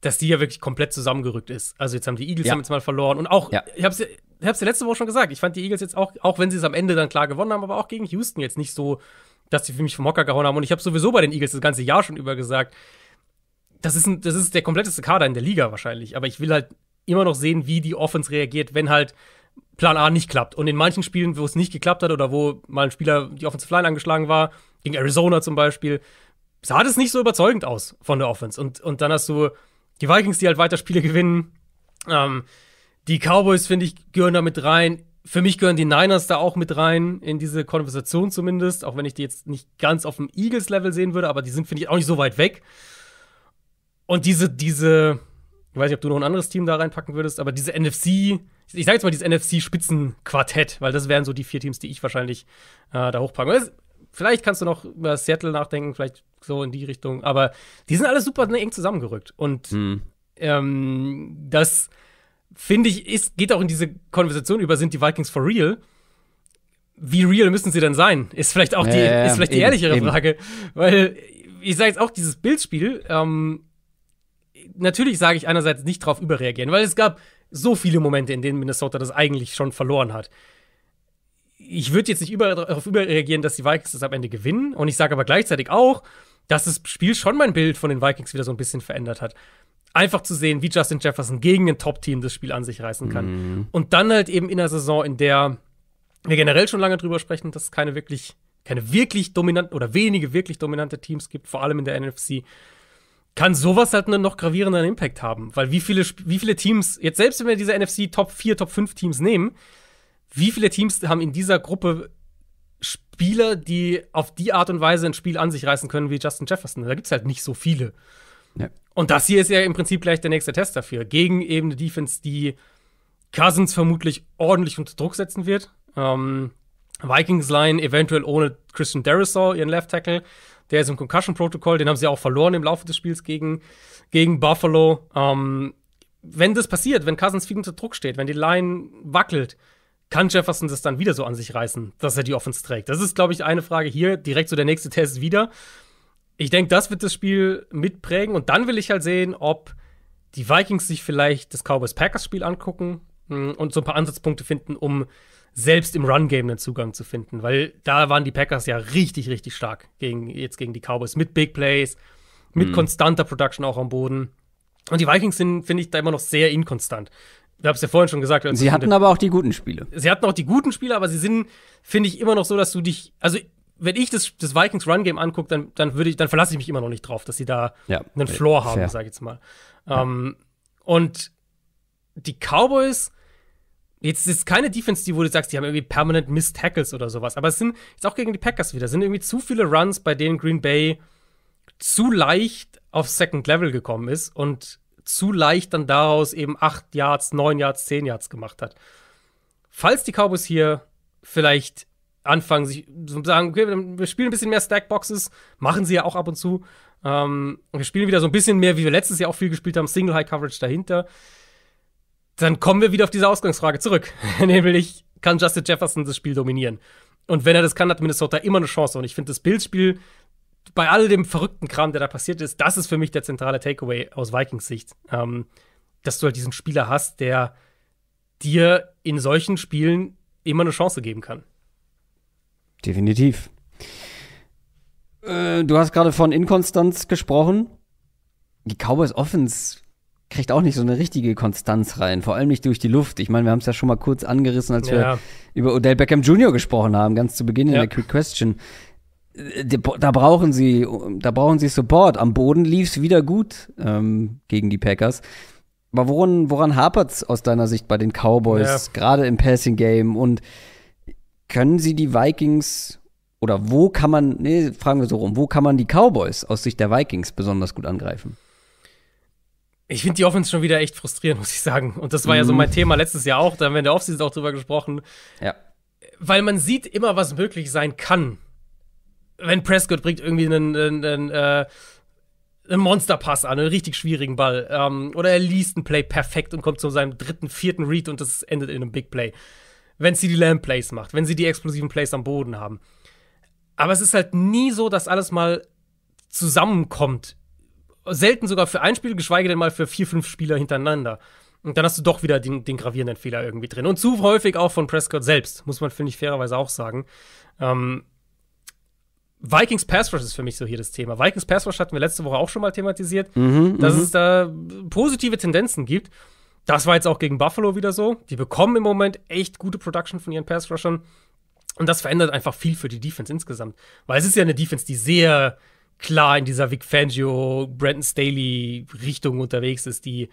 dass die ja wirklich komplett zusammengerückt ist. Also jetzt haben die Eagles ja. haben jetzt mal verloren und auch, ja. ich habe es ich ja letzte Woche schon gesagt, ich fand die Eagles jetzt auch, auch wenn sie es am Ende dann klar gewonnen haben, aber auch gegen Houston jetzt nicht so, dass sie für mich vom Hocker gehauen haben. Und ich habe sowieso bei den Eagles das ganze Jahr schon über gesagt, das ist, ein, das ist der kompletteste Kader in der Liga wahrscheinlich. Aber ich will halt immer noch sehen, wie die Offense reagiert, wenn halt Plan A nicht klappt. Und in manchen Spielen, wo es nicht geklappt hat oder wo mal ein Spieler die Offensive Line angeschlagen war, gegen Arizona zum Beispiel, sah das nicht so überzeugend aus von der Offense. Und, und dann hast du die Vikings, die halt weiter Spiele gewinnen. Ähm, die Cowboys, finde ich, gehören da mit rein. Für mich gehören die Niners da auch mit rein, in diese Konversation zumindest, auch wenn ich die jetzt nicht ganz auf dem Eagles-Level sehen würde, aber die sind, finde ich, auch nicht so weit weg. Und diese, diese, ich weiß nicht, ob du noch ein anderes Team da reinpacken würdest, aber diese NFC, ich sage jetzt mal dieses NFC-Spitzenquartett, weil das wären so die vier Teams, die ich wahrscheinlich äh, da hochpacken vielleicht kannst du noch über Seattle nachdenken, vielleicht so in die Richtung, aber die sind alle super eng zusammengerückt. Und hm. ähm, das, finde ich, ist, geht auch in diese Konversation über, sind die Vikings for real? Wie real müssen sie denn sein? Ist vielleicht auch die, äh, ist vielleicht eben, die ehrlichere eben. Frage. Weil ich sage jetzt auch, dieses Bildspiel ähm, natürlich sage ich einerseits nicht drauf überreagieren, weil es gab so viele Momente, in denen Minnesota das eigentlich schon verloren hat. Ich würde jetzt nicht über, darauf überreagieren, dass die Vikings das am Ende gewinnen. Und ich sage aber gleichzeitig auch, dass das Spiel schon mein Bild von den Vikings wieder so ein bisschen verändert hat. Einfach zu sehen, wie Justin Jefferson gegen ein Top-Team das Spiel an sich reißen kann. Mhm. Und dann halt eben in einer Saison, in der wir generell schon lange drüber sprechen, dass es keine wirklich, keine wirklich dominanten oder wenige wirklich dominante Teams gibt, vor allem in der NFC kann sowas halt einen noch gravierenden Impact haben. Weil wie viele, wie viele Teams, jetzt selbst wenn wir diese NFC Top 4, Top 5 Teams nehmen, wie viele Teams haben in dieser Gruppe Spieler, die auf die Art und Weise ein Spiel an sich reißen können wie Justin Jefferson? Da gibt es halt nicht so viele. Ja. Und das hier ist ja im Prinzip gleich der nächste Test dafür. Gegen eben eine Defense, die Cousins vermutlich ordentlich unter Druck setzen wird. Ähm, Vikings Line eventuell ohne Christian Derisaw, ihren Left Tackle. Der ist im Concussion-Protokoll, den haben sie auch verloren im Laufe des Spiels gegen, gegen Buffalo. Ähm, wenn das passiert, wenn Cousins viel unter Druck steht, wenn die Line wackelt, kann Jefferson das dann wieder so an sich reißen, dass er die Offense trägt? Das ist, glaube ich, eine Frage hier. Direkt so der nächste Test wieder. Ich denke, das wird das Spiel mitprägen. Und dann will ich halt sehen, ob die Vikings sich vielleicht das Cowboys-Packers-Spiel angucken hm, und so ein paar Ansatzpunkte finden, um selbst im Run-Game einen Zugang zu finden, weil da waren die Packers ja richtig, richtig stark gegen, jetzt gegen die Cowboys mit Big Plays, mit mhm. konstanter Production auch am Boden. Und die Vikings sind, finde ich, da immer noch sehr inkonstant. Ich habe es ja vorhin schon gesagt. Sie hatten aber auch die guten Spiele. Sie hatten auch die guten Spiele, aber sie sind, finde ich, immer noch so, dass du dich, also wenn ich das, das Vikings Run Game angucke, dann, dann würde ich, dann verlasse ich mich immer noch nicht drauf, dass sie da ja, einen äh, Floor haben, sage ich jetzt mal. Ja. Um, ähm, und die Cowboys, Jetzt ist keine Defense, die wo du sagst, die haben irgendwie permanent Missed Tackles oder sowas. Aber es sind jetzt auch gegen die Packers wieder, Es sind irgendwie zu viele Runs, bei denen Green Bay zu leicht auf Second Level gekommen ist und zu leicht dann daraus eben 8 Yards, 9 Yards, 10 Yards gemacht hat. Falls die Cowboys hier vielleicht anfangen, sich zu sagen, okay, wir spielen ein bisschen mehr Stackboxes, machen sie ja auch ab und zu. Ähm, wir spielen wieder so ein bisschen mehr, wie wir letztes Jahr auch viel gespielt haben, Single High Coverage dahinter dann kommen wir wieder auf diese Ausgangsfrage zurück. Nämlich, kann Justin Jefferson das Spiel dominieren? Und wenn er das kann, hat Minnesota immer eine Chance. Und ich finde, das Bildspiel, bei all dem verrückten Kram, der da passiert ist, das ist für mich der zentrale Takeaway aus Vikings Sicht. Ähm, dass du halt diesen Spieler hast, der dir in solchen Spielen immer eine Chance geben kann. Definitiv. Äh, du hast gerade von Inkonstanz gesprochen. Die Cowboys Offense kriegt auch nicht so eine richtige Konstanz rein, vor allem nicht durch die Luft. Ich meine, wir haben es ja schon mal kurz angerissen, als ja. wir über Odell Beckham Jr. gesprochen haben, ganz zu Beginn in der Quick Question. Äh, da brauchen sie, da brauchen sie Support. Am Boden lief es wieder gut ähm, gegen die Packers. Aber woran, woran hapert es aus deiner Sicht bei den Cowboys, ja. gerade im Passing Game? Und können sie die Vikings oder wo kann man, nee, fragen wir so rum, wo kann man die Cowboys aus Sicht der Vikings besonders gut angreifen? Ich finde die Offense schon wieder echt frustrierend, muss ich sagen. Und das war mhm. ja so mein mhm. Thema letztes Jahr auch. Da haben wir in der Offseason auch drüber gesprochen. Ja. Weil man sieht immer, was möglich sein kann. Wenn Prescott bringt irgendwie einen, einen, einen, äh, einen Monsterpass an, einen richtig schwierigen Ball. Ähm, oder er liest einen Play perfekt und kommt zu seinem dritten, vierten Read und das endet in einem Big Play. Wenn sie die Lamb Plays macht, wenn sie die explosiven Plays am Boden haben. Aber es ist halt nie so, dass alles mal zusammenkommt selten sogar für ein Spiel, geschweige denn mal für vier, fünf Spieler hintereinander. Und dann hast du doch wieder den, den gravierenden Fehler irgendwie drin. Und zu häufig auch von Prescott selbst, muss man, finde ich, fairerweise auch sagen. Ähm, Vikings Pass Rush ist für mich so hier das Thema. Vikings Pass Rush hatten wir letzte Woche auch schon mal thematisiert, mhm, mhm. dass es da positive Tendenzen gibt. Das war jetzt auch gegen Buffalo wieder so. Die bekommen im Moment echt gute Production von ihren Pass Rushern. Und das verändert einfach viel für die Defense insgesamt. Weil es ist ja eine Defense, die sehr, klar in dieser Vic Fangio, Brandon Staley Richtung unterwegs ist, die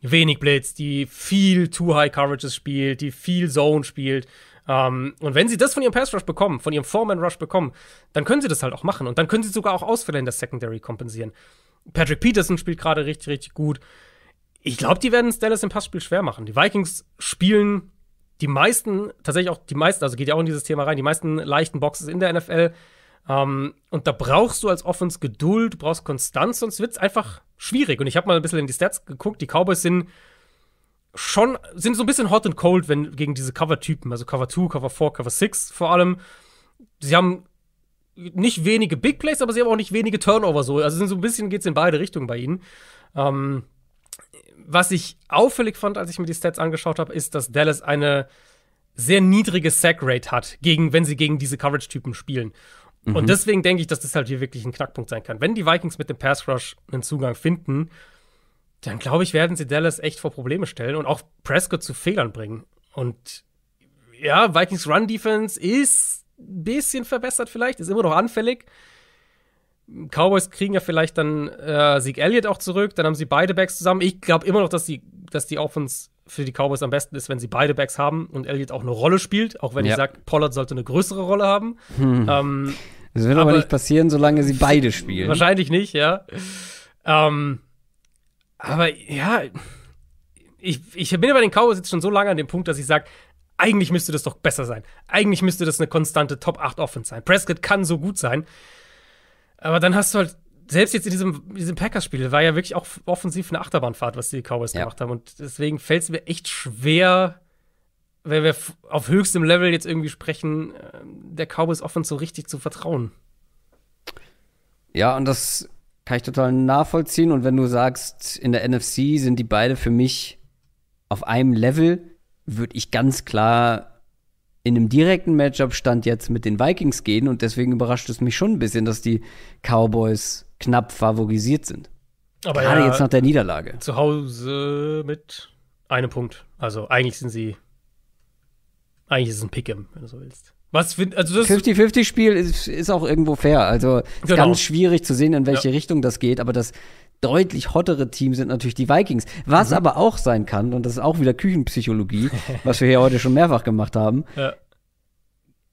wenig blitzt, die viel Too High Coverages spielt, die viel Zone spielt. Um, ähm, und wenn sie das von ihrem Pass Rush bekommen, von ihrem Foreman Rush bekommen, dann können sie das halt auch machen. Und dann können sie sogar auch Ausfälle in der Secondary kompensieren. Patrick Peterson spielt gerade richtig, richtig gut. Ich glaube, die werden Dallas im Passspiel schwer machen. Die Vikings spielen die meisten, tatsächlich auch die meisten, also geht ja auch in dieses Thema rein, die meisten leichten Boxes in der NFL. Um, ähm, und da brauchst du als Offens Geduld, brauchst Konstanz, sonst wird es einfach schwierig. Und ich habe mal ein bisschen in die Stats geguckt. Die Cowboys sind schon, sind so ein bisschen hot and cold, wenn gegen diese Cover-Typen, also Cover 2, Cover 4, Cover 6 vor allem. Sie haben nicht wenige Big Plays, aber sie haben auch nicht wenige Turnover so. Also sind so ein bisschen geht es in beide Richtungen bei ihnen. Um, ähm, was ich auffällig fand, als ich mir die Stats angeschaut habe, ist, dass Dallas eine sehr niedrige Sack-Rate hat, gegen, wenn sie gegen diese Coverage-Typen spielen. Mhm. Und deswegen denke ich, dass das halt hier wirklich ein Knackpunkt sein kann. Wenn die Vikings mit dem Pass Rush einen Zugang finden, dann glaube ich, werden sie Dallas echt vor Probleme stellen und auch Prescott zu Fehlern bringen. Und ja, Vikings Run Defense ist ein bisschen verbessert vielleicht, ist immer noch anfällig. Cowboys kriegen ja vielleicht dann äh, Sieg Elliott auch zurück, dann haben sie beide Backs zusammen. Ich glaube immer noch, dass die, dass die Offense für die Cowboys am besten ist, wenn sie beide Backs haben und Elliott auch eine Rolle spielt, auch wenn ja. ich sage, Pollard sollte eine größere Rolle haben. Hm. Ähm, das wird aber, aber, nicht passieren, solange sie beide spielen. Wahrscheinlich nicht, ja. Ähm, aber ja, ich, ich bin ja bei den Cowboys jetzt schon so lange an dem Punkt, dass ich sage, eigentlich müsste das doch besser sein. Eigentlich müsste das eine konstante Top 8 Offense sein. Prescott kann so gut sein. Aber dann hast du halt selbst jetzt in diesem, diesem Packers-Spiel war ja wirklich auch offensiv eine Achterbahnfahrt, was die Cowboys ja. gemacht haben. Und deswegen fällt es mir echt schwer, wenn wir auf höchstem Level jetzt irgendwie sprechen, ähm, der Cowboys offen so richtig zu vertrauen. Ja, und das kann ich total nachvollziehen. Und wenn du sagst, in der NFC sind die beide für mich auf einem Level, würde ich ganz klar in einem direkten Matchup-Stand jetzt mit den Vikings gehen. Und deswegen überrascht es mich schon ein bisschen, dass die Cowboys knapp favorisiert sind. Aber Gerade ja, jetzt nach der Niederlage. Zu Hause mit einem Punkt. Also eigentlich sind sie. Eigentlich ist es ein Pick'em, wenn du so willst. Was find, also 50-50-Spiel ist, ist, auch irgendwo fair. Also genau. ganz schwierig zu sehen, in welche ja. Richtung das geht, aber das deutlich hottere Team sind natürlich die Vikings. Was mhm. aber auch sein kann, und das ist auch wieder Küchenpsychologie, was wir hier heute schon mehrfach gemacht haben, ja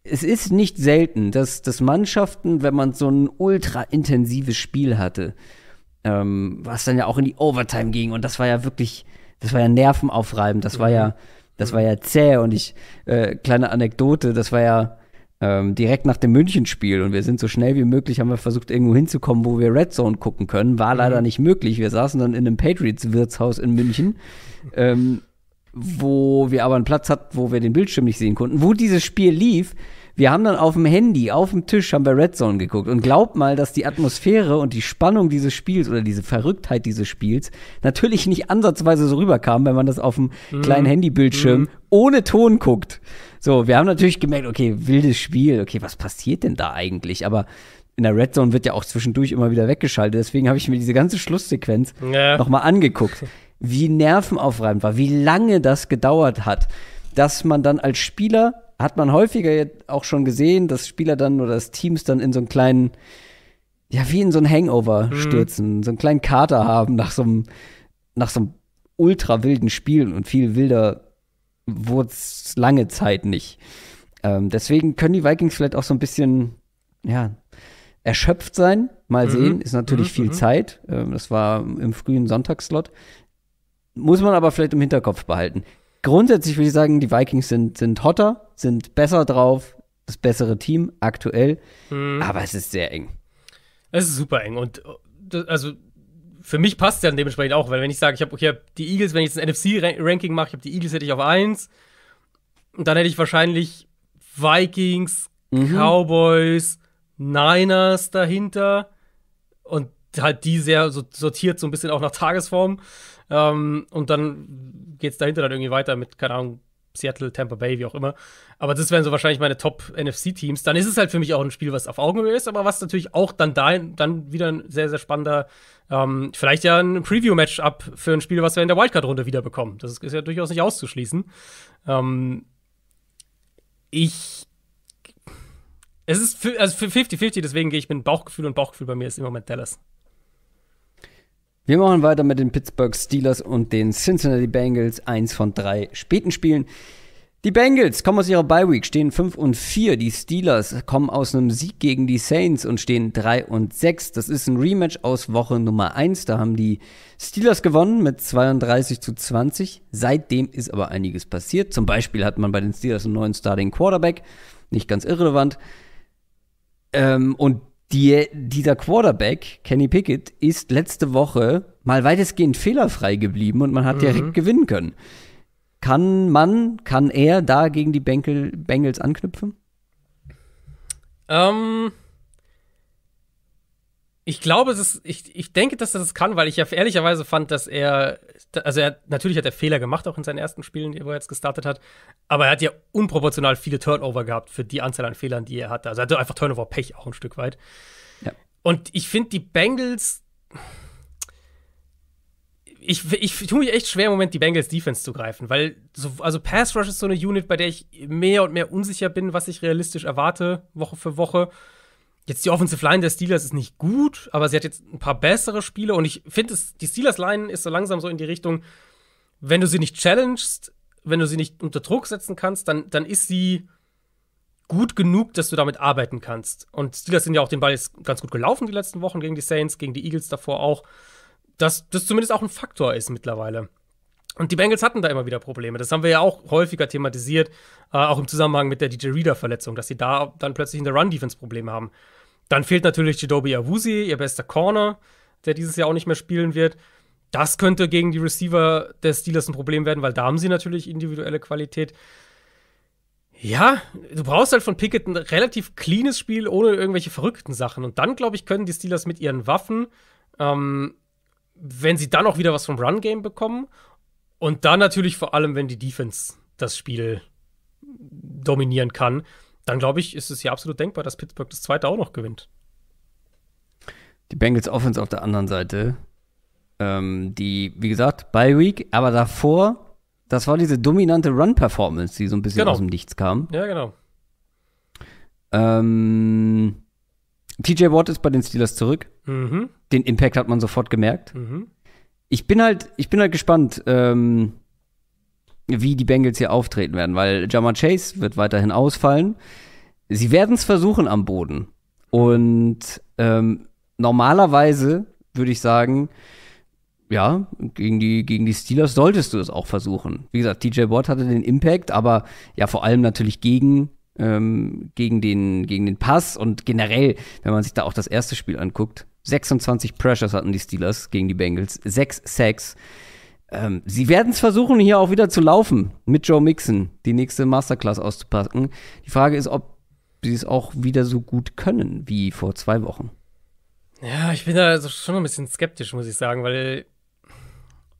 es ist nicht selten, dass, dass Mannschaften, wenn man so ein ultra intensives Spiel hatte, ähm, was dann ja auch in die Overtime ging und das war ja wirklich, das war ja nervenaufreibend, das war ja, das war ja zäh und ich, äh, kleine Anekdote, das war ja ähm, direkt nach dem Münchenspiel und wir sind so schnell wie möglich, haben wir versucht irgendwo hinzukommen, wo wir Red Zone gucken können, war mhm. leider nicht möglich, wir saßen dann in einem Patriots-Wirtshaus in München, ähm, wo wir aber einen Platz hatten, wo wir den Bildschirm nicht sehen konnten, wo dieses Spiel lief, wir haben dann auf dem Handy, auf dem Tisch, haben wir Red Zone geguckt. Und glaubt mal, dass die Atmosphäre und die Spannung dieses Spiels oder diese Verrücktheit dieses Spiels natürlich nicht ansatzweise so rüberkam, wenn man das auf dem mhm. kleinen Handybildschirm mhm. ohne Ton guckt. So, wir haben natürlich gemerkt, okay, wildes Spiel, okay, was passiert denn da eigentlich? Aber in der Red Zone wird ja auch zwischendurch immer wieder weggeschaltet. Deswegen habe ich mir diese ganze Schlusssequenz ja. nochmal angeguckt. Wie nervenaufreibend war, wie lange das gedauert hat, dass man dann als Spieler hat man häufiger auch schon gesehen, dass Spieler dann oder dass Teams dann in so einen kleinen, ja, wie in so einen Hangover mhm. stürzen, so einen kleinen Kater haben nach so einem, nach so einem ultra wilden Spiel und viel wilder wurde es lange Zeit nicht. Ähm, deswegen können die Vikings vielleicht auch so ein bisschen, ja, erschöpft sein. Mal mhm. sehen, ist natürlich mhm. viel mhm. Zeit. Ähm, das war im frühen Sonntagsslot. Muss man aber vielleicht im Hinterkopf behalten grundsätzlich würde ich sagen, die Vikings sind, sind hotter, sind besser drauf, das bessere Team aktuell. Mhm. Aber es ist sehr eng. Es ist super eng. Und also für mich passt es ja dementsprechend auch, weil wenn ich sage, ich habe okay, hab die Eagles, wenn ich jetzt ein NFC-Ranking mache, ich habe die Eagles hätte ich auf 1. Und dann hätte ich wahrscheinlich Vikings, mhm. Cowboys, Niners dahinter. Und halt die sehr so, sortiert, so ein bisschen auch nach Tagesform. Ähm, und dann geht es dahinter dann irgendwie weiter mit, keine Ahnung, Seattle, Tampa Bay, wie auch immer. Aber das wären so wahrscheinlich meine Top-NFC-Teams. Dann ist es halt für mich auch ein Spiel, was auf Augenhöhe ist, aber was natürlich auch dann dahin, dann wieder ein sehr, sehr spannender, ähm, vielleicht ja ein Preview-Match-Up für ein Spiel, was wir in der Wildcard-Runde wieder bekommen. Das ist ja durchaus nicht auszuschließen. Ähm, ich. Es ist für, also für 50-50, deswegen gehe ich mit Bauchgefühl und Bauchgefühl bei mir ist im Moment Dallas. Wir machen weiter mit den Pittsburgh Steelers und den Cincinnati Bengals, eins von drei späten Spielen. Die Bengals kommen aus ihrer Bye Week, stehen 5 und 4. Die Steelers kommen aus einem Sieg gegen die Saints und stehen 3 und 6. Das ist ein Rematch aus Woche Nummer 1. Da haben die Steelers gewonnen mit 32 zu 20. Seitdem ist aber einiges passiert. Zum Beispiel hat man bei den Steelers einen neuen Starting Quarterback. Nicht ganz irrelevant. Ähm, und die, dieser Quarterback, Kenny Pickett, ist letzte Woche mal weitestgehend fehlerfrei geblieben und man hat mhm. direkt gewinnen können. Kann man, kann er da gegen die Benkel, Bengals anknüpfen? Ähm, ich glaube, es ist, ich, ich denke, dass er das kann, weil ich ja ehrlicherweise fand, dass er also er natürlich hat er Fehler gemacht, auch in seinen ersten Spielen, wo er jetzt gestartet hat, aber er hat ja unproportional viele Turnover gehabt für die Anzahl an Fehlern, die er hatte. Also er hatte einfach Turnover-Pech auch ein Stück weit. Ja. Und ich finde, die Bengals. Ich, ich tue mich echt schwer, im Moment die Bengals Defense zu greifen, weil so, also Pass Rush ist so eine Unit, bei der ich mehr und mehr unsicher bin, was ich realistisch erwarte, Woche für Woche. Jetzt die Offensive Line der Steelers ist nicht gut, aber sie hat jetzt ein paar bessere Spiele und ich finde, die Steelers-Line ist so langsam so in die Richtung, wenn du sie nicht challengest, wenn du sie nicht unter Druck setzen kannst, dann, dann ist sie gut genug, dass du damit arbeiten kannst. Und Steelers sind ja auch den Ball jetzt ganz gut gelaufen die letzten Wochen gegen die Saints, gegen die Eagles davor auch. Dass das zumindest auch ein Faktor ist mittlerweile. Und die Bengals hatten da immer wieder Probleme. Das haben wir ja auch häufiger thematisiert, äh, auch im Zusammenhang mit der DJ Reader-Verletzung, dass sie da dann plötzlich in der Run-Defense Probleme haben. Dann fehlt natürlich Jadobi Awusi, ihr bester Corner, der dieses Jahr auch nicht mehr spielen wird. Das könnte gegen die Receiver des Steelers ein Problem werden, weil da haben sie natürlich individuelle Qualität. Ja, du brauchst halt von Pickett ein relativ cleanes Spiel ohne irgendwelche verrückten Sachen. Und dann, glaube ich, können die Steelers mit ihren Waffen, ähm, wenn sie dann auch wieder was vom Run-Game bekommen und dann natürlich vor allem, wenn die Defense das Spiel dominieren kann, dann glaube ich, ist es ja absolut denkbar, dass Pittsburgh das zweite auch noch gewinnt. Die Bengals Offense auf der anderen Seite, ähm, die, wie gesagt, bei Week, aber davor, das war diese dominante Run-Performance, die so ein bisschen genau. aus dem Nichts kam. Ja, genau. Ähm, TJ Watt ist bei den Steelers zurück. Mhm. Den Impact hat man sofort gemerkt. Mhm. Ich bin halt, ich bin halt gespannt. Ähm, wie die Bengals hier auftreten werden, weil Jamar Chase wird weiterhin ausfallen. Sie werden es versuchen am Boden. Und ähm, normalerweise würde ich sagen, ja, gegen die, gegen die Steelers solltest du es auch versuchen. Wie gesagt, TJ Watt hatte den Impact, aber ja, vor allem natürlich gegen, ähm, gegen, den, gegen den Pass und generell, wenn man sich da auch das erste Spiel anguckt, 26 Pressures hatten die Steelers gegen die Bengals, 6 Sacks. Ähm, sie werden es versuchen, hier auch wieder zu laufen mit Joe Mixon, die nächste Masterclass auszupacken. Die Frage ist, ob sie es auch wieder so gut können wie vor zwei Wochen. Ja, ich bin da also schon ein bisschen skeptisch, muss ich sagen, weil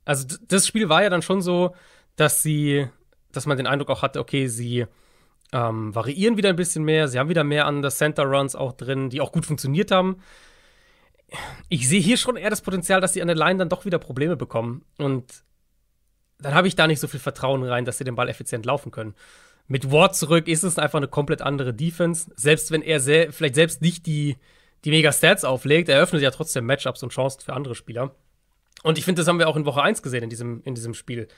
also das Spiel war ja dann schon so, dass sie, dass man den Eindruck auch hatte, okay, sie ähm, variieren wieder ein bisschen mehr, sie haben wieder mehr an der Center Runs auch drin, die auch gut funktioniert haben ich sehe hier schon eher das Potenzial, dass sie an der Line dann doch wieder Probleme bekommen. Und dann habe ich da nicht so viel Vertrauen rein, dass sie den Ball effizient laufen können. Mit Ward zurück ist es einfach eine komplett andere Defense. Selbst wenn er sehr, vielleicht selbst nicht die, die Mega-Stats auflegt, eröffnet ja trotzdem Matchups und Chancen für andere Spieler. Und ich finde, das haben wir auch in Woche 1 gesehen in diesem, in diesem Spiel.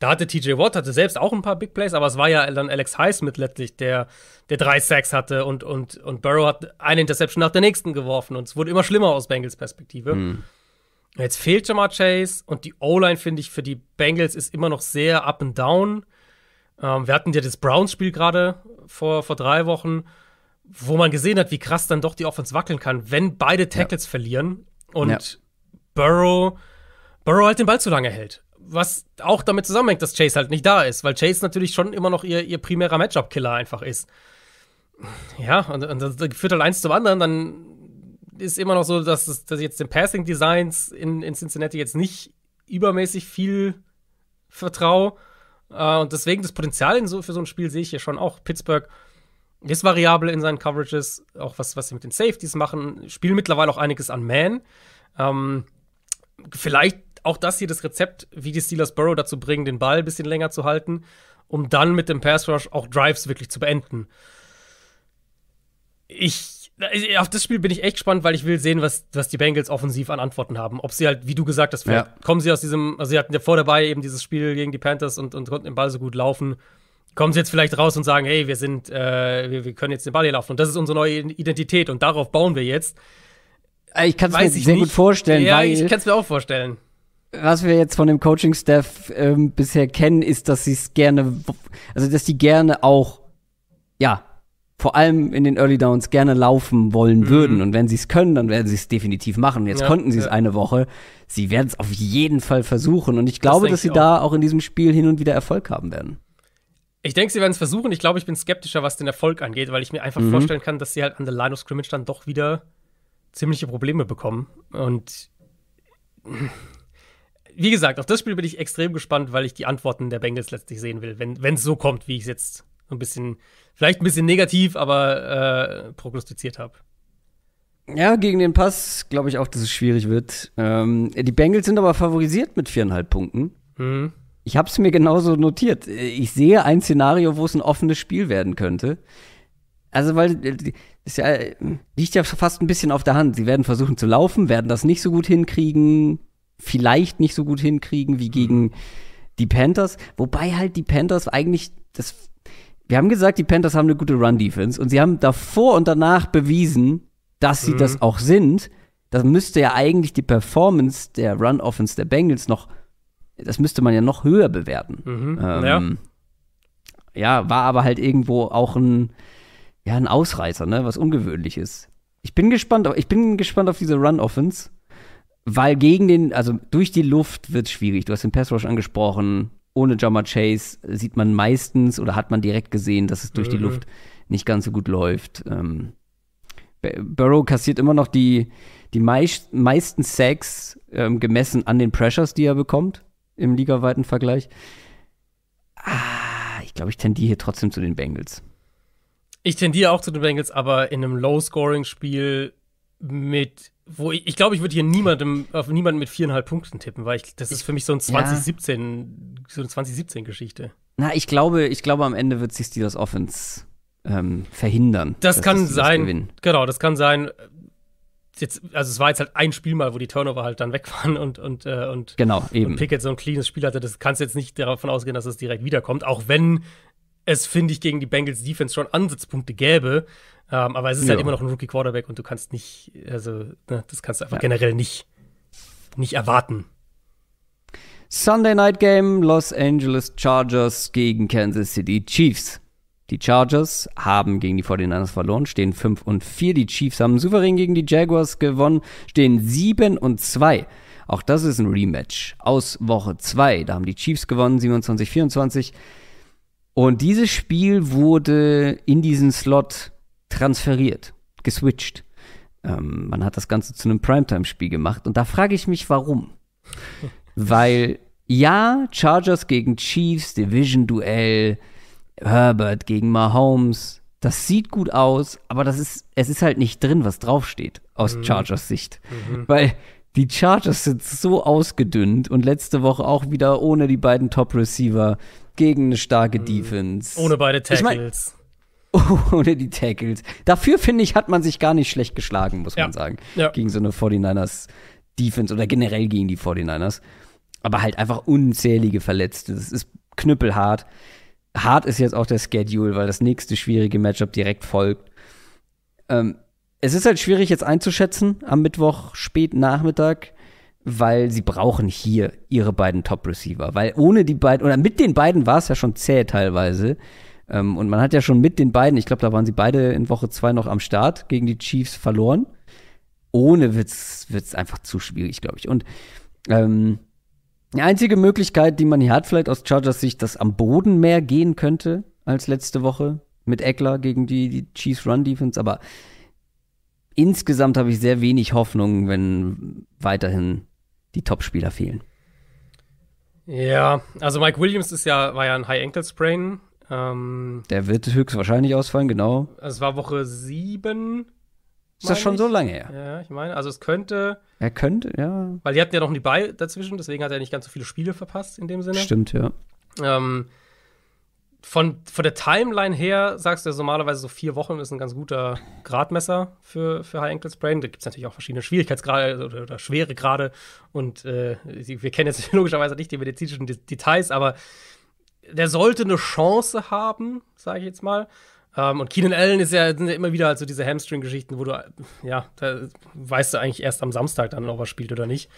Da hatte TJ Watt, hatte selbst auch ein paar Big Plays, aber es war ja dann Alex Highsmith letztlich, der, der drei Sacks hatte und, und, und Burrow hat eine Interception nach der nächsten geworfen und es wurde immer schlimmer aus Bengals Perspektive. Mhm. Jetzt fehlt Jamar Chase und die O-Line, finde ich, für die Bengals ist immer noch sehr up and down. Ähm, wir hatten ja das Browns-Spiel gerade vor, vor drei Wochen, wo man gesehen hat, wie krass dann doch die Offense wackeln kann, wenn beide Tackles ja. verlieren und ja. Burrow, Burrow halt den Ball zu lange hält was auch damit zusammenhängt, dass Chase halt nicht da ist, weil Chase natürlich schon immer noch ihr, ihr primärer Matchup-Killer einfach ist. Ja, und, und das, führt halt eins zum anderen, dann ist immer noch so, dass, das, dass jetzt den Passing-Designs in, in Cincinnati jetzt nicht übermäßig viel vertraue. Uh, und deswegen das Potenzial so, für so ein Spiel sehe ich ja schon auch. Pittsburgh ist variabel in seinen Coverages, auch was, was sie mit den Safeties machen, spielen mittlerweile auch einiges an Man. Um, ähm, vielleicht auch das hier das Rezept, wie die Steelers Burrow dazu bringen, den Ball ein bisschen länger zu halten, um dann mit dem Pass Rush auch Drives wirklich zu beenden. Ich, äh, auf das Spiel bin ich echt gespannt, weil ich will sehen, was, was die Bengals offensiv an Antworten haben. Ob sie halt, wie du gesagt hast, ja. kommen sie aus diesem, also sie hatten ja vor dabei eben dieses Spiel gegen die Panthers und, und konnten den Ball so gut laufen. Kommen sie jetzt vielleicht raus und sagen, hey, wir sind, äh, wir, wir können jetzt den Ball hier laufen und das ist unsere neue Identität und darauf bauen wir jetzt. Äh, ich kann es mir sehr nicht. gut vorstellen. Ja, weil ich kann es mir auch vorstellen was wir jetzt von dem Coaching-Staff ähm, bisher kennen, ist, dass sie es gerne, also dass die gerne auch, ja, vor allem in den Early Downs gerne laufen wollen mhm. würden. Und wenn sie es können, dann werden sie es definitiv machen. Jetzt ja, konnten sie es ja. eine Woche. Sie werden es auf jeden Fall versuchen. Und ich glaube, das dass sie auch. da auch in diesem Spiel hin und wieder Erfolg haben werden. Ich denke, sie werden es versuchen. Ich glaube, ich bin skeptischer, was den Erfolg angeht, weil ich mir einfach mhm. vorstellen kann, dass sie halt an der Line of Scrimmage dann doch wieder ziemliche Probleme bekommen. Und wie gesagt, auf das Spiel bin ich extrem gespannt, weil ich die Antworten der Bengals letztlich sehen will, wenn es so kommt, wie ich es jetzt so ein bisschen, vielleicht ein bisschen negativ, aber äh, prognostiziert habe. Ja, gegen den Pass glaube ich auch, dass es schwierig wird. Ähm, die Bengals sind aber favorisiert mit viereinhalb Punkten. Mhm. Ich habe es mir genauso notiert. Ich sehe ein Szenario, wo es ein offenes Spiel werden könnte. Also, weil äh, das ja, äh, liegt ja fast ein bisschen auf der Hand. Sie werden versuchen zu laufen, werden das nicht so gut hinkriegen vielleicht nicht so gut hinkriegen wie gegen mhm. die Panthers. Wobei halt die Panthers eigentlich das. Wir haben gesagt, die Panthers haben eine gute Run-Defense und sie haben davor und danach bewiesen, dass sie mhm. das auch sind. Das müsste ja eigentlich die Performance der Run-Offense der Bengals noch, das müsste man ja noch höher bewerten. Mhm. Ähm, ja. ja, war aber halt irgendwo auch ein, ja, ein Ausreißer, ne? was ungewöhnlich ist. Ich bin gespannt, ich bin gespannt auf diese Run-Offense. Weil gegen den, also durch die Luft wird es schwierig. Du hast den Pass Rush angesprochen. Ohne Jammer Chase sieht man meistens oder hat man direkt gesehen, dass es durch mhm. die Luft nicht ganz so gut läuft. Ähm, Burrow kassiert immer noch die, die meist, meisten Sacks ähm, gemessen an den Pressures, die er bekommt im ligaweiten Vergleich. Ah, ich glaube, ich tendiere hier trotzdem zu den Bengals. Ich tendiere auch zu den Bengals, aber in einem Low-Scoring-Spiel mit wo ich, ich glaube, ich würde hier niemandem, auf niemanden mit viereinhalb Punkten tippen, weil ich, das ist für mich so ein 2017, ja. so eine 2017-Geschichte. Na, ich glaube, ich glaube, am Ende wird sich Steelers Offense ähm, verhindern. Das kann das sein. Gewinnen. Genau, das kann sein. Jetzt, also es war jetzt halt ein Spiel mal, wo die Turnover halt dann weg waren und und äh, und, genau, eben. und Pickett so ein cleanes Spiel hatte. Das kannst jetzt nicht davon ausgehen, dass es direkt wiederkommt, auch wenn es, finde ich, gegen die Bengals Defense schon Ansatzpunkte gäbe. Ähm, aber es ist halt ja. halt immer noch ein Rookie Quarterback und du kannst nicht, also ne, das kannst du einfach ja. generell nicht, nicht erwarten. Sunday Night Game Los Angeles Chargers gegen Kansas City Chiefs. Die Chargers haben gegen die 49ers verloren, stehen 5 und 4. Die Chiefs haben souverän gegen die Jaguars gewonnen, stehen 7 und 2. Auch das ist ein Rematch aus Woche 2. Da haben die Chiefs gewonnen, 27-24. Und dieses Spiel wurde in diesen Slot transferiert, geswitcht. Ähm, man hat das Ganze zu einem Primetime-Spiel gemacht. Und da frage ich mich, warum. Weil ja, Chargers gegen Chiefs, Division-Duell, Herbert gegen Mahomes, das sieht gut aus, aber das ist, es ist halt nicht drin, was draufsteht aus mhm. Chargers Sicht. Mhm. Weil die Chargers sind so ausgedünnt und letzte Woche auch wieder ohne die beiden Top-Receiver gegen eine starke mhm. Defense. Ohne beide Tackles. Ich mein, ohne die Tackles. Dafür, finde ich, hat man sich gar nicht schlecht geschlagen, muss ja. man sagen. Ja. Gegen so eine 49ers-Defense oder generell gegen die 49ers. Aber halt einfach unzählige Verletzte. Das ist knüppelhart. Hart ist jetzt auch der Schedule, weil das nächste schwierige Matchup direkt folgt. Ähm, es ist halt schwierig jetzt einzuschätzen am Mittwoch spät Nachmittag, weil sie brauchen hier ihre beiden Top Receiver, weil ohne die beiden oder mit den beiden war es ja schon zäh teilweise. Ähm, und man hat ja schon mit den beiden, ich glaube, da waren sie beide in Woche zwei noch am Start gegen die Chiefs verloren. Ohne wird es einfach zu schwierig, glaube ich. Und ähm, die einzige Möglichkeit, die man hier hat, vielleicht aus Chargers Sicht, dass am Boden mehr gehen könnte als letzte Woche mit Eckler gegen die, die Chiefs Run Defense, aber insgesamt habe ich sehr wenig Hoffnung, wenn weiterhin die Topspieler fehlen. Ja, also Mike Williams ist ja, war ja ein High Ankle Sprain. Ähm, der wird höchstwahrscheinlich ausfallen, genau. Es war Woche 7. Ist das schon ich? so lange her? Ja, ich meine, also es könnte. Er könnte, ja. Weil die hatten ja noch nie Ball dazwischen, deswegen hat er nicht ganz so viele Spiele verpasst in dem Sinne. Stimmt, ja. Ähm, von, von der Timeline her sagst du ja normalerweise so vier Wochen ist ein ganz guter Gradmesser für, für High Ankle Sprain. Da gibt es natürlich auch verschiedene Schwierigkeitsgrade also, oder, oder Schweregrade. Und äh, wir kennen jetzt logischerweise nicht die medizinischen De Details, aber der sollte eine Chance haben, sage ich jetzt mal. Ähm, und Keenan Allen ist ja, sind ja immer wieder halt so diese Hamstring-Geschichten, wo du, ja, da weißt du eigentlich erst am Samstag dann, ob er spielt oder nicht.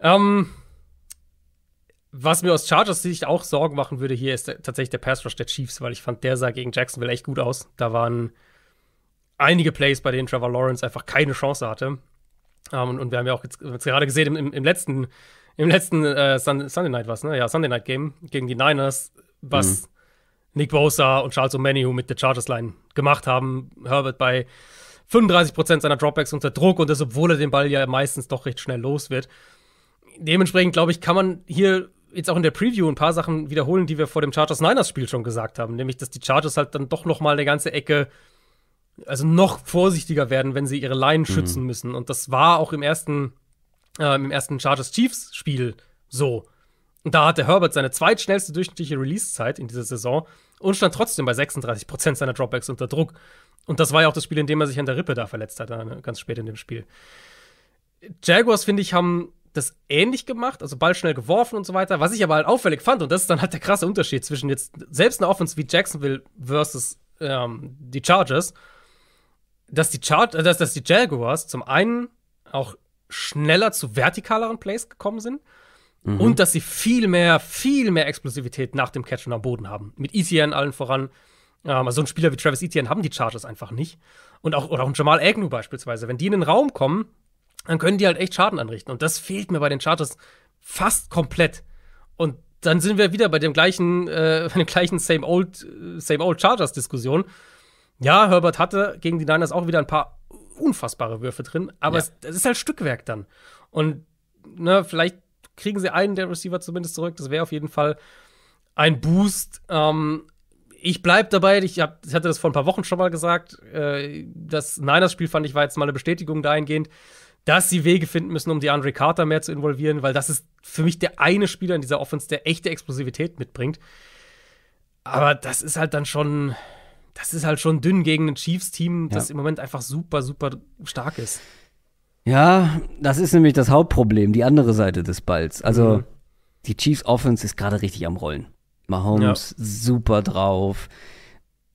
Ähm, was mir aus Chargers Sicht auch Sorgen machen würde, hier ist tatsächlich der Pass Rush der Chiefs, weil ich fand, der sah gegen Jacksonville echt gut aus. Da waren einige Plays, bei denen Trevor Lawrence einfach keine Chance hatte. Um, ähm, und, wir haben ja auch jetzt, gerade gesehen, im, im, letzten, im letzten äh, Sunday Night was, ne? Ja, Sunday Night Game gegen die Niners, was mhm. Nick Bosa und Charles O'Menu mit der Chargers Line gemacht haben. Herbert bei 35% Prozent seiner Dropbacks unter Druck und das, obwohl er den Ball ja meistens doch recht schnell los wird. Dementsprechend, glaube ich, kann man hier jetzt auch in der Preview ein paar Sachen wiederholen, die wir vor dem Chargers-Niners-Spiel schon gesagt haben, nämlich, dass die Chargers halt dann doch noch mal eine ganze Ecke, also noch vorsichtiger werden, wenn sie ihre Line mhm. schützen müssen. Und das war auch im ersten, äh, ersten Chargers-Chiefs-Spiel so. Und da hatte Herbert seine zweitschnellste durchschnittliche Release-Zeit in dieser Saison und stand trotzdem bei 36 Prozent seiner Dropbacks unter Druck. Und das war ja auch das Spiel, in dem er sich an der Rippe da verletzt hat, äh, ganz spät in dem Spiel. Jaguars, finde ich, haben das ähnlich gemacht, also Ball schnell geworfen und so weiter, was ich aber halt auffällig fand, und das ist dann halt der krasse Unterschied zwischen jetzt selbst einer Offense wie Jacksonville versus ähm, die Chargers, dass die, Char äh, dass, dass die Jaguars zum einen auch schneller zu vertikaleren Plays gekommen sind mhm. und dass sie viel mehr, viel mehr Explosivität nach dem Catch und am Boden haben. Mit Etienne allen voran. Ähm, also ein Spieler wie Travis Etienne haben die Chargers einfach nicht. Und auch, oder auch ein Jamal Agnew beispielsweise. Wenn die in den Raum kommen, dann können die halt echt Schaden anrichten. Und das fehlt mir bei den Chargers fast komplett. Und dann sind wir wieder bei dem gleichen, äh, bei dem gleichen Same Old, Same Old Chargers Diskussion. Ja, Herbert hatte gegen die Niners auch wieder ein paar unfassbare Würfe drin, aber ja. es, es, ist halt Stückwerk dann. Und ne, vielleicht kriegen sie einen der Receiver zumindest zurück. Das wäre auf jeden Fall ein Boost. Ähm, ich bleibe dabei, ich, hab, ich hatte das vor ein paar Wochen schon mal gesagt. Äh, das Niners-Spiel fand ich war jetzt mal eine Bestätigung dahingehend dass sie Wege finden müssen, um die Andre Carter mehr zu involvieren, weil das ist für mich der eine Spieler in dieser Offense, der echte Explosivität mitbringt. Aber das ist halt dann schon, das ist halt schon dünn gegen ein Chiefs-Team, das ja. im Moment einfach super, super stark ist. Ja, das ist nämlich das Hauptproblem, die andere Seite des Balls. Also mhm. die Chiefs Offense ist gerade richtig am Rollen. Mahomes ja. super drauf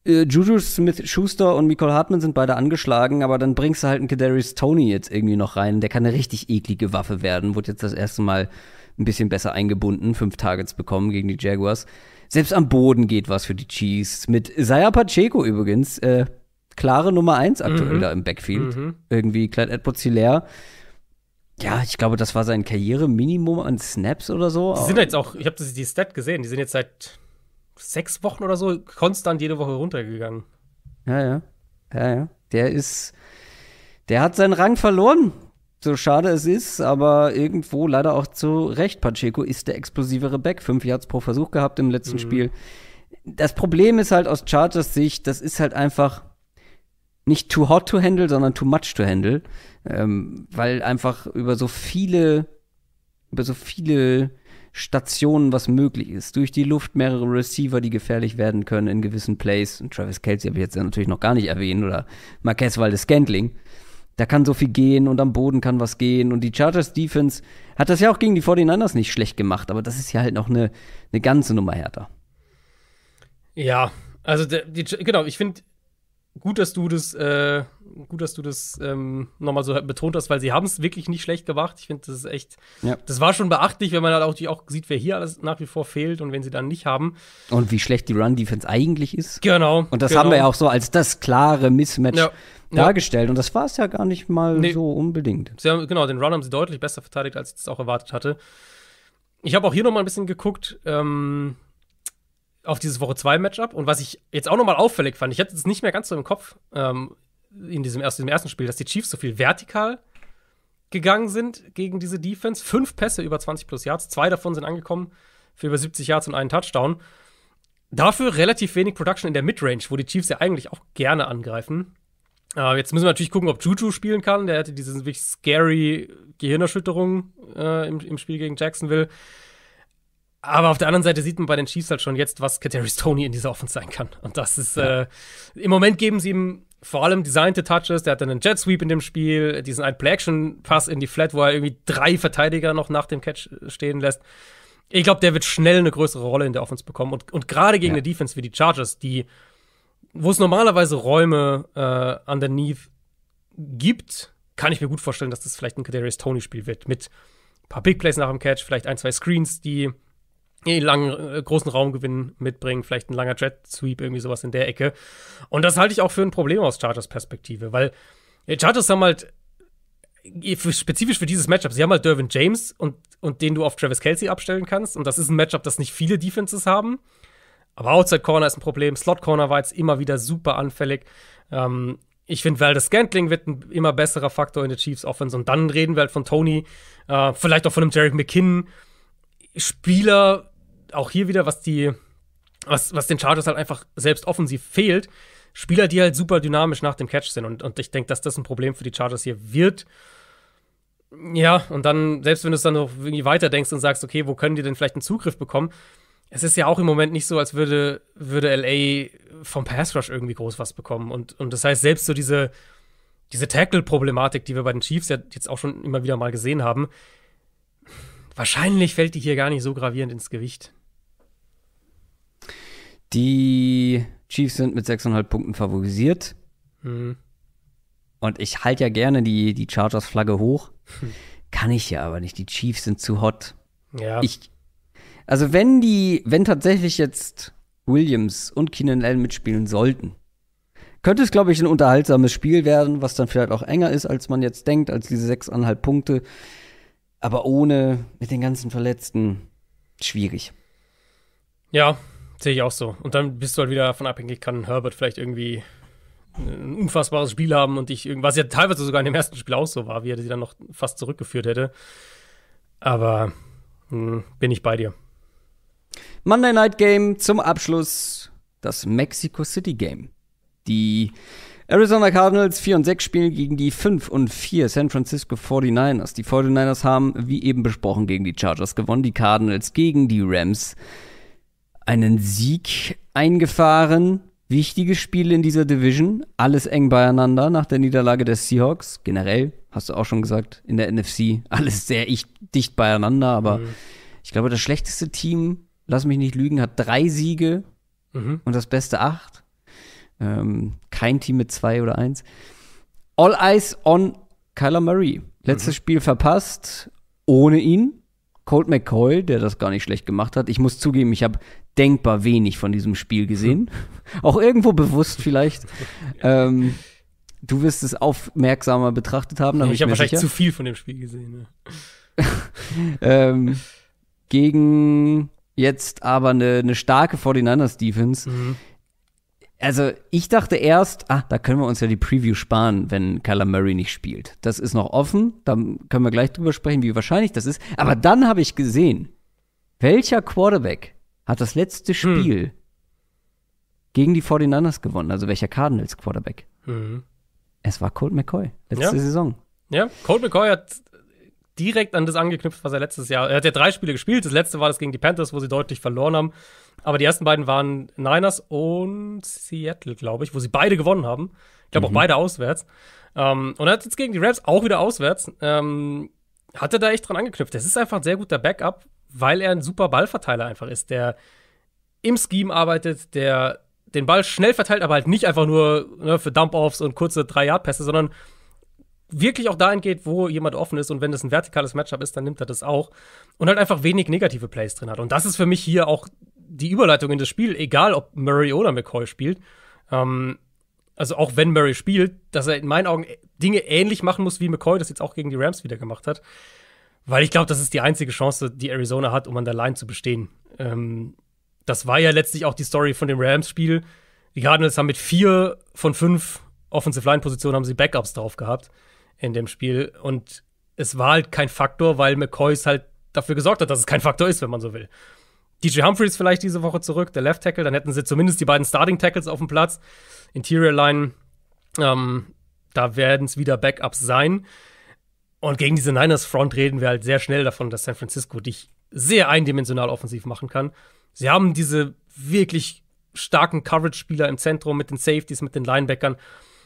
äh, Juju Smith-Schuster und Nicole Hartman sind beide angeschlagen, aber dann bringst du halt einen Kadarius Tony jetzt irgendwie noch rein. Der kann eine richtig eklige Waffe werden. Wurde jetzt das erste Mal ein bisschen besser eingebunden. Fünf Targets bekommen gegen die Jaguars. Selbst am Boden geht was für die Cheese. Mit Zaya Pacheco übrigens. Äh, klare Nummer eins aktuell mhm. da im Backfield. Mhm. Irgendwie Clyde edwards hilaire ja, ich glaube, das war sein Karriereminimum an Snaps oder so. Die sind jetzt auch, ich habe die Stat gesehen, die sind jetzt seit sechs Wochen oder so konstant jede Woche runtergegangen. Ja, ja. Ja, ja. Der ist. Der hat seinen Rang verloren. So schade es ist, aber irgendwo leider auch zu Recht. Pacheco ist der explosivere Back. Fünf Yards pro Versuch gehabt im letzten mhm. Spiel. Das Problem ist halt aus Chargers Sicht, das ist halt einfach nicht too hot to handle, sondern too much to handle. Ähm, weil einfach über so viele, über so viele Stationen was möglich ist. Durch die Luft mehrere Receiver, die gefährlich werden können in gewissen Plays. Und Travis Kelsey habe ich jetzt natürlich noch gar nicht erwähnt oder Marquez Valdes-Scantling. Da kann so viel gehen und am Boden kann was gehen. Und die Chargers Defense hat das ja auch gegen die 49ers nicht schlecht gemacht, aber das ist ja halt noch eine, eine ganze Nummer härter. Ja, also die, die, genau, ich finde, gut, dass du das, äh, gut, dass du das ähm, nochmal so betont hast, weil sie haben es wirklich nicht schlecht gemacht. Ich finde, das ist echt, ja. das war schon beachtlich, wenn man halt auch, die, auch sieht, wer hier alles nach wie vor fehlt und wenn sie dann nicht haben. Und wie schlecht die Run-Defense eigentlich ist. Genau. Und das genau. haben wir genau. ja auch so als das klare Mismatch. Ja. Dargestellt ja. und das war es ja gar nicht mal nee. so unbedingt. Sie haben, genau, den Run haben sie deutlich besser verteidigt, als ich es auch erwartet hatte. Ich habe auch hier noch mal ein bisschen geguckt. Ähm, auf dieses Woche 2 Matchup. Und was ich jetzt auch nochmal auffällig fand, ich hatte es nicht mehr ganz so im Kopf ähm, in diesem, erst, diesem ersten Spiel, dass die Chiefs so viel vertikal gegangen sind gegen diese Defense. Fünf Pässe über 20 plus Yards, zwei davon sind angekommen für über 70 Yards und einen Touchdown. Dafür relativ wenig Production in der Midrange, wo die Chiefs ja eigentlich auch gerne angreifen. Äh, jetzt müssen wir natürlich gucken, ob Juju spielen kann. Der hatte diese wirklich scary Gehirnerschütterung äh, im, im Spiel gegen Jacksonville. Aber auf der anderen Seite sieht man bei den Chiefs halt schon jetzt, was Kadarius Tony in dieser Offense sein kann. Und das ist, ja. äh, im Moment geben sie ihm vor allem designte Touches. Der hat dann einen Jet Sweep in dem Spiel, diesen ein Play-Action-Pass in die Flat, wo er irgendwie drei Verteidiger noch nach dem Catch äh, stehen lässt. Ich glaube, der wird schnell eine größere Rolle in der Offense bekommen. Und, und gerade gegen ja. eine Defense wie die Chargers, die, wo es normalerweise Räume äh, underneath gibt, kann ich mir gut vorstellen, dass das vielleicht ein Kadarius Tony-Spiel wird. Mit ein paar Big Plays nach dem Catch, vielleicht ein, zwei Screens, die einen langen, äh, großen Raumgewinn mitbringen, vielleicht ein langer Jet Sweep, irgendwie sowas in der Ecke. Und das halte ich auch für ein Problem aus Chargers Perspektive, weil äh, Chargers haben halt äh, spezifisch für dieses Matchup, sie haben halt Dervin James und, und den du auf Travis Kelsey abstellen kannst. Und das ist ein Matchup, das nicht viele Defenses haben. Aber Outside Corner ist ein Problem. Slot Corner war jetzt immer wieder super anfällig. Ähm, ich finde, Valdez Gantling wird ein immer besserer Faktor in der Chiefs Offense. Und dann reden wir halt von Tony, äh, vielleicht auch von einem Jerry McKinnon. Spieler, auch hier wieder, was die, was, was den Chargers halt einfach selbst offensiv fehlt, Spieler, die halt super dynamisch nach dem Catch sind. Und, und ich denke, dass das ein Problem für die Chargers hier wird. Ja, und dann, selbst wenn du es dann noch irgendwie weiterdenkst und sagst, okay, wo können die denn vielleicht einen Zugriff bekommen? Es ist ja auch im Moment nicht so, als würde, würde LA vom Pass Rush irgendwie groß was bekommen. Und, und das heißt, selbst so diese, diese Tackle-Problematik, die wir bei den Chiefs ja jetzt auch schon immer wieder mal gesehen haben, wahrscheinlich fällt die hier gar nicht so gravierend ins Gewicht. Die Chiefs sind mit 6,5 Punkten favorisiert. Mhm. Und ich halte ja gerne die, die Chargers-Flagge hoch. Hm. Kann ich ja aber nicht. Die Chiefs sind zu hot. Ja. Ich, also wenn die, wenn tatsächlich jetzt Williams und Keenan Allen mitspielen sollten, könnte es, glaube ich, ein unterhaltsames Spiel werden, was dann vielleicht auch enger ist, als man jetzt denkt, als diese sechseinhalb Punkte. Aber ohne, mit den ganzen Verletzten, schwierig. Ja, Sehe ich auch so. Und dann bist du halt wieder davon abhängig, kann Herbert vielleicht irgendwie ein unfassbares Spiel haben und ich irgendwas ja teilweise sogar in dem ersten Spiel auch so war, wie er sie dann noch fast zurückgeführt hätte. Aber mh, hm, bin ich bei dir. Monday Night Game zum Abschluss das Mexico City Game. Die Arizona Cardinals 4 und 6 spielen gegen die 5 und 4 San Francisco 49ers. Die 49ers haben, wie eben besprochen, gegen die Chargers gewonnen, die Cardinals gegen die Rams einen Sieg eingefahren. Wichtige Spiele in dieser Division, alles eng beieinander nach der Niederlage der Seahawks. Generell, hast du auch schon gesagt, in der NFC alles sehr ich, dicht beieinander, aber mhm. ich glaube, das schlechteste Team, lass mich nicht lügen, hat drei Siege mhm. und das beste acht. Ähm, kein Team mit zwei oder eins. All eyes on Kyler Murray. Letztes mhm. Spiel verpasst, ohne ihn. Colt McCoy, der das gar nicht schlecht gemacht hat. Ich muss zugeben, ich habe denkbar wenig von diesem Spiel gesehen. Auch irgendwo bewusst vielleicht. ähm, du wirst es aufmerksamer betrachtet haben. Ja, ich habe wahrscheinlich sicher. zu viel von dem Spiel gesehen. Ne? ähm, gegen jetzt aber eine, eine starke 49ers-Defense, mhm. Also ich dachte erst, ah, da können wir uns ja die Preview sparen, wenn Kyler Murray nicht spielt. Das ist noch offen, da können wir gleich drüber sprechen, wie wahrscheinlich das ist. Aber dann habe ich gesehen, welcher Quarterback hat das letzte hm. Spiel hm. gegen die 49ers gewonnen? Also welcher Cardinals Quarterback? Mhm. Es war Colt McCoy, letzte ja. Saison. Ja, Colt McCoy hat direkt an das angeknüpft, was er letztes Jahr, er hat ja drei Spiele gespielt. Das letzte war das gegen die Panthers, wo sie deutlich verloren haben. Aber die ersten beiden waren Niners und Seattle, glaube ich, wo sie beide gewonnen haben. Ich glaube mhm. auch beide auswärts. Ähm, und er hat jetzt gegen die Raps auch wieder auswärts. Ähm, hat er da echt dran angeknüpft. Das ist einfach ein sehr guter Backup, weil er ein super Ballverteiler einfach ist, der im Scheme arbeitet, der den Ball schnell verteilt, aber halt nicht einfach nur ne, für Dump-Offs und kurze Drei-Yard-Pässe, sondern wirklich auch dahin geht, wo jemand offen ist und wenn das ein vertikales Matchup ist, dann nimmt er das auch und halt einfach wenig negative Plays drin hat. Und das ist für mich hier auch die Überleitung in das Spiel, egal ob Murray oder McCoy spielt, ähm, also auch wenn Murray spielt, dass er in meinen Augen Dinge ähnlich machen muss, wie McCoy das jetzt auch gegen die Rams wieder gemacht hat. Weil ich glaube, das ist die einzige Chance, die Arizona hat, um an der Line zu bestehen. Ähm, das war ja letztlich auch die Story von dem Rams-Spiel. Die Cardinals haben mit vier von fünf Offensive Line-Positionen haben sie Backups drauf gehabt in dem Spiel. Und es war halt kein Faktor, weil McCoy es halt dafür gesorgt hat, dass es kein Faktor ist, wenn man so will. DJ Humphreys vielleicht diese Woche zurück, der Left Tackle. Dann hätten sie zumindest die beiden Starting Tackles auf dem Platz. Interior Line, ähm, da werden es wieder Backups sein. Und gegen diese Niners Front reden wir halt sehr schnell davon, dass San Francisco dich sehr eindimensional offensiv machen kann. Sie haben diese wirklich starken Coverage-Spieler im Zentrum mit den Safeties, mit den Linebackern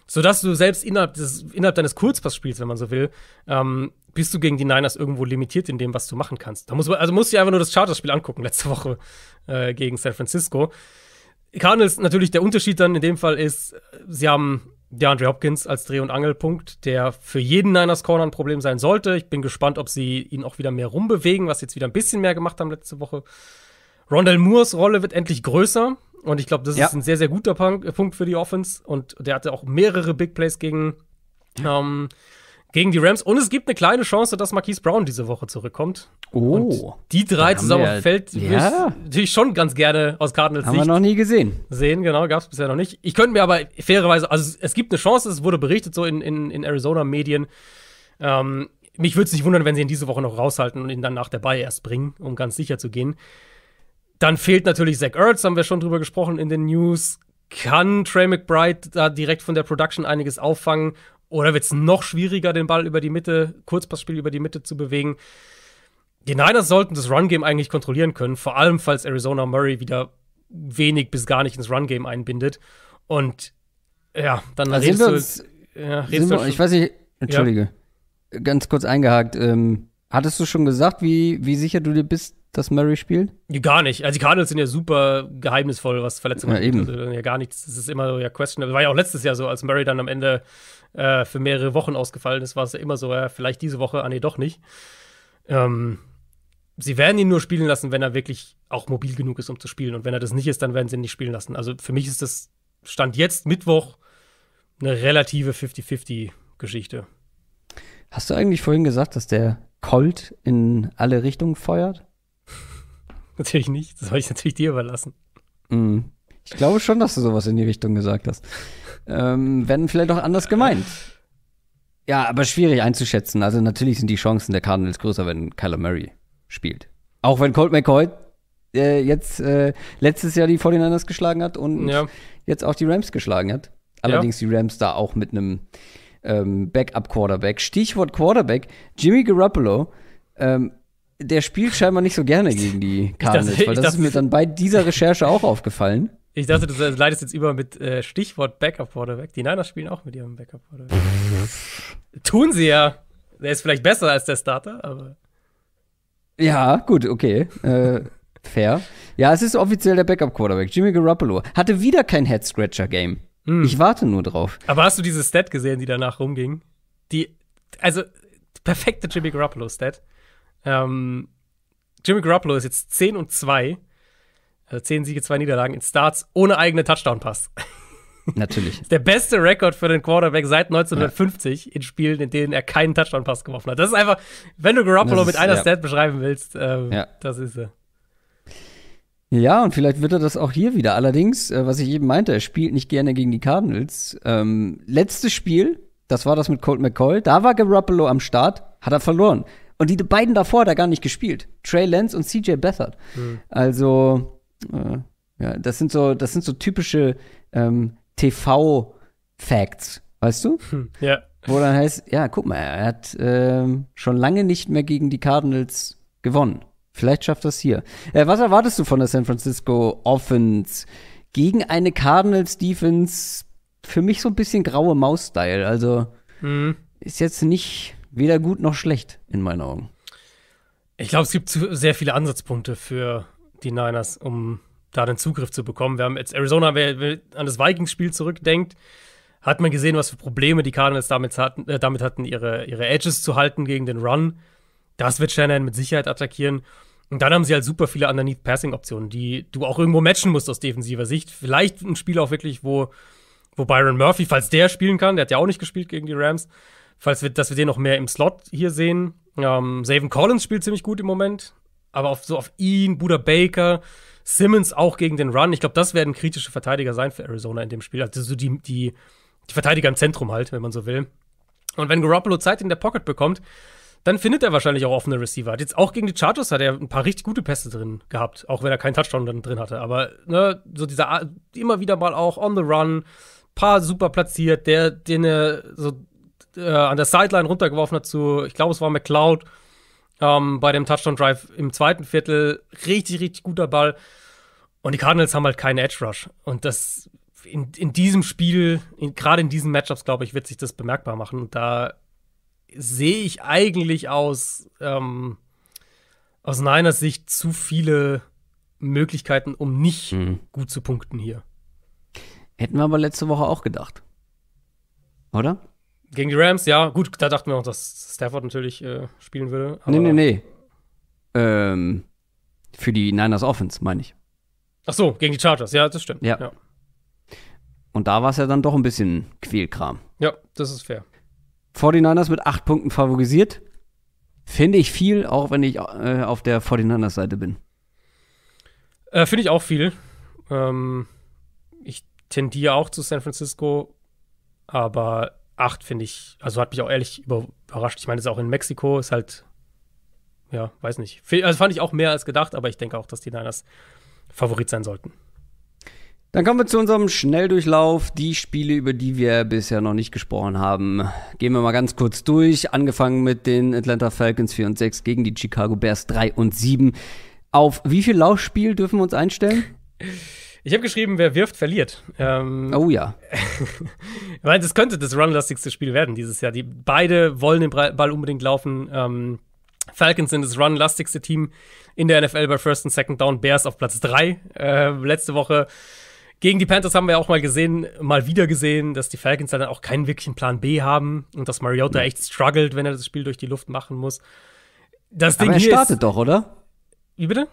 sodass du selbst innerhalb, des, innerhalb deines Kurzpassspiels, wenn man so will, ähm, bist du gegen die Niners irgendwo limitiert in dem, was du machen kannst. Da muss man, also musst du dir einfach nur das Chargers-Spiel angucken, letzte Woche äh, gegen San Francisco. Cardinals, natürlich der Unterschied dann in dem Fall ist, sie haben DeAndre Hopkins als Dreh- und Angelpunkt, der für jeden Niners Corner ein Problem sein sollte. Ich bin gespannt, ob sie ihn auch wieder mehr rumbewegen, was sie jetzt wieder ein bisschen mehr gemacht haben letzte Woche. Rondell Moores Rolle wird endlich größer. Und ich glaube, das ja. ist ein sehr, sehr guter äh, Punkt für die Offense. Und der hatte auch mehrere Big Plays gegen, ähm, gegen die Rams. Und es gibt eine kleine Chance, dass Marquise Brown diese Woche zurückkommt. Oh. Und die drei zusammen auf dem ja. natürlich schon ganz gerne aus Cardinals Sicht. Haben wir noch nie gesehen. Sehen, genau, gab es bisher noch nicht. Ich könnte mir aber fairerweise, also es gibt eine Chance, es wurde berichtet so in, in, in Arizona-Medien. Ähm, mich würde es nicht wundern, wenn sie ihn diese Woche noch raushalten und ihn dann nach der Bay erst bringen, um ganz sicher zu gehen. Dann fehlt natürlich Zach Ertz, haben wir schon drüber gesprochen in den News. Kann Trey McBride da direkt von der Production einiges auffangen? Oder wird es noch schwieriger, den Ball über die Mitte, Kurzpassspiel über die Mitte zu bewegen? Die Niners sollten das Run-Game eigentlich kontrollieren können, vor allem falls Arizona Murray wieder wenig bis gar nicht ins Run-Game einbindet. Und ja, dann also redest wir uns, du. Ja, redest wir, du ich weiß nicht, entschuldige. Ja. Ganz kurz eingehakt. Ähm, hattest du schon gesagt, wie, wie sicher du dir bist, dass Murray spielt? Gar nicht. Also die Cardinals sind ja super geheimnisvoll, was Verletzungen angeht. ja, eben. Also, ja, gar nichts. Das ist immer so ja questionable. War ja auch letztes Jahr so, als Murray dann am Ende äh, für mehrere Wochen ausgefallen ist, war es ja immer so, ja, vielleicht diese Woche, ah nee, doch nicht. Ähm, sie werden ihn nur spielen lassen, wenn er wirklich auch mobil genug ist, um zu spielen. Und wenn er das nicht ist, dann werden sie ihn nicht spielen lassen. Also für mich ist das Stand jetzt Mittwoch eine relative 50-50-Geschichte. Hast du eigentlich vorhin gesagt, dass der Colt in alle Richtungen feuert? Natürlich nicht. Das soll ich natürlich dir überlassen. Mm. Ich glaube schon, dass du sowas in die Richtung gesagt hast. ähm, wenn vielleicht auch anders gemeint. Ja, aber schwierig einzuschätzen. Also natürlich sind die Chancen der Cardinals größer, wenn Kyler Murray spielt. Auch wenn Colt McCoy äh, jetzt äh, letztes Jahr die 49ers geschlagen hat und ja. jetzt auch die Rams geschlagen hat. Allerdings ja. die Rams da auch mit einem ähm, Backup-Quarterback. Stichwort Quarterback. Jimmy Garoppolo ähm, der spielt scheinbar nicht so gerne gegen die Cardinals, dachte, weil das dachte, ist mir dann bei dieser Recherche auch aufgefallen. Ich dachte, du leidest jetzt über mit äh, Stichwort Backup Quarterback. Die Niners spielen auch mit ihrem Backup Quarterback. Tun sie ja. Der ist vielleicht besser als der Starter, aber. Ja, gut, okay. Äh, fair. Ja, es ist offiziell der Backup Quarterback. Jimmy Garoppolo hatte wieder kein Head Scratcher Game. Hm. Ich warte nur drauf. Aber hast du diese Stat gesehen, die danach rumging? Die, also perfekte Jimmy Garoppolo Stat. Ähm, Jimmy Garoppolo ist jetzt 10 und 2, also 10 Siege, 2 Niederlagen in Starts ohne eigene Touchdown-Pass. Natürlich. Der beste Rekord für den Quarterback seit 1950 ja. in Spielen, in denen er keinen Touchdown-Pass geworfen hat. Das ist einfach, wenn du Garoppolo ist, mit einer ja. Stat beschreiben willst, ähm, ja. das ist er. Ja, und vielleicht wird er das auch hier wieder. Allerdings, äh, was ich eben meinte, er spielt nicht gerne gegen die Cardinals. Ähm, letztes Spiel, das war das mit Colt McCoy, da war Garoppolo am Start, hat er verloren. Und die beiden davor hat er gar nicht gespielt. Trey Lance und CJ Beathard. Mhm. Also, äh, ja, das sind so, das sind so typische ähm, TV-Facts, weißt du? Hm, ja. Wo dann heißt, ja, guck mal, er hat ähm, schon lange nicht mehr gegen die Cardinals gewonnen. Vielleicht schafft das hier. Äh, was erwartest du von der San Francisco Offense gegen eine Cardinals Defense? Für mich so ein bisschen graue Maus-Style. Also mhm. ist jetzt nicht weder gut noch schlecht in meinen Augen. Ich glaube, es gibt sehr viele Ansatzpunkte für die Niners, um da den Zugriff zu bekommen. Wir haben jetzt Arizona, wer an das Vikings-Spiel zurückdenkt, hat man gesehen, was für Probleme die Cardinals damit hatten, äh, damit hatten ihre, ihre Edges zu halten gegen den Run. Das wird Shannon mit Sicherheit attackieren. Und dann haben sie halt super viele underneath Passing Optionen, die du auch irgendwo matchen musst aus defensiver Sicht. Vielleicht ein Spiel auch wirklich, wo, wo Byron Murphy, falls der spielen kann, der hat ja auch nicht gespielt gegen die Rams, falls wir, dass wir den noch mehr im Slot hier sehen. Ähm, Saven Collins spielt ziemlich gut im Moment, aber auf, so auf ihn, Buda Baker, Simmons auch gegen den Run. Ich glaube, das werden kritische Verteidiger sein für Arizona in dem Spiel. Also so die, die, die Verteidiger im Zentrum halt, wenn man so will. Und wenn Garoppolo Zeit in der Pocket bekommt, dann findet er wahrscheinlich auch offene Receiver. Hat jetzt auch gegen die Chargers hat er ein paar richtig gute Pässe drin gehabt, auch wenn er keinen Touchdown dann drin hatte. Aber ne, so dieser immer wieder mal auch on the run, paar super platziert, der den er so äh, an der Sideline runtergeworfen hat zu, ich glaube, es war McLeod ähm, bei dem Touchdown-Drive im zweiten Viertel. Richtig, richtig guter Ball. Und die Cardinals haben halt keinen Edge Rush. Und das in, in diesem Spiel, gerade in diesen Matchups, glaube ich, wird sich das bemerkbar machen. Und da sehe ich eigentlich aus, ähm, aus Niners Sicht zu viele Möglichkeiten, um nicht mhm. gut zu punkten hier. Hätten wir aber letzte Woche auch gedacht. Oder? Gegen die Rams, ja. Gut, da dachten wir auch, dass Stafford natürlich äh, spielen würde. Aber nee, nee, nee. Ähm, für die Niners Offense, meine ich. Ach so, gegen die Chargers, ja, das stimmt. Ja. ja. Und da war es ja dann doch ein bisschen Quälkram. Ja, das ist fair. 49ers mit acht Punkten favorisiert. Finde ich viel, auch wenn ich äh, auf der 49ers-Seite bin. Äh, Finde ich auch viel. Ähm, ich tendiere auch zu San Francisco, aber 8 finde ich, also hat mich auch ehrlich überrascht. Ich meine, es ist auch in Mexiko, ist halt, ja, weiß nicht. Also fand ich auch mehr als gedacht, aber ich denke auch, dass die Niners Favorit sein sollten. Dann kommen wir zu unserem Schnelldurchlauf. Die Spiele, über die wir bisher noch nicht gesprochen haben. Gehen wir mal ganz kurz durch. Angefangen mit den Atlanta Falcons 4 und 6 gegen die Chicago Bears 3 und 7. Auf wie viel Laufspiel dürfen wir uns einstellen? Ich habe geschrieben, wer wirft, verliert. Ähm, oh ja. Weil das könnte das runlastigste Spiel werden dieses Jahr. Die beide wollen den Ball unbedingt laufen. Ähm, Falcons sind das runlastigste Team in der NFL bei First und Second Down. Bears auf Platz 3. Äh, letzte Woche gegen die Panthers haben wir auch mal gesehen, mal wieder gesehen, dass die Falcons dann auch keinen wirklichen Plan B haben und dass Mariota echt struggelt, wenn er das Spiel durch die Luft machen muss. Das Ding Aber Ding er startet doch, oder? Wie bitte?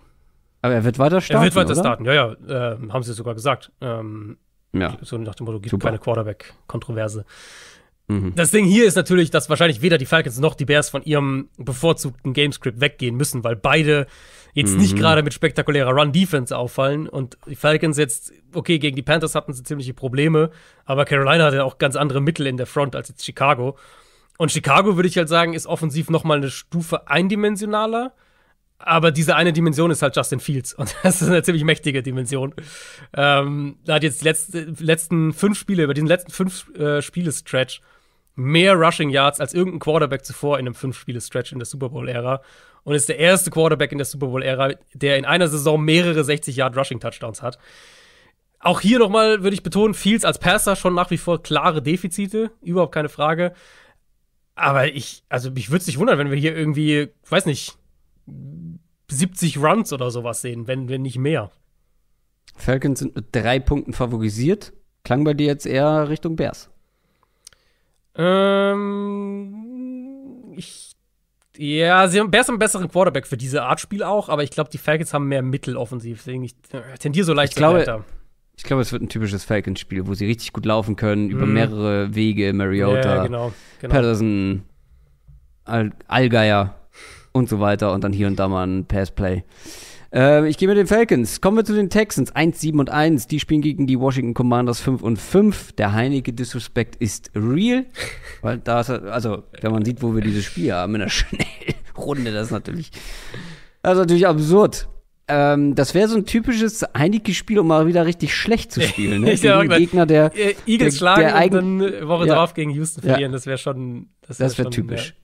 Aber er wird weiter starten. Er wird weiter oder? starten, ja, ja. Äh, haben sie sogar gesagt. Ähm, ja. So nach dem Motto, gibt Super. keine Quarterback-Kontroverse. Mhm. Das Ding hier ist natürlich, dass wahrscheinlich weder die Falcons noch die Bears von ihrem bevorzugten Gamescript weggehen müssen, weil beide jetzt mhm. nicht gerade mit spektakulärer Run-Defense auffallen. Und die Falcons jetzt, okay, gegen die Panthers hatten sie ziemliche Probleme, aber Carolina hatte auch ganz andere Mittel in der Front als jetzt Chicago. Und Chicago, würde ich halt sagen, ist offensiv noch mal eine Stufe eindimensionaler aber diese eine Dimension ist halt Justin Fields und das ist eine ziemlich mächtige Dimension. Ähm, da hat jetzt die letzte, letzten fünf Spiele, über diesen letzten fünf äh, Spiele-Stretch mehr Rushing Yards als irgendein Quarterback zuvor in einem Fünf-Spiele-Stretch in der Super Bowl-Ära und ist der erste Quarterback in der Super Bowl-Ära, der in einer Saison mehrere 60-Yard-Rushing-Touchdowns hat. Auch hier nochmal würde ich betonen, Fields als Passer schon nach wie vor klare Defizite, überhaupt keine Frage. Aber ich, also mich würde es nicht wundern, wenn wir hier irgendwie, weiß nicht, 70 Runs oder sowas sehen, wenn, wenn nicht mehr. Falcons sind mit drei Punkten favorisiert. Klang bei dir jetzt eher Richtung Bears? Ähm, ich, ja, sie haben Bears haben einen besseren Quarterback für diese Art Spiel auch, aber ich glaube, die Falcons haben mehr Mittel offensiv. Deswegen ich äh, tendiere so leicht ich glaube, weiter. Ich glaube, es wird ein typisches Falcons-Spiel, wo sie richtig gut laufen können, über mm. mehrere Wege, Mariota, ja, genau, genau. Patterson, Allgeier und so weiter und dann hier und da mal ein Passplay. Äh, ich gehe mit den Falcons. Kommen wir zu den Texans. 1, 7 und 1. Die spielen gegen die Washington Commanders 5 und 5. Der Heinige Disrespect ist real. Weil da ist, er, also, wenn man sieht, wo wir dieses Spiel haben, in der Schnellrunde, das ist natürlich, das ist natürlich absurd. Ähm, das wäre so ein typisches Heineke-Spiel, um mal wieder richtig schlecht zu spielen. Ne? gegen einen Gegner, der äh, Eagles der, schlagen der eigen, und dann Woche ja, drauf gegen Houston verlieren, ja. das wäre schon. Das wäre wär typisch. Ja.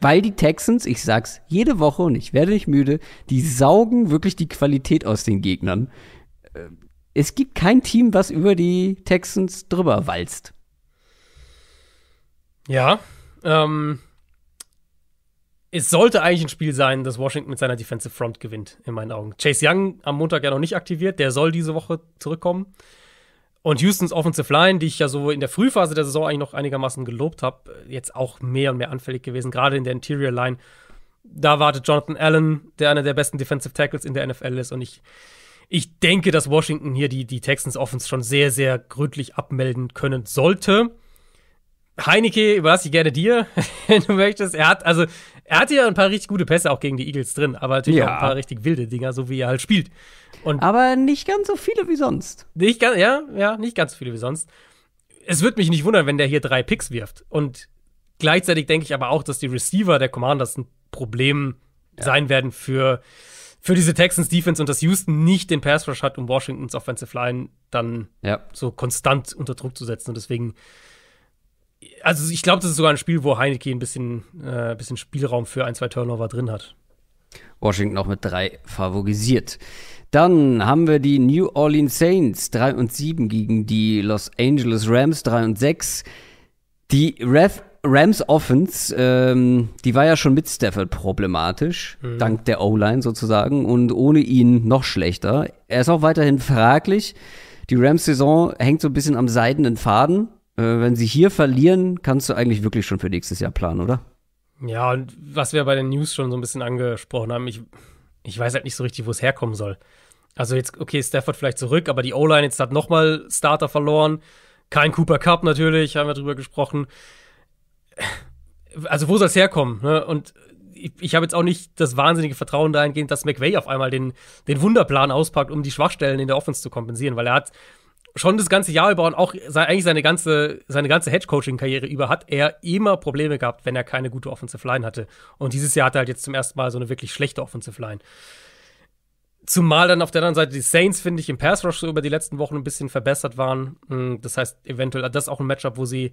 Weil die Texans, ich sag's jede Woche und ich werde nicht müde, die saugen wirklich die Qualität aus den Gegnern. Äh, es gibt kein Team, was über die Texans drüber walzt. Ja, ähm, es sollte eigentlich ein Spiel sein, das Washington mit seiner Defensive Front gewinnt, in meinen Augen. Chase Young am Montag ja noch nicht aktiviert, der soll diese Woche zurückkommen. Und Houstons Offensive Line, die ich ja so in der Frühphase der Saison eigentlich noch einigermaßen gelobt habe, jetzt auch mehr und mehr anfällig gewesen, gerade in der Interior Line. Da wartet Jonathan Allen, der einer der besten Defensive Tackles in der NFL ist. Und ich, ich denke, dass Washington hier die, die Texans Offense schon sehr, sehr gründlich abmelden können sollte. Heineke überlasse ich gerne dir, wenn du möchtest. Er hat, also, er hatte ja ein paar richtig gute Pässe auch gegen die Eagles drin, aber natürlich ja. auch ein paar richtig wilde Dinger, so wie er halt spielt. Und aber nicht ganz so viele wie sonst. Nicht ganz, ja, ja, nicht ganz so viele wie sonst. Es würde mich nicht wundern, wenn der hier drei Picks wirft. Und gleichzeitig denke ich aber auch, dass die Receiver der Commanders ein Problem ja. sein werden für, für diese Texans Defense und dass Houston nicht den Pass Rush hat, um Washingtons Offensive Line dann ja. so konstant unter Druck zu setzen. Und deswegen also ich glaube, das ist sogar ein Spiel, wo Heineke ein bisschen, äh, bisschen Spielraum für ein, zwei Turnover drin hat. Washington auch mit drei favorisiert. Dann haben wir die New Orleans Saints 3 und 7 gegen die Los Angeles Rams 3 und 6. Die Rams Offense, ähm, die war ja schon mit Stafford problematisch, mhm. dank der O-Line sozusagen und ohne ihn noch schlechter. Er ist auch weiterhin fraglich. Die Rams-Saison hängt so ein bisschen am seidenen Faden äh, wenn sie hier verlieren, kannst du eigentlich wirklich schon für nächstes Jahr planen, oder? Ja, und was wir bei den News schon so ein bisschen angesprochen haben, ich, ich weiß halt nicht so richtig, wo es herkommen soll. Also jetzt, okay, Stafford vielleicht zurück, aber die O-Line jetzt hat nochmal Starter verloren. Kein Cooper Cup natürlich, haben wir drüber gesprochen. Also wo soll es herkommen? Ne? Und ich, ich habe jetzt auch nicht das wahnsinnige Vertrauen dahingehend, dass McVay auf einmal den, den Wunderplan auspackt, um die Schwachstellen in der Offense zu kompensieren, weil er hat schon das ganze Jahr über und auch eigentlich seine ganze, seine ganze Hedge-Coaching-Karriere über hat er immer Probleme gehabt, wenn er keine gute Offensive Line hatte. Und dieses Jahr hat er halt jetzt zum ersten Mal so eine wirklich schlechte Offensive Line. Zumal dann auf der anderen Seite die Saints, finde ich, im Pass Rush so über die letzten Wochen ein bisschen verbessert waren. Hm, das heißt, eventuell das ist auch ein Matchup, wo sie,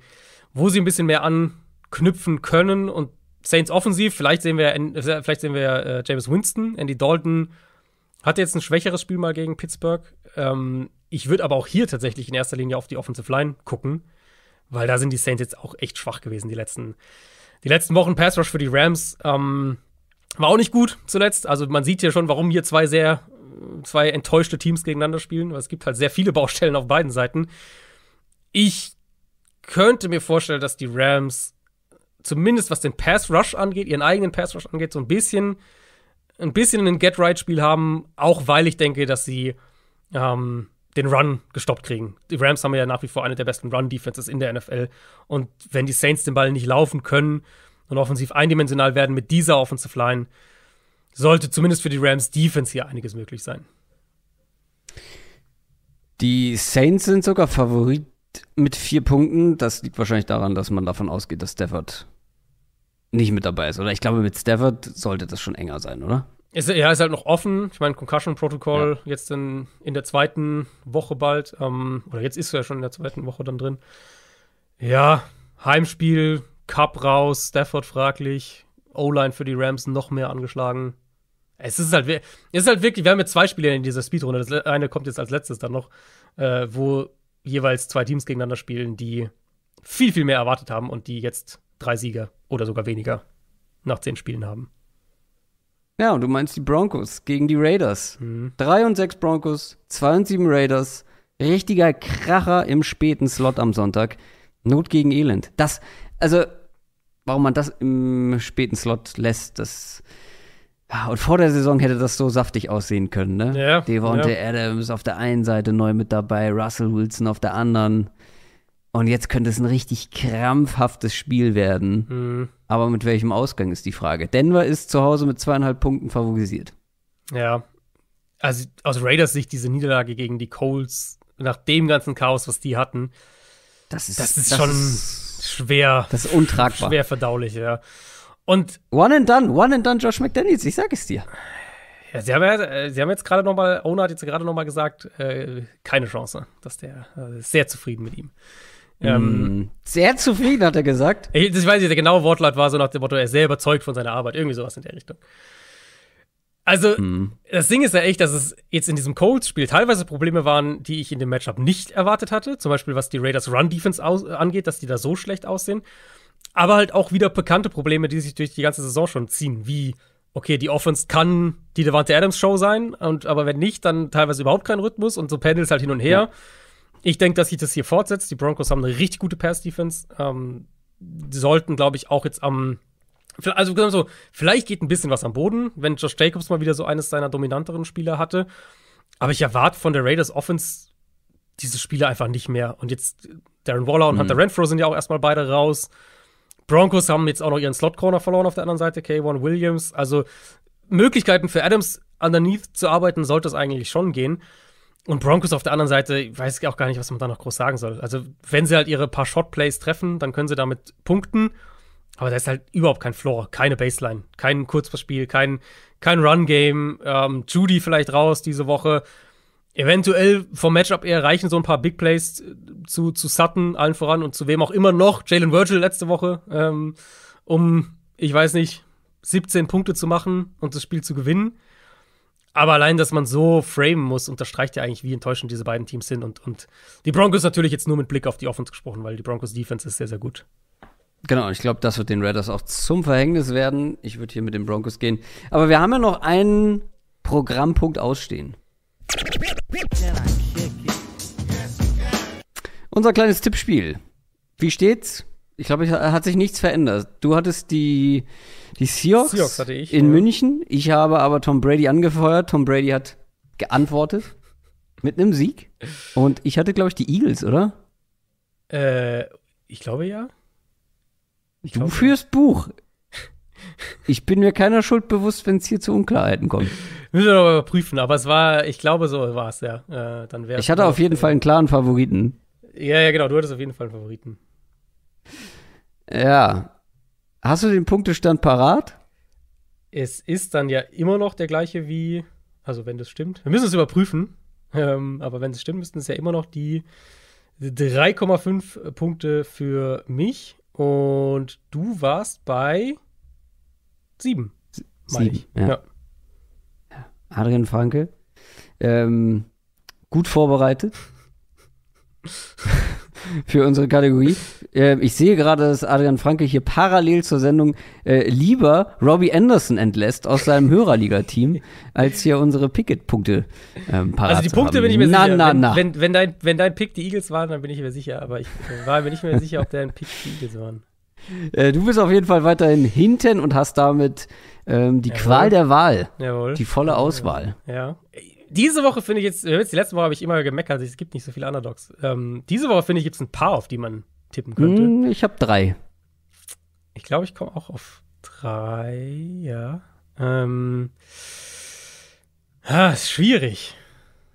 wo sie ein bisschen mehr anknüpfen können. Und Saints offensiv, vielleicht sehen wir, vielleicht sehen wir äh, James Winston, Andy Dalton hat jetzt ein schwächeres Spiel mal gegen Pittsburgh. Ähm, ich würde aber auch hier tatsächlich in erster Linie auf die Offensive Line gucken, weil da sind die Saints jetzt auch echt schwach gewesen, die letzten, die letzten Wochen. Pass Rush für die Rams ähm, war auch nicht gut zuletzt. Also man sieht hier schon, warum hier zwei sehr, zwei enttäuschte Teams gegeneinander spielen, weil es gibt halt sehr viele Baustellen auf beiden Seiten. Ich könnte mir vorstellen, dass die Rams zumindest was den Pass Rush angeht, ihren eigenen Pass Rush angeht, so ein bisschen, ein bisschen ein Get Right Spiel haben, auch weil ich denke, dass sie ähm, den Run gestoppt kriegen. Die Rams haben ja nach wie vor eine der besten Run-Defenses in der NFL. Und wenn die Saints den Ball nicht laufen können und offensiv eindimensional werden mit dieser Offensive Line, sollte zumindest für die Rams Defense hier einiges möglich sein. Die Saints sind sogar Favorit mit vier Punkten. Das liegt wahrscheinlich daran, dass man davon ausgeht, dass Stafford nicht mit dabei ist. Oder ich glaube, mit Stafford sollte das schon enger sein, oder? Ist, ja, ist halt noch offen. Ich meine, Concussion Protocol ja. jetzt in, in der zweiten Woche bald. Ähm, oder jetzt ist er ja schon in der zweiten Woche dann drin. Ja, Heimspiel, Cup raus, Stafford fraglich, O-Line für die Rams noch mehr angeschlagen. Es ist halt, es ist halt wirklich, wir haben jetzt zwei Spiele in dieser Speedrunde. Das eine kommt jetzt als letztes dann noch, äh, wo jeweils zwei Teams gegeneinander spielen, die viel, viel mehr erwartet haben und die jetzt drei Sieger oder sogar weniger nach zehn Spielen haben. Ja, und du meinst die Broncos gegen die Raiders. Mhm. 3 und 6 Broncos, 2 und 7 Raiders. Richtiger Kracher im späten Slot am Sonntag. Not gegen Elend. Das, also, warum man das im späten Slot lässt, das. Ja, und vor der Saison hätte das so saftig aussehen können, ne? Ja. Devontae ja. Adams auf der einen Seite neu mit dabei, Russell Wilson auf der anderen. Und jetzt könnte es ein richtig krampfhaftes Spiel werden. Mhm. Aber mit welchem Ausgang ist die Frage? Denver ist zu Hause mit zweieinhalb Punkten favorisiert. Ja. Also aus Raiders Sicht diese Niederlage gegen die Coles nach dem ganzen Chaos, was die hatten, das ist, das ist das schon ist, schwer. Das ist untragbar. Schwer verdaulich, ja. Und One and done, one and done Josh McDaniels, ich sag es dir. Ja, sie haben, äh, sie haben jetzt gerade nochmal, mal, Ona hat jetzt gerade nochmal gesagt, äh, keine Chance, dass der äh, sehr zufrieden mit ihm. ist. Ähm, Sehr zufrieden, hat er gesagt. Ich, ich weiß nicht, der genaue Wortlaut war so nach dem Motto, er ist sehr überzeugt von seiner Arbeit, irgendwie sowas in der Richtung. Also, mhm. das Ding ist ja echt, dass es jetzt in diesem Colts-Spiel teilweise Probleme waren, die ich in dem Matchup nicht erwartet hatte. Zum Beispiel, was die Raiders Run-Defense angeht, dass die da so schlecht aussehen. Aber halt auch wieder bekannte Probleme, die sich durch die ganze Saison schon ziehen, wie okay, die Offense kann die Devante Adams Show sein, und aber wenn nicht, dann teilweise überhaupt kein Rhythmus und so Pendels halt hin und her. Ja. Ich denke, dass sich das hier fortsetzt. Die Broncos haben eine richtig gute Pass-Defense. Ähm, sollten, glaube ich, auch jetzt am. Also, genau so, vielleicht geht ein bisschen was am Boden, wenn Josh Jacobs mal wieder so eines seiner dominanteren Spieler hatte. Aber ich erwarte von der Raiders Offense diese Spiele einfach nicht mehr. Und jetzt äh, Darren Waller und mhm. Hunter Renfro sind ja auch erstmal beide raus. Broncos haben jetzt auch noch ihren Slot-Corner verloren auf der anderen Seite, K1 Williams. Also Möglichkeiten für Adams underneath zu arbeiten, sollte es eigentlich schon gehen. Und Broncos auf der anderen Seite, ich weiß auch gar nicht, was man da noch groß sagen soll. Also, wenn sie halt ihre paar Shot-Plays treffen, dann können sie damit punkten. Aber da ist halt überhaupt kein Floor, keine Baseline, kein Kurzverspiel, kein, kein Run-Game. Ähm, Judy vielleicht raus diese Woche. Eventuell vom Matchup eher reichen so ein paar Big Plays zu, zu Sutton allen voran und zu wem auch immer noch, Jalen Virgil letzte Woche, ähm, um, ich weiß nicht, 17 Punkte zu machen und das Spiel zu gewinnen. Aber allein, dass man so framen muss, unterstreicht ja eigentlich, wie enttäuschend diese beiden Teams sind. Und, und die Broncos natürlich jetzt nur mit Blick auf die Offense gesprochen, weil die Broncos Defense ist sehr, sehr gut. Genau, ich glaube, das wird den Raiders auch zum Verhängnis werden. Ich würde hier mit den Broncos gehen. Aber wir haben ja noch einen Programmpunkt ausstehen. Unser kleines Tippspiel. Wie steht's? ich glaube, es hat sich nichts verändert. Du hattest die, die Seahawks, Seahawks hatte ich, in ja. München. Ich habe aber Tom Brady angefeuert. Tom Brady hat geantwortet mit einem Sieg. Und ich hatte, glaube ich, die Eagles, oder? Äh, ich glaube ja. Ich du glaube, führst ja. Buch. Ich bin mir keiner Schuld bewusst, wenn es hier zu Unklarheiten kommt. Müssen wir noch überprüfen, aber es war, ich glaube, so war es ja. Äh, dann ich hatte auf jeden Fall einen klaren Favoriten. Ja, ja, genau, du hattest auf jeden Fall einen Favoriten. Ja. Hast du den Punktestand parat? Es ist dann ja immer noch der gleiche wie, also wenn das stimmt. Wir müssen es überprüfen. Ähm, aber wenn es stimmt, müssten es ja immer noch die 3,5 Punkte für mich. Und du warst bei 7. Sieben, ja. ja. Adrian Franke. Ähm, gut vorbereitet. für unsere Kategorie. Äh, ich sehe gerade, dass Adrian Franke hier parallel zur Sendung äh, lieber Robbie Anderson entlässt aus seinem Hörerliga-Team, als hier unsere Picket-Punkte ähm, parat Also die Punkte haben. bin ich mir na, sicher. Na, na. Wenn, wenn, wenn, dein, wenn dein Pick die Eagles waren, dann bin ich mir sicher. Aber ich äh, war mir nicht mehr sicher, ob dein Pick die Eagles waren. Äh, du bist auf jeden Fall weiterhin hinten und hast damit ähm, die Jawohl. Qual der Wahl. Jawohl. Die volle Auswahl. Ja. ja diese Woche finde ich jetzt, die letzte Woche habe ich immer gemeckert, es gibt nicht so viele Underdogs. Ähm, diese Woche finde ich, gibt es ein paar, auf die man tippen könnte. Hm, ich habe drei. Ich glaube, ich komme auch auf drei, ja. Ähm, ah, ist schwierig.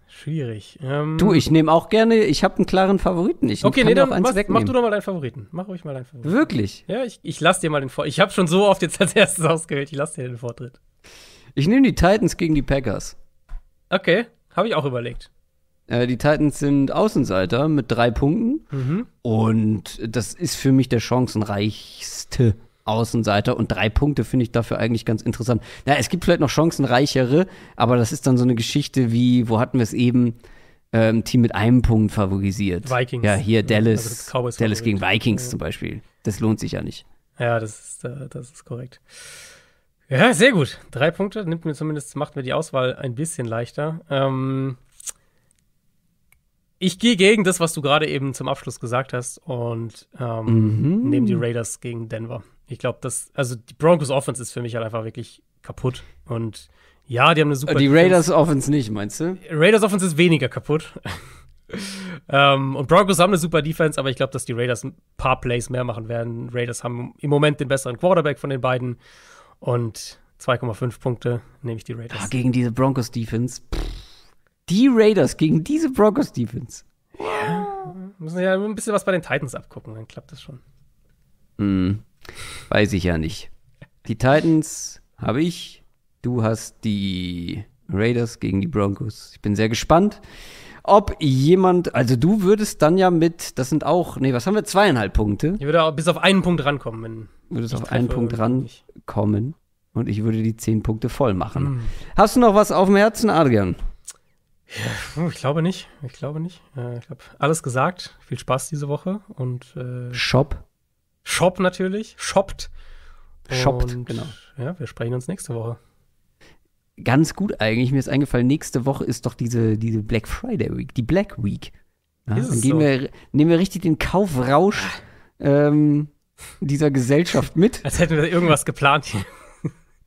Schwierig. Ähm, du, ich nehme auch gerne, ich habe einen klaren Favoriten. Ich okay, nee, dann mach, mach, du doch mal deinen Favoriten. Mach ruhig mal deinen Favoriten. Wirklich? Ja, ich, ich lass dir mal den Vortritt. Ich habe schon so oft jetzt als erstes ausgewählt, ich lass dir den Vortritt. Ich nehme die Titans gegen die Packers. Okay, habe ich auch überlegt. Äh, die Titans sind Außenseiter mit drei Punkten. Mhm. Und das ist für mich der chancenreichste Außenseiter. Und drei Punkte finde ich dafür eigentlich ganz interessant. Na, es gibt vielleicht noch chancenreichere, aber das ist dann so eine Geschichte wie, wo hatten wir es eben? Ähm, Team mit einem Punkt favorisiert. Vikings. Ja, hier Dallas. Also Dallas gegen Vikings ja. zum Beispiel. Das lohnt sich ja nicht. Ja, das ist, äh, das ist korrekt. Ja, sehr gut. Drei Punkte nimmt mir zumindest, macht mir die Auswahl ein bisschen leichter. Ähm, ich gehe gegen das, was du gerade eben zum Abschluss gesagt hast und ähm, mhm. nehme die Raiders gegen Denver. Ich glaube, dass, also die Broncos Offense ist für mich halt einfach wirklich kaputt und ja, die haben eine super. Die Defense. Raiders Offense nicht, meinst du? Raiders Offense ist weniger kaputt. ähm, und Broncos haben eine super Defense, aber ich glaube, dass die Raiders ein paar Plays mehr machen werden. Raiders haben im Moment den besseren Quarterback von den beiden und 2,5 Punkte nehme ich die Raiders. Ach, gegen diese Broncos Defense. Pff. Die Raiders gegen diese Broncos Defense. Ja, müssen ja ein bisschen was bei den Titans abgucken, dann klappt das schon. Hm, weiß ich ja nicht. Die Titans habe ich. Du hast die Raiders gegen die Broncos. Ich bin sehr gespannt ob jemand, also du würdest dann ja mit, das sind auch, nee, was haben wir, zweieinhalb Punkte. Ich würde auch bis auf einen Punkt rankommen. Wenn würdest auf einen Punkt rankommen und ich würde die zehn Punkte voll machen. Mhm. Hast du noch was auf dem Herzen, Adrian? Ja, ich glaube nicht. Ich glaube nicht. Äh, ich habe alles gesagt. Viel Spaß diese Woche und äh, Shop. Shop natürlich. Shoppt. Shoppt, genau. Ja, wir sprechen uns nächste Woche ganz gut eigentlich. Mir ist eingefallen, nächste Woche ist doch diese, diese Black Friday Week, die Black Week. Ja, dann gehen so? wir, nehmen wir richtig den Kaufrausch ah. ähm, dieser Gesellschaft mit. Als hätten wir irgendwas geplant hier.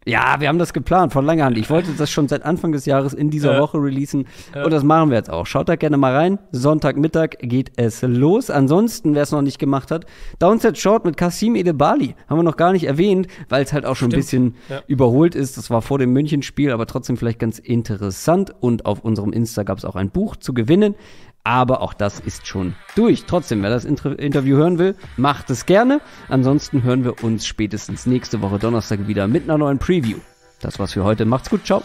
Ja, wir haben das geplant von langer Hand. Ich wollte das schon seit Anfang des Jahres in dieser äh, Woche releasen. Äh. Und das machen wir jetzt auch. Schaut da gerne mal rein. Sonntagmittag geht es los. Ansonsten, wer es noch nicht gemacht hat, Downset Short mit Kasim Edebali. Haben wir noch gar nicht erwähnt, weil es halt auch schon Stimmt. ein bisschen ja. überholt ist. Das war vor dem Münchenspiel, aber trotzdem vielleicht ganz interessant. Und auf unserem Insta gab es auch ein Buch zu gewinnen. Aber auch das ist schon durch. Trotzdem, wer das Inter Interview hören will, macht es gerne. Ansonsten hören wir uns spätestens nächste Woche Donnerstag wieder mit einer neuen Preview. Das war's für heute. Macht's gut. Ciao.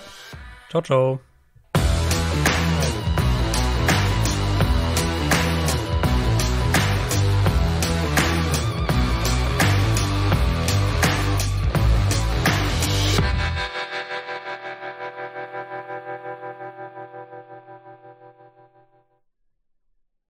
Ciao, ciao.